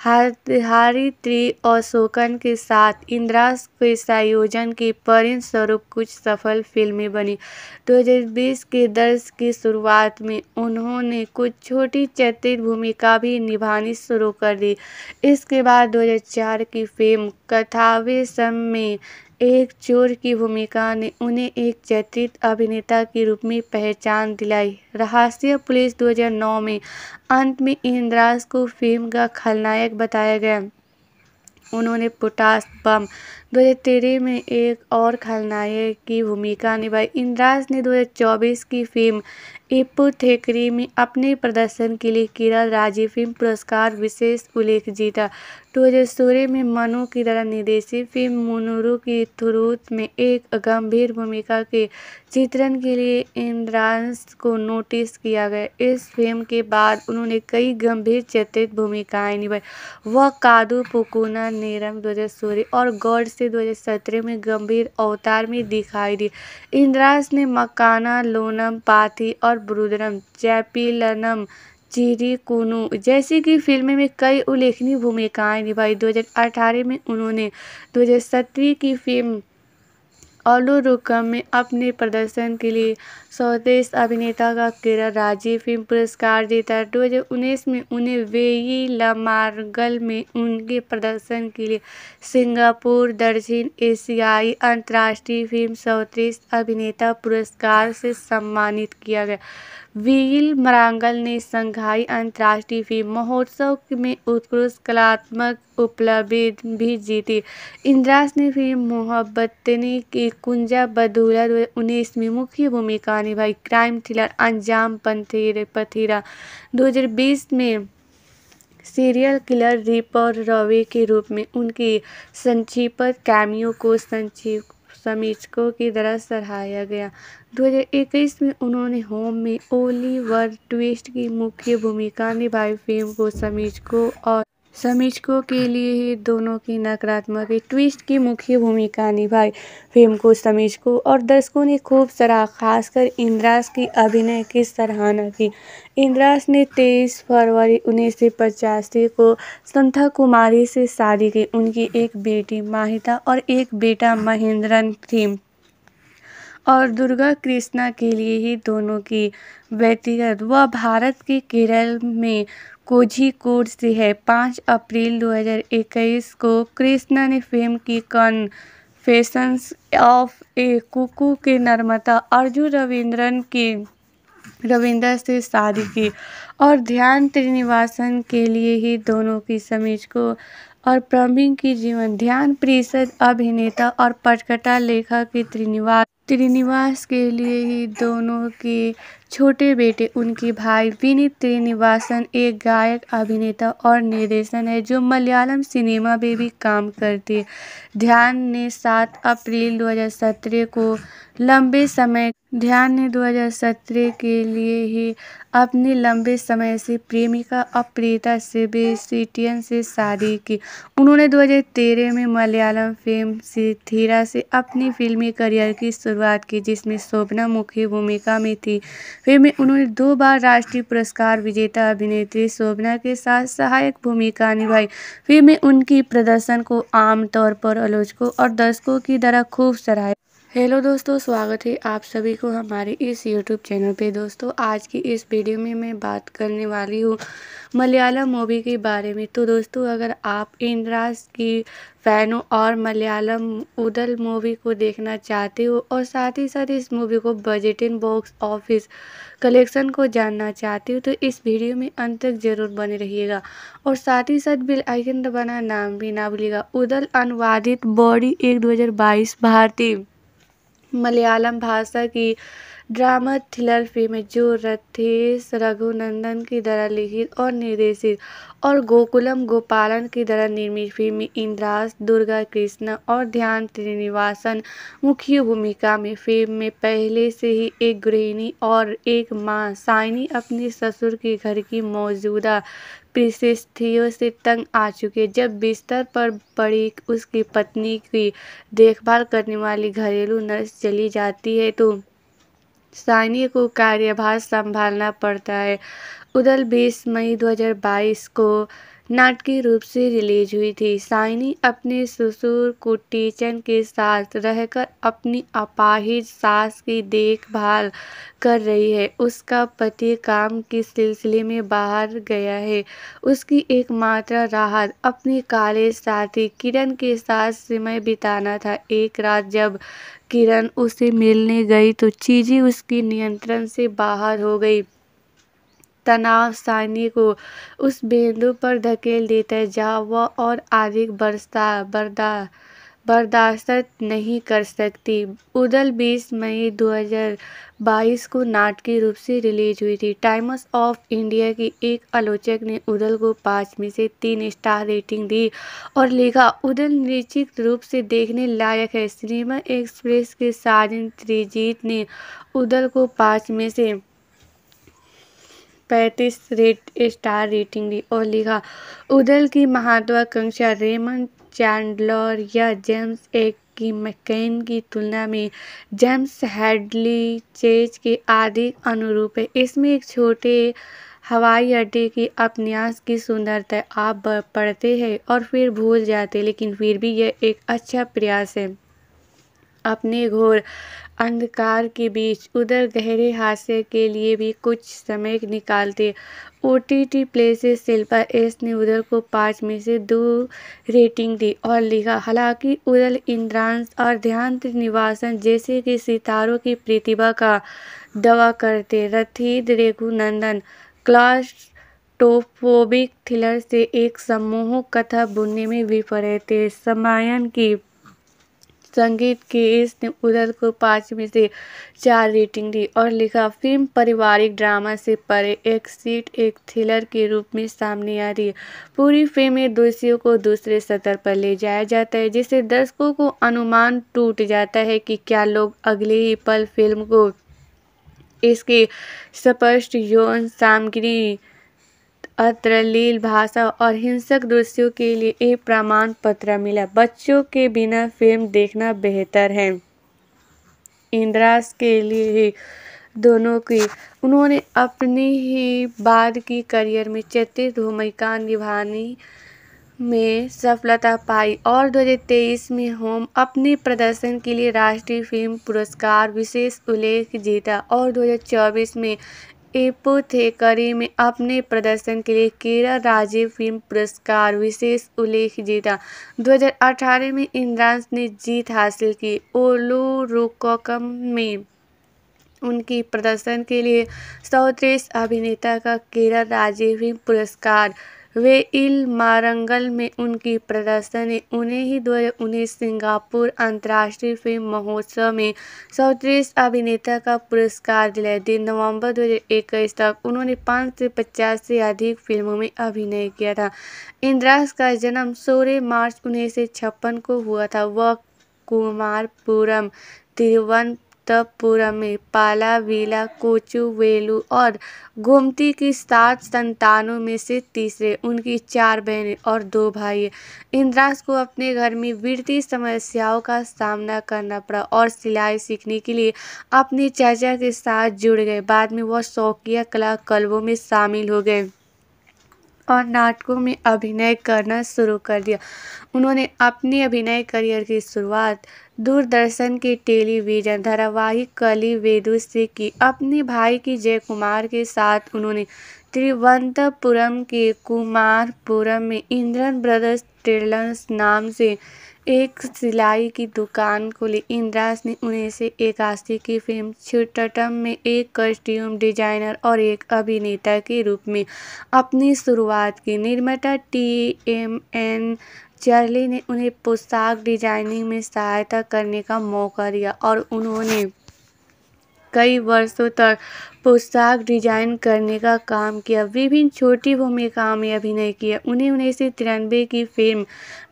और अशोकन के साथ इंदिरा के संयोजन के स्वरूप कुछ सफल फिल्में बनी दो हजार बीस के दर्श की शुरुआत में उन्होंने कुछ छोटी चरित्र भूमिका भी निभानी शुरू कर दी इसके बाद दो हजार चार की फ़िल्म कथावेशम में एक चोर की भूमिका ने उन्हें एक चर्चित अभिनेता के रूप में पहचान दिलाई रहस्य पुलिस 2009 में अंत में इंद्राज को फिल्म का खलनायक बताया गया उन्होंने पोटास बम दो हज़ार तेरह में एक और खलनायक की भूमिका निभाई इंद्राज ने दो हज़ार चौबीस की फिल्म थेकरी में अपने प्रदर्शन के लिए किरण राजीव फिल्म पुरस्कार विशेष उल्लेख जीता दो हज़ार सोलह में मनु की द्वारा निर्देशित फिल्म मुनुरु की थ्रूत में एक गंभीर भूमिका के चित्रण के लिए इंद्रांस को नोटिस किया गया इस फिल्म के बाद उन्होंने कई गंभीर चित्रित भूमिकाएं निभाई वह कादू पुकुना नेरम दो हज़ार सोलह और गॉड से 2017 में गंभीर अवतार में दिखाई दी इंद्रास ने मकाना लोनम पाथी और ब्रुद्रम चैपिलनम चिरी कुनु जैसी कि फिल्म में कई उल्लेखनीय भूमिकाएं निभाई 2018 में उन्होंने दो की फिल्म अल्लूरुक्कम में अपने प्रदर्शन के लिए स्वदेश अभिनेता का केरल राज्य फिल्म पुरस्कार जीता दो हज़ार उन्नीस में उन्हें लमार्गल में उनके प्रदर्शन के लिए सिंगापुर दक्षिण एशियाई अंतर्राष्ट्रीय फिल्म स्वदेश अभिनेता पुरस्कार से सम्मानित किया गया व्हील मरांगल ने संघाई अंतर्राष्ट्रीय फिल्म महोत्सव में उत्कृष्ट कलात्मक उपलब्धि भी जीती इंद्रास ने फिल्म मोहब्बतनी की कुंजा बदूला दो उन्नीस में मुख्य भूमिका निभाई क्राइम थ्रिलर अंजाम पंथेरे पथीरा 2020 में सीरियल किलर रिपर रवे के रूप में उनकी संक्षिप्त कैमियों को संक्षिप्त समीक्षकों की तरह सराहाया गया 2021 में उन्होंने होम में ओली ओलिवर ट्विस्ट की मुख्य भूमिका निभाई फिल्म को समीक्षकों और समीक्षकों के लिए ही दोनों की नकारात्मक ट्विस्ट की मुख्य भूमिका निभाई फिल्म को समीक्षकों और दर्शकों ने खूब सराहा खासकर इंद्रास की अभिनय की सराहना की इंद्रास ने 23 फरवरी उन्नीस को संथा कुमारी से शादी की उनकी एक बेटी माहिता और एक बेटा महेंद्रन थी और दुर्गा कृष्णा के लिए ही दोनों की व्यक्तिगत वह भारत के केरल में कोझिकोड से है पाँच अप्रैल 2021 को कृष्णा ने फिल्म की कन फैशंस ऑफ ए कुकू के निर्माता अर्जुन रविंद्रन की रविंद्र से शादी की और ध्यान त्रिनिवासन के लिए ही दोनों की समीज को और प्रवीण की जीवन ध्यान परिषद अभिनेता और पटकथा लेखक की त्रिनिवास त्रिनिवास के लिए ही दोनों के छोटे बेटे उनके भाई विनीत त्रिनिवासन एक गायक अभिनेता और निर्देशन है जो मलयालम सिनेमा में भी काम करते ध्यान ने सात अप्रैल 2017 को लंबे समय ध्यान ने 2017 के लिए ही अपने लंबे समय से प्रेमिका अप्रीता प्रियता से शादी की उन्होंने 2013 में मलयालम फिल्म से थीरा से अपनी फिल्मी करियर की शुरुआत की जिसमें शोभना मुख्य भूमिका में थी फिर में उन्होंने दो बार राष्ट्रीय पुरस्कार विजेता अभिनेत्री शोभना के साथ सहायक भूमिका निभाई फिर में उनकी प्रदर्शन को आमतौर पर आलोचकों और दर्शकों की तरह खूब सराहा हेलो दोस्तों स्वागत है आप सभी को हमारे इस यूट्यूब चैनल पे दोस्तों आज की इस वीडियो में मैं बात करने वाली हूँ मलयालम मूवी के बारे में तो दोस्तों अगर आप इंद्राज की फ़ैन हो और मलयालम उदल मूवी को देखना चाहते हो और साथ ही साथ इस मूवी को budget in box office collection को जानना चाहते हो तो इस वीडियो में अंत तक ज़रूर बने रहिएगा और साथ ही साथ बिल आइकन दबाना नाम भी ना भूलिएगा उदल अनुवादित बॉडी एक दो भारतीय मलयालम भाषा की ड्रामा थ्रिलर फिल्म जो रथेश रघुनंदन की द्वारा लिखित और निर्देशित और गोकुलम गोपालन की द्वारा निर्मित फिल्म इंद्रास दुर्गा कृष्ण और ध्यान त्रिनिवासन मुख्य भूमिका में फिल्म में पहले से ही एक गृहिणी और एक माँ साइनी अपने ससुर के घर की मौजूदा परिस्थितियों से तंग आ चुके जब बिस्तर पर पड़ी उसकी पत्नी की देखभाल करने वाली घरेलू नर्स चली जाती है तो सानिया को कार्यभार संभालना पड़ता है उधर 20 मई 2022 को नाटकीय रूप से रिलीज हुई थी साइनी अपने ससुर कुटीचन के साथ रहकर अपनी अपाहिज सास की देखभाल कर रही है उसका पति काम के सिलसिले में बाहर गया है उसकी एकमात्र राहत अपने काले साथी किरण के साथ समय बिताना था एक रात जब किरण उसे मिलने गई तो चीज़ें उसके नियंत्रण से बाहर हो गई तनाव सानी को उस बिंदु पर धकेल देता है जहाँ वह और अधिक बरसा बर्दा बर्दाश्त नहीं कर सकती उदल 20 मई 2022 को नाटकीय रूप से रिलीज हुई थी टाइम्स ऑफ इंडिया की एक आलोचक ने उदल को पाँच में से तीन स्टार रेटिंग दी और लिखा उदल निश्चित रूप से देखने लायक है सिनेमा एक्सप्रेस के साजन त्रिजीत ने उदल को पाँच में से पैंतीस रेट स्टार रेटिंग दी और लिखा उदल की महत्वाकांक्षा रेमंड चैंडलर या जेम्स एक की मैकेन की तुलना में जेम्स हेडली चेज के आदि अनुरूप है इसमें एक छोटे हवाई अड्डे की अपन्यास की सुंदरता आप पढ़ते हैं और फिर भूल जाते लेकिन फिर भी यह एक अच्छा प्रयास है अपने घोर अंधकार के बीच उधर गहरे हास्य के लिए भी कुछ समय निकालते ओ टी टी प्ले से शिल्पा एस ने उदल को पाँच में से दो रेटिंग दी और लिखा हालांकि उधर इंद्रांश और ध्यान निवासन जैसे कि सितारों की प्रतिभा का दवा करते रथीद रेघुनंदन क्लास टोपोबिक थ्रिलर से एक समूह कथा बुनने में विफल थे समायन की संगीत के इस उधर को पाँच में से चार रेटिंग दी और लिखा फिल्म पारिवारिक ड्रामा से परे एक सीट एक थ्रिलर के रूप में सामने आ रही है पूरी फिल्म में दोषियों को दूसरे सतर पर ले जाया जाता है जिससे दर्शकों को अनुमान टूट जाता है कि क्या लोग अगले ही पल फिल्म को इसके स्पष्ट यौन सामग्री अश्लील भाषा और हिंसक दृश्यों के लिए एक प्रमाण पत्र मिला बच्चों के बिना फिल्म देखना बेहतर है इंद्रास के लिए ही दोनों की उन्होंने अपनी ही बाद की करियर में चैत्रित भूमिका निभाने में सफलता पाई और 2023 में होम अपने प्रदर्शन के लिए राष्ट्रीय फिल्म पुरस्कार विशेष उल्लेख जीता और 2024 में एपोथेकरी में अपने प्रदर्शन के लिए केरल राज्य फिल्म पुरस्कार विशेष उल्लेख जीता 2018 में इंद्रांश ने जीत हासिल की ओलो रोकम में उनकी प्रदर्शन के लिए सौत्रेस अभिनेता का केरल राज्य फिल्म पुरस्कार वे इल मारंगल में उनकी प्रदर्शनी उन्हें ही दो उन्नीस सिंगापुर अंतर्राष्ट्रीय फिल्म महोत्सव में सर्वश्रेष्ठ अभिनेता का पुरस्कार दिलाया दिन नवंबर 2021 तक उन्होंने पाँच से पचास से अधिक फिल्मों में अभिनय किया था इंद्रास का जन्म सोलह मार्च उन्नीस को हुआ था वह कुमारपुरम तिरुवन मलप्पुरम में पाला वीला कोचू वेलू और गोमती की सात संतानों में से तीसरे उनकी चार बहनें और दो भाई इंद्रास को अपने घर में वित्तीय समस्याओं का सामना करना पड़ा और सिलाई सीखने के लिए अपने चाचा के साथ जुड़ गए बाद में वह शौकिया कला कल्बों में शामिल हो गए और नाटकों में अभिनय करना शुरू कर दिया उन्होंने अपने अभिनय करियर की शुरुआत दूरदर्शन के टेलीविजन धारावाहिक कली वेदु से की अपने भाई की जय कुमार के साथ उन्होंने तिरुवनंतपुरम के कुमारपुरम में इंद्रन ब्रदर्स टेलर्स नाम से एक सिलाई की दुकान खुली इंद्राज ने से एक आस्ती की फिल्म छिटम में एक कॉस्ट्यूम डिजाइनर और एक अभिनेता के रूप में अपनी शुरुआत की निर्माता टी एम एन चार्ली ने उन्हें पोशाक डिजाइनिंग में सहायता करने का मौका दिया और उन्होंने कई वर्षों तक पोशाक डिजाइन करने का काम किया विभिन्न छोटी भूमिकाओं में अभिनय किया उन्हें उन्नीस सौ तिरानवे की फिल्म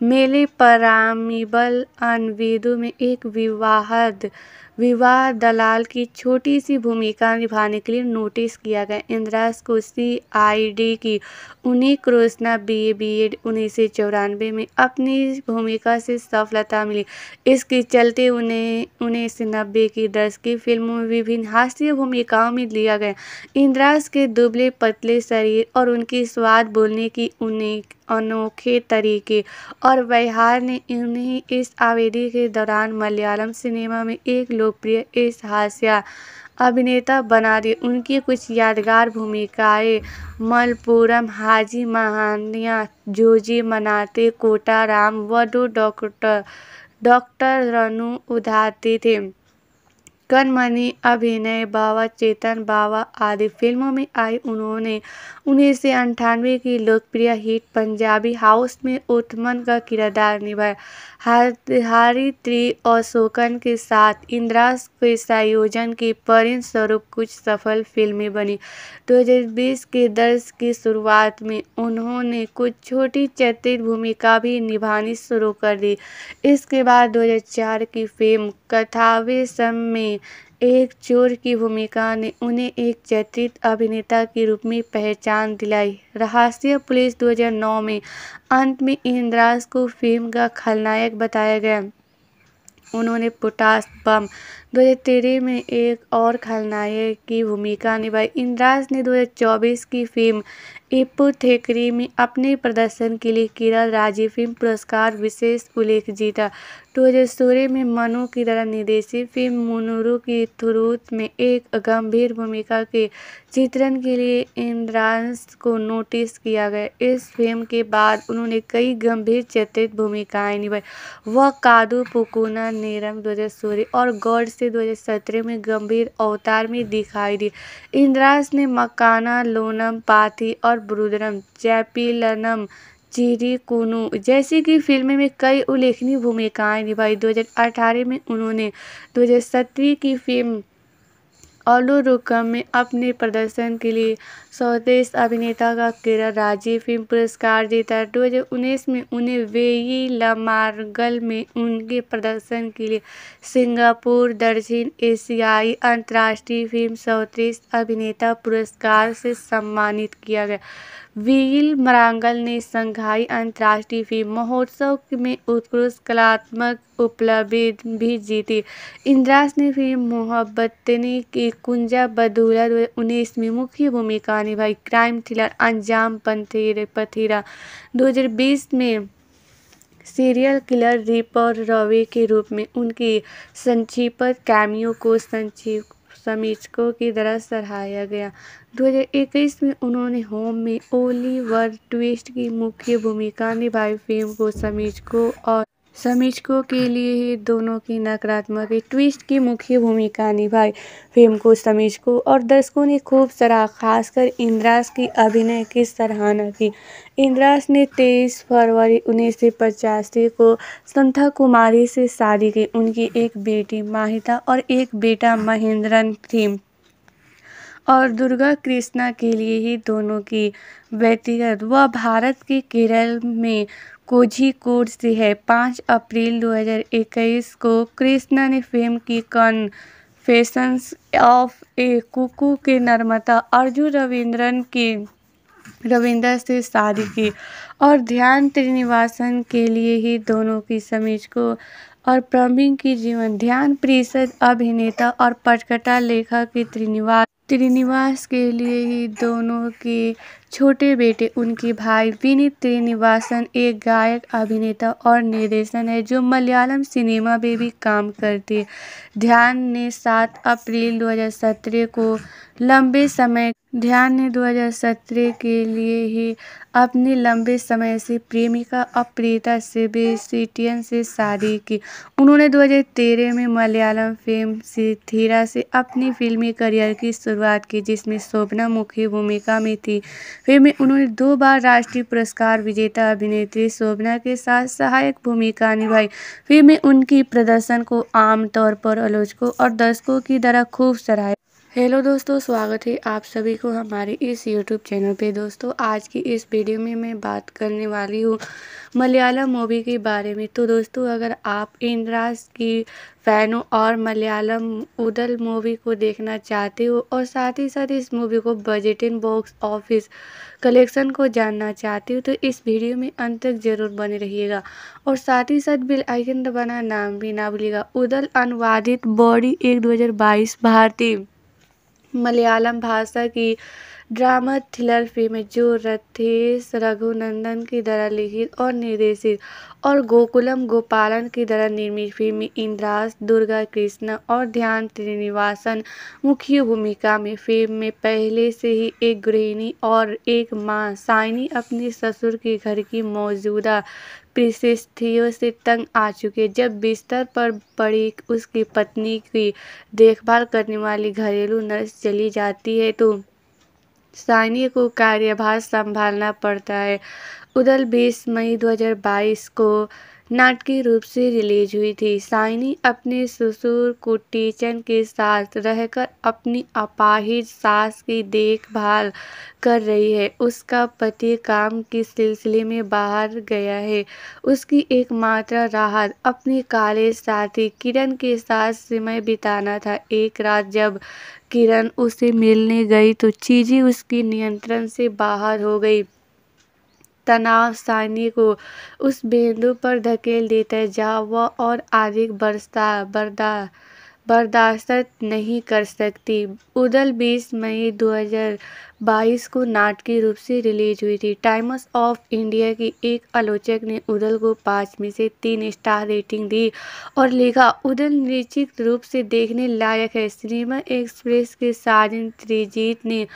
मेले परामिबल अनविदु में एक विवाहद विवाह दलाल की छोटी सी भूमिका निभाने के लिए नोटिस किया गया इंदिराज को सीआईडी की उन्हें Krishna B A B Ed उन्नीस सौ चौरानवे में अपनी भूमिका से सफलता मिली इसके चलते उन्हें उन्नीस सौ नब्बे की दस की फिल्मों में विभिन्न हास्य भूमिकाओं में लिया गया इंदिराज के दुबले पतले शरीर और उनकी स्वाद बोलने की उन्हें अनोखे तरीके और व्यवहार ने इन्हें इस आवेदी के दौरान मलयालम सिनेमा में एक लोकप्रिय इस हास्य अभिनेता बना दिए उनकी कुछ यादगार भूमिकाएं मलपुरम हाजी महानिया जोजी मनाते कोटाराम वडो डॉक्टर डॉक्टर रनु उधाती थे कनमणि अभिनय बाबा चेतन बाबा आदि फिल्मों में आए उन्होंने उन्नीस सौ अंठानवे की लोकप्रिय हिट पंजाबी हाउस में उत्मन का किरदार निभाया हारी त्री अशोकन के साथ इंद्रास के संयोजन के स्वरूप कुछ सफल फिल्में बनी 2020 के दर्श की शुरुआत में उन्होंने कुछ छोटी चतित भूमिका भी निभानी शुरू कर दी इसके बाद 2004 की फिल्म कथावे सम में एक चोर की भूमिका ने उन्हें एक चर्चित अभिनेता के रूप में पहचान दिलाई रहस्य पुलिस 2009 में अंत में इंद्रास को फिल्म का खलनायक बताया गया उन्होंने पोटास बम तेरह में एक और खलनायक की भूमिका निभाई इंद्राज ने 2024 की फिल्म इप्पु थेकरी में अपने प्रदर्शन के लिए किरण राजी फिल्म पुरस्कार विशेष उल्लेख जीता दो सोलह में मनु की द्वारा निर्देशित फिल्म मुनुरु की थ्रूत में एक गंभीर भूमिका के चित्रण के लिए इंद्रांस को नोटिस किया गया इस फिल्म के बाद उन्होंने कई गंभीर चित्रित भूमिकाएं निभाई वह कादू पुकुना नेरम दो हज़ार और गॉड से 2017 में गंभीर अवतार में दिखाई दी इंद्राज ने मकाना लोनम पाथी और ब्रुद्रम चैपिलनम कुनू जैसी कि फिल्में में कई उल्लेखनीय भूमिकाएं निभाई 2018 में उन्होंने 2017 की फिल्म रुकम में अपने प्रदर्शन के लिए स्वदेश अभिनेता का केरल राज्य फिल्म पुरस्कार जीता दो हज़ार उन्नीस में उन्हें वेई लमार्गल में उनके प्रदर्शन के लिए सिंगापुर दक्षिण एशियाई अंतर्राष्ट्रीय फिल्म स्वदेश अभिनेता पुरस्कार से सम्मानित किया गया व्हील मरांगल ने शंघाई अंतर्राष्ट्रीय फिल्म महोत्सव में उत्कृष्ट कलात्मक उपलब्धि भी जीती इंद्रास ने फिल्म मोहब्बतनी की कुंजा बदूला दो उन्नीस में मुख्य भूमिका निभाई क्राइम थ्रिलर अंजाम दो पथेरा 2020 में सीरियल किलर रिपर रवे के रूप में उनकी संक्षिप्त कैमियों को संक्षिप्त समीक्षकों की तरह सराहाया गया 2021 में उन्होंने होम में ओली वर्ड ट्विस्ट की मुख्य भूमिका निभाई फिल्म को समीक्षकों और समीक्षकों के लिए ही दोनों की नकारात्मक ट्विस्ट की मुख्य भूमिका निभाई फिल्म को समीक्षकों और दर्शकों ने खूब सराहा खासकर इंद्रास की अभिनय की सराहना की इंद्रास ने 23 फरवरी उन्नीस को संथा कुमारी से शादी की उनकी एक बेटी माहिता और एक बेटा महेंद्रन थी और दुर्गा कृष्णा के लिए ही दोनों की व्यक्तिगत वह भारत के केरल में कोझिकोड से है पाँच अप्रैल 2021 को कृष्णा ने फिल्म की कन फैशंस ऑफ ए कुकू के निर्माता अर्जुन रविंद्रन की रविंद्र से शादी की और ध्यान त्रिनिवासन के लिए ही दोनों की समीज को और प्रवीण की जीवन ध्यान परिषद अभिनेता और पटकथा लेखक के त्रिनिवास त्रिनिवास के लिए ही दोनों के छोटे बेटे उनके भाई विनीत त्रिनिवासन एक गायक अभिनेता और निर्देशन है जो मलयालम सिनेमा में भी काम करते ध्यान ने 7 अप्रैल 2017 को लंबे समय ध्यान ने 2017 के लिए ही अपने लंबे समय से प्रेमिका अप्रीता प्रियता से शादी की उन्होंने 2013 में मलयालम फिल्म थीरा से अपनी फिल्मी करियर की शुरुआत की जिसमें शोभना मुख्य भूमिका में थी फिल्म में उन्होंने दो बार राष्ट्रीय पुरस्कार विजेता अभिनेत्री शोभना के साथ सहायक भूमिका निभाई फिल्म में उनकी प्रदर्शन को आमतौर पर आलोचकों और दर्शकों की तरह खूब सराहा हेलो दोस्तों स्वागत है आप सभी को हमारे इस यूट्यूब चैनल पे दोस्तों आज की इस वीडियो में मैं बात करने वाली हूँ मलयालम मूवी के बारे में तो दोस्तों अगर आप इंद्राज की फ़ैनों और मलयालम उदल मूवी को देखना चाहते हो और साथ ही साथ इस मूवी को budget in box office collection को जानना चाहते हो तो इस वीडियो में अंत तक ज़रूर बने रहिएगा और साथ ही साथ बिल आइकन दबाना नाम भी ना भूलिएगा उदल अनुवादित बॉडी एक 2022 भारतीय मलयालम भाषा की ड्रामा थ्रिलर फिल्म जो रथेश रघुनंदन की द्वारा लिखित और निर्देशित और गोकुलम गोपालन की द्वारा निर्मित फिल्म इंद्रास दुर्गा कृष्ण और ध्यान त्रिनिवासन मुख्य भूमिका में फिल्म में पहले से ही एक गृहिणी और एक माँ साइनी अपने ससुर के घर की मौजूदा परिस्थितियों से तंग आ चुके जब बिस्तर पर पड़ी उसकी पत्नी की देखभाल करने वाली घरेलू नर्स चली जाती है तो सानी को कार्यभार संभालना पड़ता है उधर 20 मई 2022 को नाटकीय रूप से रिलीज हुई थी साइनी अपने ससुर कुटीचन के साथ रहकर अपनी अपाहिज सास की देखभाल कर रही है उसका पति काम के सिलसिले में बाहर गया है उसकी एकमात्र राहत अपने काले साथी किरण के साथ समय बिताना था एक रात जब किरण उसे मिलने गई तो चीज़ें उसके नियंत्रण से बाहर हो गई तनाव सानी को उस बिंदु पर धकेल देता है जहाँ वह और अधिक बरसता बर्दा बर्दाश्त नहीं कर सकती उदल 20 मई 2022 को नाटकीय रूप से रिलीज हुई थी टाइम्स ऑफ इंडिया की एक आलोचक ने उदल को पाँच में से तीन स्टार रेटिंग दी और लिखा उदल निश्चित रूप से देखने लायक है सिनेमा एक्सप्रेस के साजन त्रिजीत ने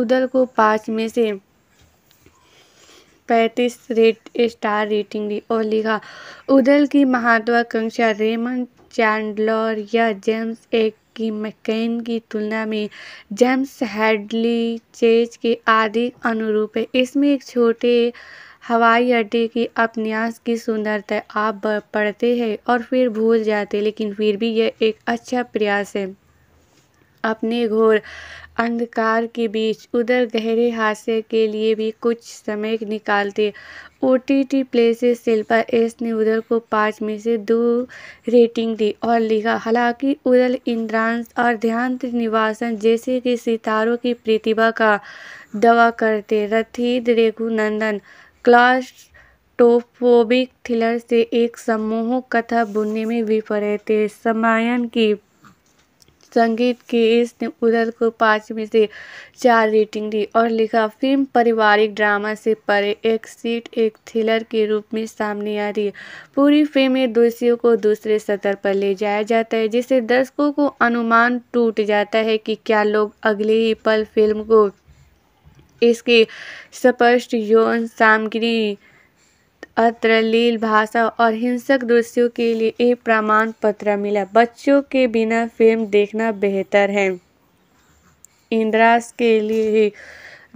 उदल को पाँच में से पैंतीस रेट स्टार रेटिंग दी और लिखा उदल की महत्वाकांक्षा रेमन चैंडलर या जेम्स एक की मैकेन की तुलना में जेम्स हेडली चेज के आदि अनुरूप है इसमें एक छोटे हवाई अड्डे की अपन्यास की सुंदरता आप पढ़ते हैं और फिर भूल जाते लेकिन फिर भी यह एक अच्छा प्रयास है अपने घोर अंधकार के बीच उधर गहरे हास्य के लिए भी कुछ समय निकालते ओ टी टी प्ले से शिल्पा एस ने उधर को पाँच में से दो रेटिंग दी और लिखा हालांकि उधर इंद्रांश और ध्यान निवासन जैसे कि सितारों की प्रतिभा का दवा करते रथीद रेघुनंदन क्लास टोफोबिक थ्रिलर से एक समूह कथा बुनने में विफल थे समायन की संगीत की इसने उदल को पाँच में से चार रेटिंग दी और लिखा फिल्म पारिवारिक ड्रामा से परे एक सीट एक थ्रिलर के रूप में सामने आ रही है पूरी फिल्म में दोषियों को दूसरे स्तर पर ले जाया जाता है जिससे दर्शकों को अनुमान टूट जाता है कि क्या लोग अगले ही पल फिल्म को इसके स्पष्ट यौन सामग्री अश्लील भाषा और हिंसक दृश्यों के लिए एक प्रमाण पत्र मिला बच्चों के बिना फिल्म देखना बेहतर है इंद्रास के लिए ही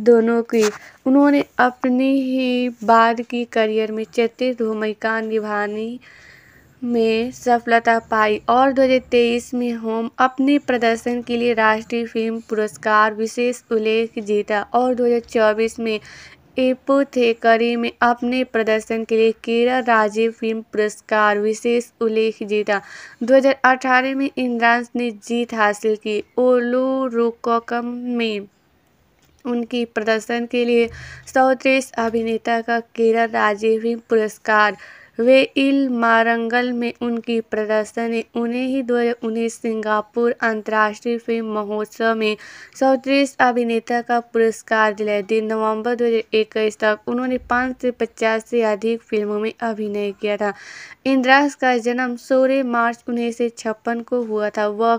दोनों की उन्होंने अपने ही बाद की करियर में चैत्रिक भूमिका निभाने में सफलता पाई और 2023 में होम अपने प्रदर्शन के लिए राष्ट्रीय फिल्म पुरस्कार विशेष उल्लेख जीता और 2024 में एपोथेकरी में अपने प्रदर्शन के लिए केरल राज्य फिल्म पुरस्कार विशेष उल्लेख जीता 2018 में इंद्रांश ने जीत हासिल की ओलोरोकम में उनकी प्रदर्शन के लिए सर्वश्रेष्ठ अभिनेता का केरल राज्य फिल्म पुरस्कार वे इल मारंगल में उनकी प्रदर्शनी उन्हें ही दो हज़ार उन्नीस सिंगापुर अंतर्राष्ट्रीय फिल्म महोत्सव में सौतीस अभिनेता का पुरस्कार दिलाया दिन नवंबर 2021 तक उन्होंने पाँच से पचास से अधिक फिल्मों में अभिनय किया था इंद्रास का जन्म सोलह मार्च उन्नीस को हुआ था वह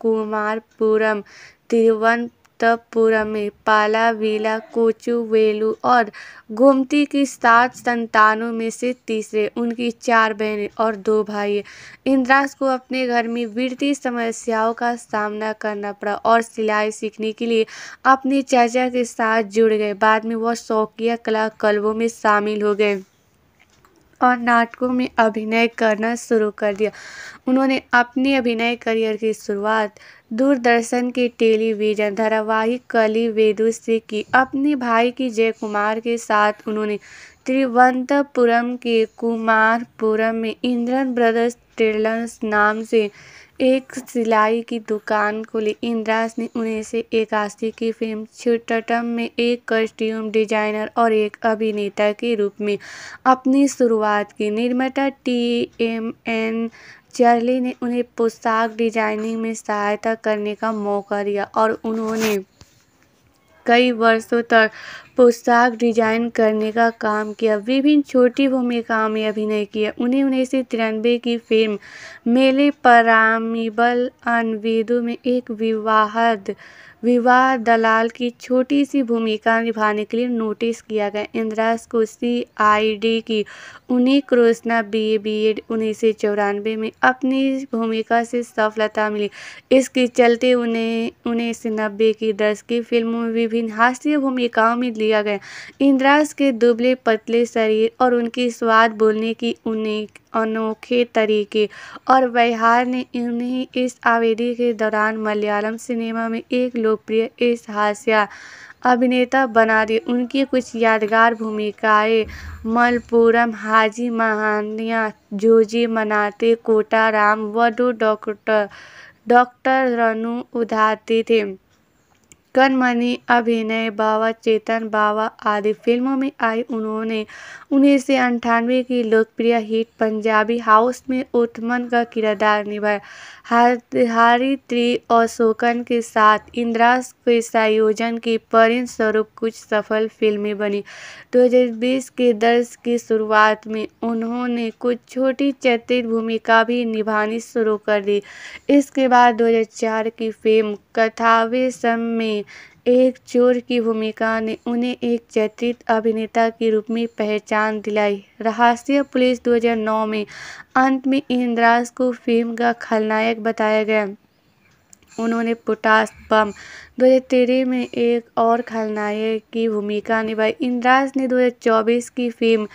कुमारपुरम तिरुवन महत्वपुरम में पाला वीला कोचू वेलू और गोमती की सात संतानों में से तीसरे उनकी चार बहनें और दो भाई इंद्रास को अपने घर में वित्तीय समस्याओं का सामना करना पड़ा और सिलाई सीखने के लिए अपने चाचा के साथ जुड़ गए बाद में वह शौकिया कला कल्बों में शामिल हो गए और नाटकों में अभिनय करना शुरू कर दिया उन्होंने अपने अभिनय करियर की शुरुआत दूरदर्शन के टेलीविजन धारावाहिक कली वेदु से की अपने भाई की जय कुमार के साथ उन्होंने तिरुवनंतपुरम के कुमारपुरम में इंद्रन ब्रदर्स ट्रेलर्स नाम से एक सिलाई की दुकान खोली इंद्रास ने से एक आस्ती की फिल्म छिटम में एक कॉस्ट्यूम डिजाइनर और एक अभिनेता के रूप में अपनी शुरुआत की निर्माता टी एम एन चर्ली ने उन्हें पोशाक डिजाइनिंग में सहायता करने का मौका दिया और उन्होंने कई वर्षों तक पोशाक डिजाइन करने का काम किया विभिन्न छोटी भूमिकाओं में अभिनय किया उन्हें उन्नीस सौ तिरानवे की फिल्म मेले परामिबल अनविदु में एक विवाहद विवाह दलाल की छोटी सी भूमिका निभाने के लिए नोटिस किया गया इंदिरा को सी आई डी की उन्हीं Krishna B A B Ed उन्नीस सौ चौरानवे में अपनी भूमिका से सफलता मिली इसके चलते उन्हें उन्नीस सौ नब्बे की दस की फिल्मों में विभिन्न हास्य भूमिकाओं में लिया गया इंदिरा के दुबले पतले शरीर और उनकी स्वाद बोलने की उन्हें अनोखे तरीके और व्यवहार ने इन्हें इस अवधि के दौरान मलयालम सिनेमा में एक लोकप्रिय इस हास्य अभिनेता बना दिए उनकी कुछ यादगार भूमिकाएं मलपुरम हाजी महानिया जोजी मनाते कोटाराम व डॉक्टर डॉक्टर रनु उधाते थे कनमणि अभिनय बाबा चेतन बाबा आदि फिल्मों में आए उन्होंने उन्नीस सौ अंठानवे की लोकप्रिय हिट पंजाबी हाउस में उत्मन का किरदार निभाया और शोकन के साथ इंदिरा के संयोजन परिण स्वरूप कुछ सफल फिल्में बनी दो हजार बीस के दर्श की शुरुआत में उन्होंने कुछ छोटी चतित भूमिका भी निभानी शुरू कर दी इसके बाद दो हजार चार की फ़िल्म कथावेशम में एक चोर की भूमिका ने उन्हें एक चर्चित अभिनेता के रूप में पहचान दिलाई रहस्य पुलिस 2009 में अंत में इंद्राज को फिल्म का खलनायक बताया गया उन्होंने पोटास बम दो में एक और खलनायक की भूमिका निभाई इंद्राज ने 2024 की फिल्म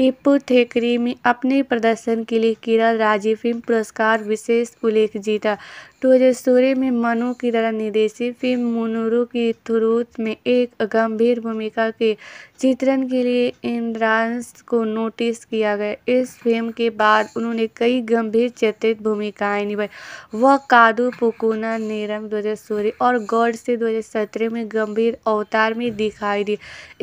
इप्पु थेकरी में अपने प्रदर्शन के लिए किरण राजीव फिल्म पुरस्कार विशेष उल्लेख जीता 2016 में मनु की द्वारा निर्देशित फिल्म मुनुरु की थ्रूत में एक गंभीर भूमिका के चित्रण के लिए इंद्रांस को नोटिस किया गया इस फिल्म के बाद उन्होंने कई गंभीर चित्रित भूमिकाएं निभाई वह कादू पुकुना नेरम दो और गॉड से 2017 में गंभीर अवतार में दिखाई दी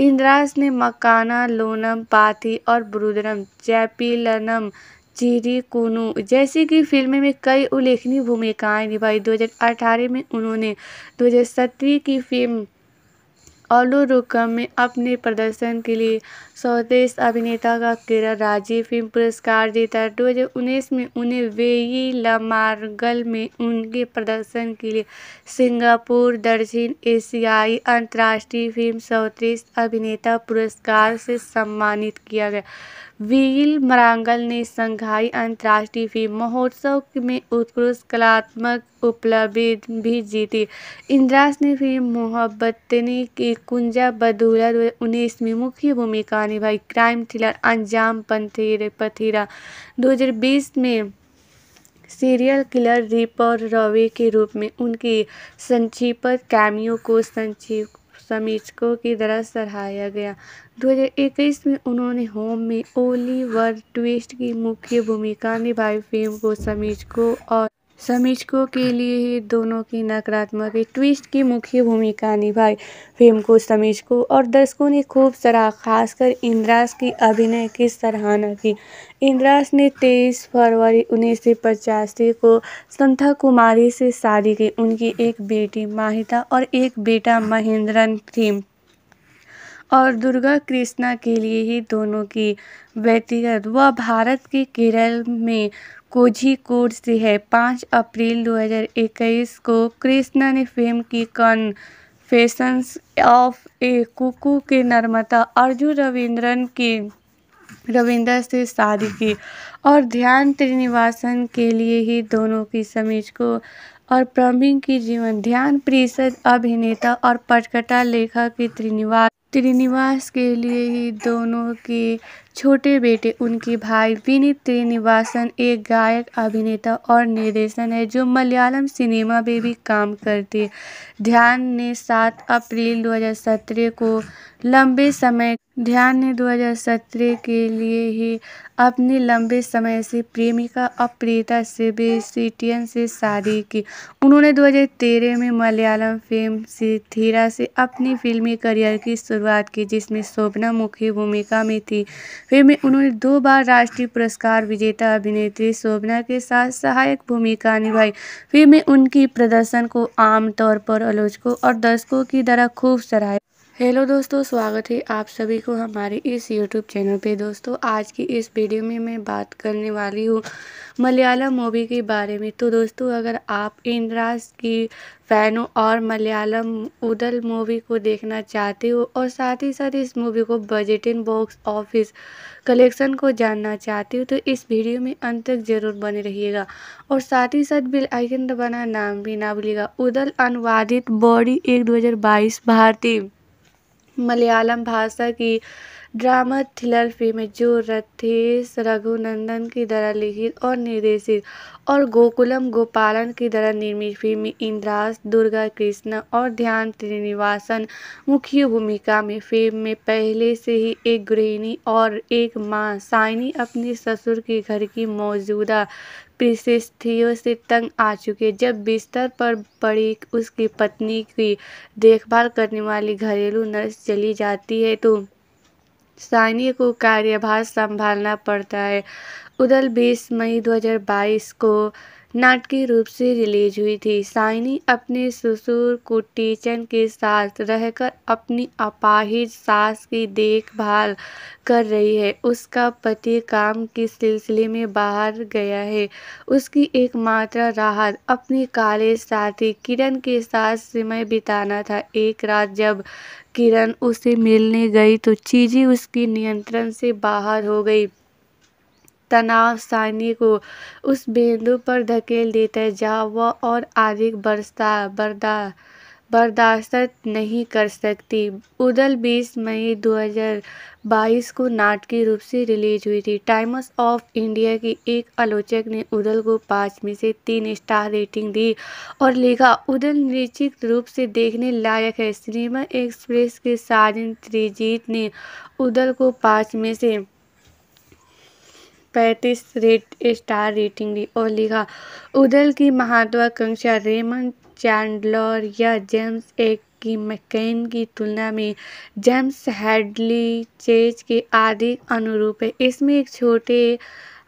इंद्रास ने मकाना लोनम पाथी और ब्रुदरम चैपिलनम चिरी कुनू जैसी कि फिल्म में कई उल्लेखनीय भूमिकाएं निभाई 2018 में उन्होंने 2017 की फिल्म रुकम में अपने प्रदर्शन के लिए स्वदेश अभिनेता का केरल राज्य फिल्म पुरस्कार जीता दो हज़ार उन्नीस में उन्हें वेई लमार्गल में उनके प्रदर्शन के लिए सिंगापुर दक्षिण एशियाई अंतर्राष्ट्रीय फिल्म स्वदेश अभिनेता पुरस्कार से सम्मानित किया गया व्हील मरांगल ने संघाई अंतर्राष्ट्रीय फिल्म महोत्सव में उत्कृष्ट कलात्मक उपलब्धि भी जीती इंदिरा ने फिल्म मोहब्बतनी की कुंजा बदूला दो उन्नीस में मुख्य भूमिका निभाई क्राइम थ्रिलर अंजाम पंथेर पथेरा 2020 में सीरियल किलर रिपर रवे के रूप में उनकी संक्षिप्त कैमियों को संक्षिप्त समीक्षकों की तरह सराहा गया 2021 में उन्होंने होम में ओली ओलिवर ट्विस्ट की मुख्य भूमिका निभाई फिल्म को समीक्षकों और समीक्षकों के लिए ही दोनों की नकारात्मक ट्विस्ट की मुख्य भूमिका निभाई फिल्म को समीक्षकों और दर्शकों ने खूब सराहा खासकर इंद्रास की अभिनय की सराहना की इंद्रास ने 23 फरवरी उन्नीस को संथा कुमारी से शादी की उनकी एक बेटी माहिता और एक बेटा महेंद्रन थी और दुर्गा कृष्णा के लिए ही दोनों की व्यक्तिगत वह भारत के केरल में कोझिकोड से है पाँच अप्रैल 2021 को कृष्णा ने फिल्म की कन फैशंस ऑफ ए कुकू के निर्माता अर्जुन रविंद्रन की रविंद्र से शादी की और ध्यान त्रिनिवासन के लिए ही दोनों की समीज को और प्रवीण की जीवन ध्यान परिषद अभिनेता और पटकथा लेखक की त्रिनिवास त्रिनिवास के लिए ही दोनों के छोटे बेटे उनके भाई विनीत त्रिनिवासन एक गायक अभिनेता और निर्देशन है जो मलयालम सिनेमा में भी काम करते ध्यान ने सात अप्रैल दो हज़ार सत्रह को लंबे समय ध्यान ने दो हज़ार सत्रह के लिए ही अपने लंबे समय से प्रेमिका और प्रियता से शादी की उन्होंने दो हज़ार तेरह में मलयालम फिल्म सिथिरा से अपनी फिल्मी करियर की शुरुआत की जिसमें शोभना मुख्य भूमिका में थी फिल्म में उन्होंने दो बार राष्ट्रीय पुरस्कार विजेता अभिनेत्री शोभना के साथ सहायक भूमिका निभाई फिल्म में उनकी प्रदर्शन को आमतौर पर आलोचकों और दर्शकों की तरह खूब सराहा हेलो दोस्तों स्वागत है आप सभी को हमारे इस यूट्यूब चैनल पे दोस्तों आज की इस वीडियो में मैं बात करने वाली हूँ मलयालम मूवी के बारे में तो दोस्तों अगर आप इंद्राज की फैनों और मलयालम उदल मूवी को देखना चाहते हो और साथ ही साथ इस मूवी को budget in box office collection को जानना चाहते हो तो इस वीडियो में अंत तक ज़रूर बने रहिएगा और साथ ही साथ बिल आइकन दबाना नाम भी ना भूलिएगा उदल अनुवादित बॉडी एक 2022 भारतीय मलयालम भाषा की ड्रामा थ्रिलर फिल्म जो रथेश रघुनंदन की द्वारा लिखित और निर्देशित और गोकुलम गोपालन की द्वारा निर्मित फिल्म इंद्रास दुर्गा कृष्ण और ध्यान श्रीनिवासन मुख्य भूमिका में फिल्म में पहले से ही एक गृहिणी और एक माँ साइनी अपने ससुर के घर की मौजूदा से तंग आ चुके जब बिस्तर पर पड़ी उसकी पत्नी की देखभाल करने वाली घरेलू नर्स चली जाती है तो सानी को कार्यभार संभालना पड़ता है उधर 20 मई 2022 को नाटकीय रूप से रिलीज हुई थी साइनी अपने ससुर कुटीचन के साथ रहकर अपनी अपाहिज सास की देखभाल कर रही है उसका पति काम के सिलसिले में बाहर गया है उसकी एकमात्र राहत अपने काले साथी किरण के साथ समय बिताना था एक रात जब किरण उसे मिलने गई तो चीज़ें उसके नियंत्रण से बाहर हो गई तनाव सानी को उस बिंदु पर धकेल देता है जहाँ वह और अधिक बरसता बर्दा बर्दाश्त नहीं कर सकती उदल 20 मई 2022 को नाटकीय रूप से रिलीज हुई थी टाइम्स ऑफ इंडिया की एक आलोचक ने उदल को पाँच में से तीन स्टार रेटिंग दी और लिखा उदल निश्चित रूप से देखने लायक है सिनेमा एक्सप्रेस के साजन त्रिजीत ने उदल को पाँच में से पैंतीस रेट स्टार रेटिंग दी और लिखा उदल की महत्वाकांक्षा रेमन चैंडलर या जेम्स एक की मैकेन की तुलना में जेम्स हेडली चेज के आदि अनुरूप है इसमें एक छोटे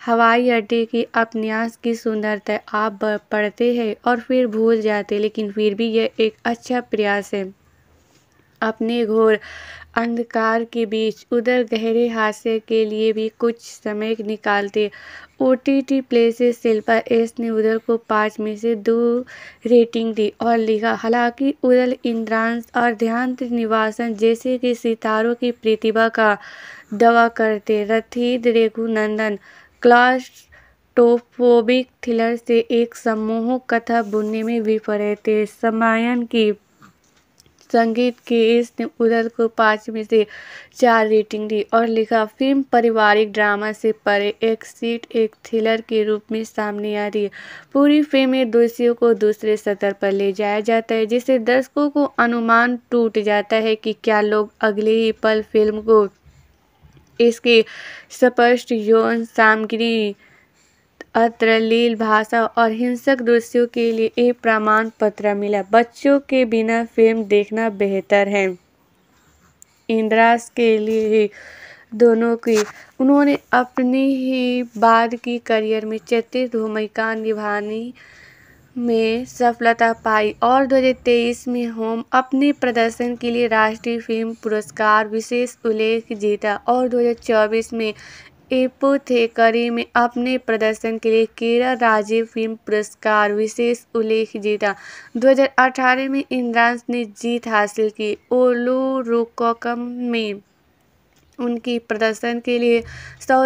हवाई अड्डे की अपन्यास की सुंदरता आप पढ़ते हैं और फिर भूल जाते लेकिन फिर भी यह एक अच्छा प्रयास है अपने घोर अंधकार के बीच उधर गहरे हास्य के लिए भी कुछ समय निकालते ओ टी टी प्ले से शिल्पा एस ने उधर को पाँच में से दो रेटिंग दी और लिखा हालांकि उधर इंद्रांश और ध्यान निवासन जैसे कि सितारों की प्रतिभा का दवा करते रथीद रेघुनंदन क्लास टोफोबिक थ्रिलर से एक समूह कथा बुनने में विफल थे समायन की संगीत की इसने उदर को पाँच में से चार रेटिंग दी और लिखा फिल्म पारिवारिक ड्रामा से परे एक सीट एक थ्रिलर के रूप में सामने आ रही है पूरी फिल्म में दोषियों को दूसरे सतर पर ले जाया जाता है जिससे दर्शकों को अनुमान टूट जाता है कि क्या लोग अगले ही पल फिल्म को इसकी स्पष्ट यौन सामग्री अश्लील भाषा और हिंसक दृश्यों के लिए एक प्रमाण पत्र मिला बच्चों के बिना फिल्म देखना बेहतर है इंद्रास के लिए ही दोनों की उन्होंने अपनी ही बाद की करियर में चैत्रिक भूमिका निभाने में सफलता पाई और 2023 में होम अपने प्रदर्शन के लिए राष्ट्रीय फिल्म पुरस्कार विशेष उल्लेख जीता और 2024 में एपोथेकरी में अपने प्रदर्शन के लिए केरल राज्य फिल्म पुरस्कार विशेष उल्लेख जीता 2018 में इंद्रांश ने जीत हासिल की ओलोरोकम में उनकी प्रदर्शन के लिए सौ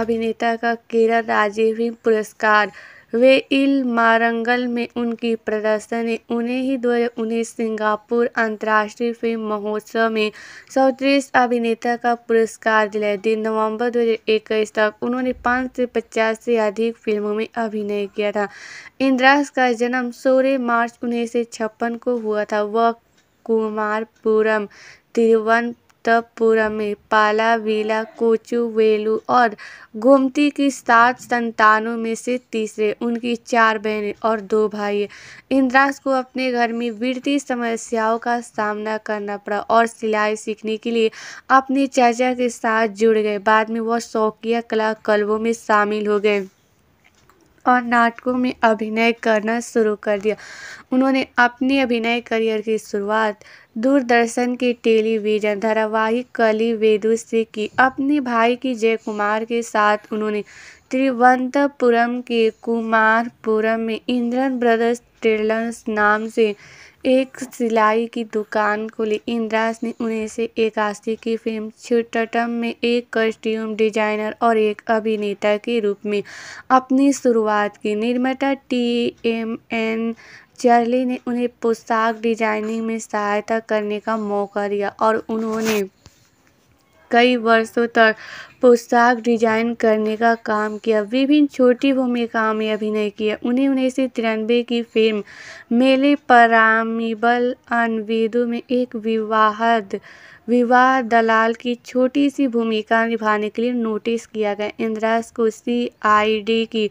अभिनेता का केरल राज्य फिल्म पुरस्कार वे इल मारंगल में उनकी प्रदर्शनी उन्हें ही दो हज़ार उन्नीस सिंगापुर अंतर्राष्ट्रीय फिल्म महोत्सव में सौतीस अभिनेता का पुरस्कार दिलाया दिन नवंबर 2021 तक उन्होंने पाँच से पचास से अधिक फिल्मों में अभिनय किया था इंद्रास का जन्म सोलह मार्च उन्नीस को हुआ था वह कुमारपुरम तिरुवन तप्पुरम में पाला वीला कोचू वेलू और गोमती की सात संतानों में से तीसरे उनकी चार बहनें और दो भाई इंद्रास को अपने घर में वित्तीय समस्याओं का सामना करना पड़ा और सिलाई सीखने के लिए अपने चाचा के साथ जुड़ गए बाद में वह शौकिया कला कल्बों में शामिल हो गए और नाटकों में अभिनय करना शुरू कर दिया उन्होंने अपने अभिनय करियर की शुरुआत दूरदर्शन के टेलीविजन धारावाहिक कली वेदु से की अपने भाई की जय कुमार के साथ उन्होंने तिरुवनंतपुरम के कुमारपुरम में इंद्रन ब्रदर्स ट्रेलर्स नाम से एक सिलाई की दुकान खुली इंद्रास ने से एक इक्यासी की फिल्म छूटटम में एक कॉस्ट्यूम डिजाइनर और एक अभिनेता के रूप में अपनी शुरुआत की निर्माता टी एम एन चर्ली ने उन्हें पोशाक डिजाइनिंग में सहायता करने का मौका दिया और उन्होंने कई वर्षों तक पोशाक डिजाइन करने का काम किया विभिन्न छोटी भूमिकाओं में अभिनय किया उन्हें उन्नीस सौ तिरानवे की फिल्म मेले परामिबल अनविदु में एक विवाहद विवाह दलाल की छोटी सी भूमिका निभाने के लिए नोटिस किया गया इंदिराज को सी आई डी की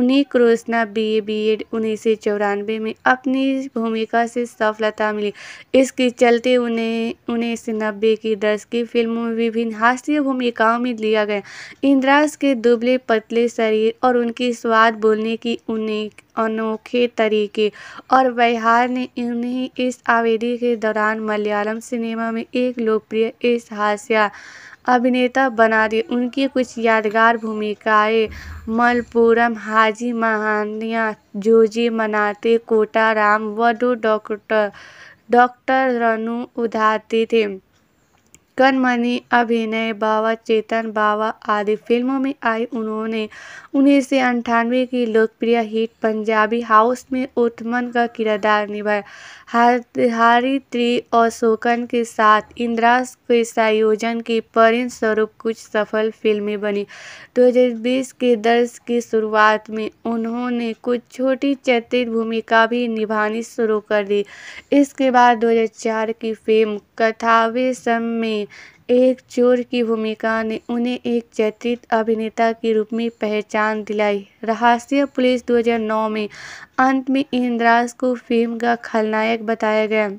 उन्हीं Krishna B A B Ed उन्नीस सौ चौरानवे में अपनी भूमिका से सफलता मिली इसके चलते उन्हें उन्नीस सौ नब्बे की दस की फिल्मों में विभिन्न हास्य भूमिकाओं में दिया गया इंद्राज के दुबले पतले शरीर और उनकी स्वाद बोलने की उन्हें अनोखे तरीके और व्यवहार ने इन्हें इस आवेदी के दौरान मलयालम सिनेमा में एक लोकप्रिय इस हास्या अभिनेता बना दिए उनकी कुछ यादगार भूमिकाएं मलपुरम हाजी महानिया जोजी मनाते कोटाराम वधु डॉक्टर डॉक्टर रनु उधाते थे कनमणि अभिनय बाबा चेतन बाबा आदि फिल्मों में आई उन्होंने उन्नीस सौ अंठानवे की लोकप्रिय हिट पंजाबी हाउस में उथमन का किरदार निभाया और अशोकन के साथ इंदिरा के संयोजन के स्वरूप कुछ सफल फिल्में बनी दो हज़ार बीस के दर्श की शुरुआत में उन्होंने कुछ छोटी चरित्र भूमिका भी निभानी शुरू कर दी इसके बाद दो हज़ार चार की फ़िल्म कथावेशम में एक चोर की भूमिका ने उन्हें एक चर्चित अभिनेता के रूप में पहचान दिलाई रहस्य पुलिस 2009 में अंत में इंद्राज को फिल्म का खलनायक बताया गया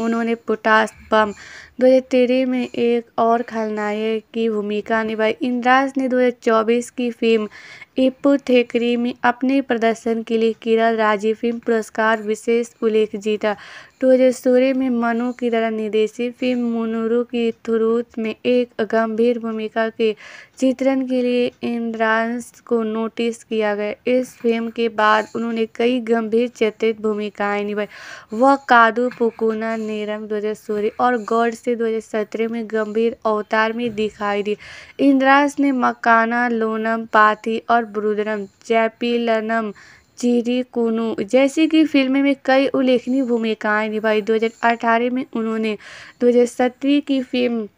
उन्होंने पोटास बम 2013 में एक और खलनायक की भूमिका निभाई इंद्राज ने 2024 की फिल्म इप्पू थेकरी में अपने प्रदर्शन के लिए किरण राजीव फिल्म पुरस्कार विशेष उल्लेख जीता 2016 में मनु की द्वारा निर्देशित फिल्म मुनुरु की थ्रूत में एक गंभीर भूमिका के चित्रण के लिए इंद्रांस को नोटिस किया गया इस फिल्म के बाद उन्होंने कई गंभीर चित्रित भूमिकाएं निभाई वह कादू पुकुना नेरम दो और गौड से से 2017 में गंभीर अवतार में दिखाई दी इंद्रास ने मकाना लोनम पाथी और ब्रुद्रम चैपिलनम कुनू जैसी कि फिल्म में कई उल्लेखनीय भूमिकाएं निभाई 2018 में उन्होंने 2017 की फिल्म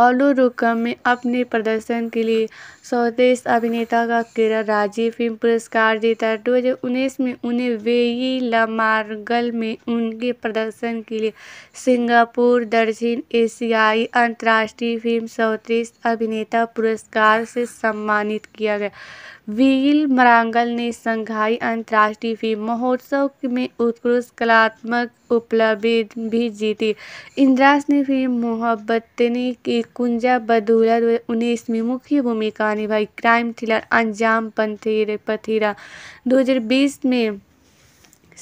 रुकम में अपने प्रदर्शन के लिए स्वदेश अभिनेता का केरल राज्य फिल्म पुरस्कार जीता दो हज़ार उन्नीस में उन्हें वेई लमार्गल में उनके प्रदर्शन के लिए सिंगापुर दक्षिण एशियाई अंतर्राष्ट्रीय फिल्म स्वदेश अभिनेता पुरस्कार से सम्मानित किया गया व्हील मरांगल ने संघाई अंतर्राष्ट्रीय फिल्म महोत्सव में उत्कृष्ट कलात्मक उपलब्धि भी जीती इंद्रास ने फिल्म मोहब्बतनी की कुंजा बदूला दो उन्नीस में मुख्य भूमिका निभाई क्राइम थ्रिलर अंजाम पंथेर पथेरा 2020 में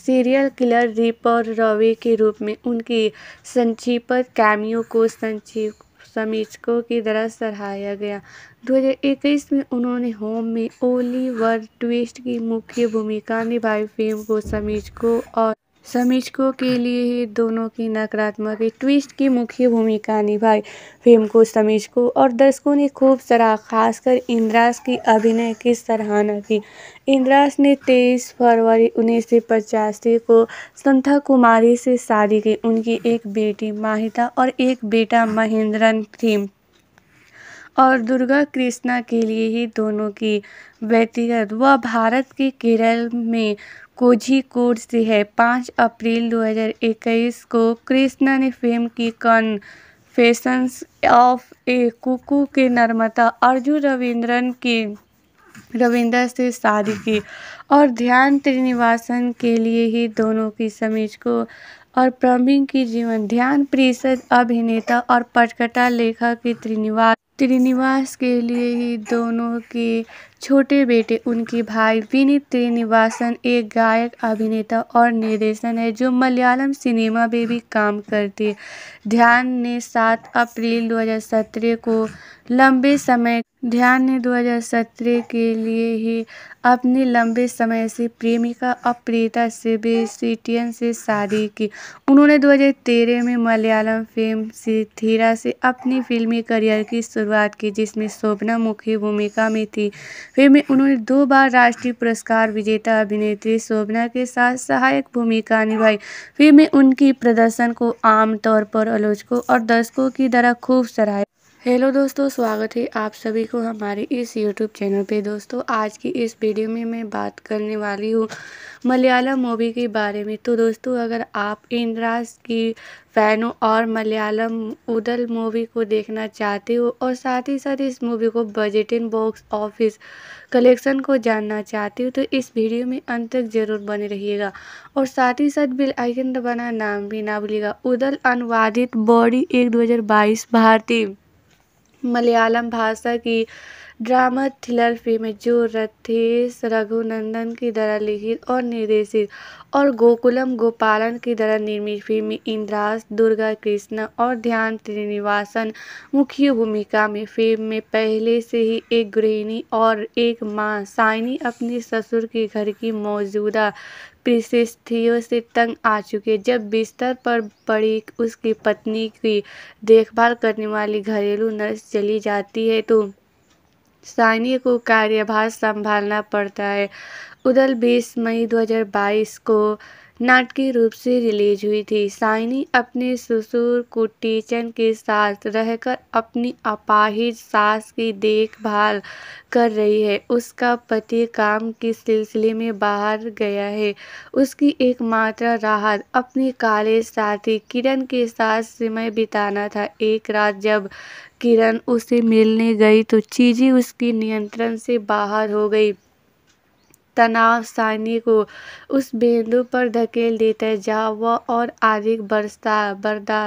सीरियल किलर रिपर रवे के रूप में उनकी संक्षिप्त कैमियों को संक्षिप्त समीक्षकों की तरह सराहाया गया 2021 में उन्होंने होम में ओली ओलिवर ट्विस्ट की मुख्य भूमिका निभाई फिल्म को समीक्षकों और समीक्षकों के लिए ही दोनों की नकारात्मक ट्विस्ट की मुख्य भूमिका निभाई फिल्म को समीक्षकों और दर्शकों ने खूब सराहा खासकर इंद्रास की अभिनय की सराहना की इंद्रास ने 23 फरवरी उन्नीस को संथा कुमारी से शादी की उनकी एक बेटी माहिता और एक बेटा महेंद्रन थी और दुर्गा कृष्णा के लिए ही दोनों की व्यक्तिगत वह भारत के केरल में कोझिकोड से है पाँच अप्रैल 2021 को कृष्णा ने फिल्म की कन फैशंस ऑफ ए कुकू के निर्माता अर्जुन रविंद्रन की रविंद्र से शादी की और ध्यान त्रिनिवासन के लिए ही दोनों की समीज को और प्रवीण की जीवन ध्यान परिषद अभिनेता और पटकथा लेखक त्रिनिवास त्रिनिवास के लिए ही दोनों के छोटे बेटे उनके भाई विनीत त्रिनिवासन एक गायक अभिनेता और निर्देशन है जो मलयालम सिनेमा में भी काम करते ध्यान ने 7 अप्रैल 2017 को लंबे समय ध्यान ने दो हज़ार सत्रह के लिए ही अपने लंबे समय से प्रेमिका और प्रियता से शादी की उन्होंने दो हज़ार तेरह में मलयालम फिल्म सिथीरा से अपनी फिल्मी करियर की शुरुआत की जिसमें शोभना मुख्य भूमिका में थी फिल्म में उन्होंने दो बार राष्ट्रीय पुरस्कार विजेता अभिनेत्री शोभना के साथ सहायक भूमिका निभाई फिल्म में उनकी प्रदर्शन को आमतौर पर आलोचकों और दर्शकों की तरह खूब सराहा हेलो दोस्तों स्वागत है आप सभी को हमारे इस यूट्यूब चैनल पे दोस्तों आज की इस वीडियो में मैं बात करने वाली हूँ मलयालम मूवी के बारे में तो दोस्तों अगर आप इंद्राज की फ़ैन हो और मलयालम उदल मूवी को देखना चाहते हो और साथ ही साथ इस मूवी को budget in box office collection को जानना चाहते हो तो इस वीडियो में अंत तक ज़रूर बने रहिएगा और साथ ही साथ बिल आइकन दबाना नाम भी ना भूलिएगा उदल अनुवादित बॉडी एक दो भारतीय मलयालम भाषा की ड्रामा थ्रिलर फिल्म जो रथेश रघुनंदन की द्वारा लिखित और निर्देशित और गोकुलम गोपालन की द्वारा निर्मित फिल्म इंद्रास दुर्गा कृष्ण और ध्यान त्रिनिवासन मुख्य भूमिका में फिल्म में पहले से ही एक गृहिणी और एक माँ साइनी अपने ससुर के घर की मौजूदा परिस्थितियों से तंग आ चुके जब बिस्तर पर पड़ी उसकी पत्नी की देखभाल करने वाली घरेलू नर्स चली जाती है तो सानी को कार्यभार संभालना पड़ता है उधर 20 मई 2022 को नाटकीय रूप से रिलीज हुई थी साइनी अपने ससुर कुटीचन के साथ रहकर अपनी अपाहिज सास की देखभाल कर रही है उसका पति काम के सिलसिले में बाहर गया है उसकी एकमात्र राहत अपने काले साथी किरण के साथ समय बिताना था एक रात जब किरण उसे मिलने गई तो चीज़ें उसके नियंत्रण से बाहर हो गई तनाव सानी को उस बिंदु पर धकेल देता है जहाँ वह और अधिक बरसा बर्दा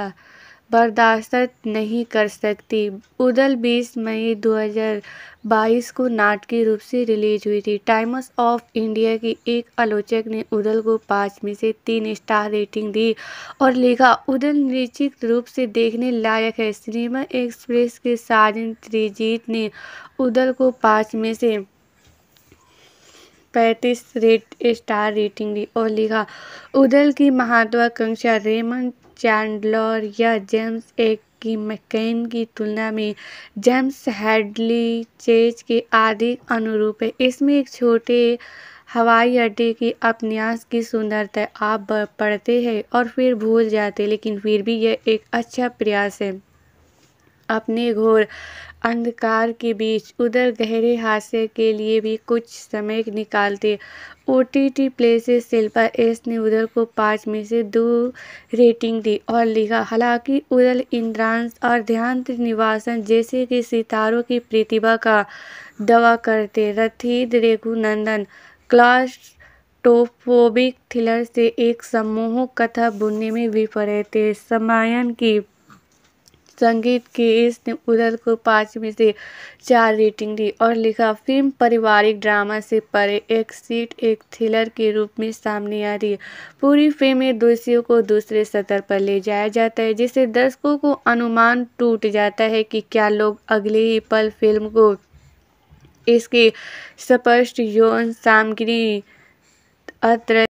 बर्दाश्त नहीं कर सकती उदल 20 मई 2022 को नाटकीय रूप से रिलीज हुई थी टाइम्स ऑफ इंडिया की एक आलोचक ने उदल को पाँच में से तीन स्टार रेटिंग दी और लिखा उदल निश्चित रूप से देखने लायक है सिनेमा एक्सप्रेस के साजन त्रिजीत ने उदल को पाँच में से पैंतीस रेट स्टार रेटिंग दी और लिखा उदल की महत्वाकांक्षा रेमन चैंडलर या जेम्स एक की मैकेन की तुलना में जेम्स हेडली चेज के आदि अनुरूप है इसमें एक छोटे हवाई अड्डे की अपन्यास की सुंदरता आप पढ़ते हैं और फिर भूल जाते लेकिन फिर भी यह एक अच्छा प्रयास है अपने घोर अंधकार के बीच उधर गहरे हादसे के लिए भी कुछ समय निकालते ओ टी टी प्ले से शिल्पा एस ने उधर को पाँच में से दो रेटिंग दी और लिखा हालांकि उधर इंद्रांश और ध्यान निवासन जैसे कि सितारों की प्रतिभा का दवा करते रथीद रेघुनंदन क्लास टोफोबिक थ्रिलर से एक समूह कथा बुनने में विफल थे समायन की संगीत के इस उदर को पाँच में से चार रेटिंग दी और लिखा फिल्म पारिवारिक ड्रामा से परे एक सीट एक थ्रिलर के रूप में सामने आ रही पूरी फिल्म में दोषियों को दूसरे सतर पर ले जाया जाता है जिससे दर्शकों को अनुमान टूट जाता है कि क्या लोग अगले ही पल फिल्म को इसकी स्पष्ट यौन सामग्री अत्र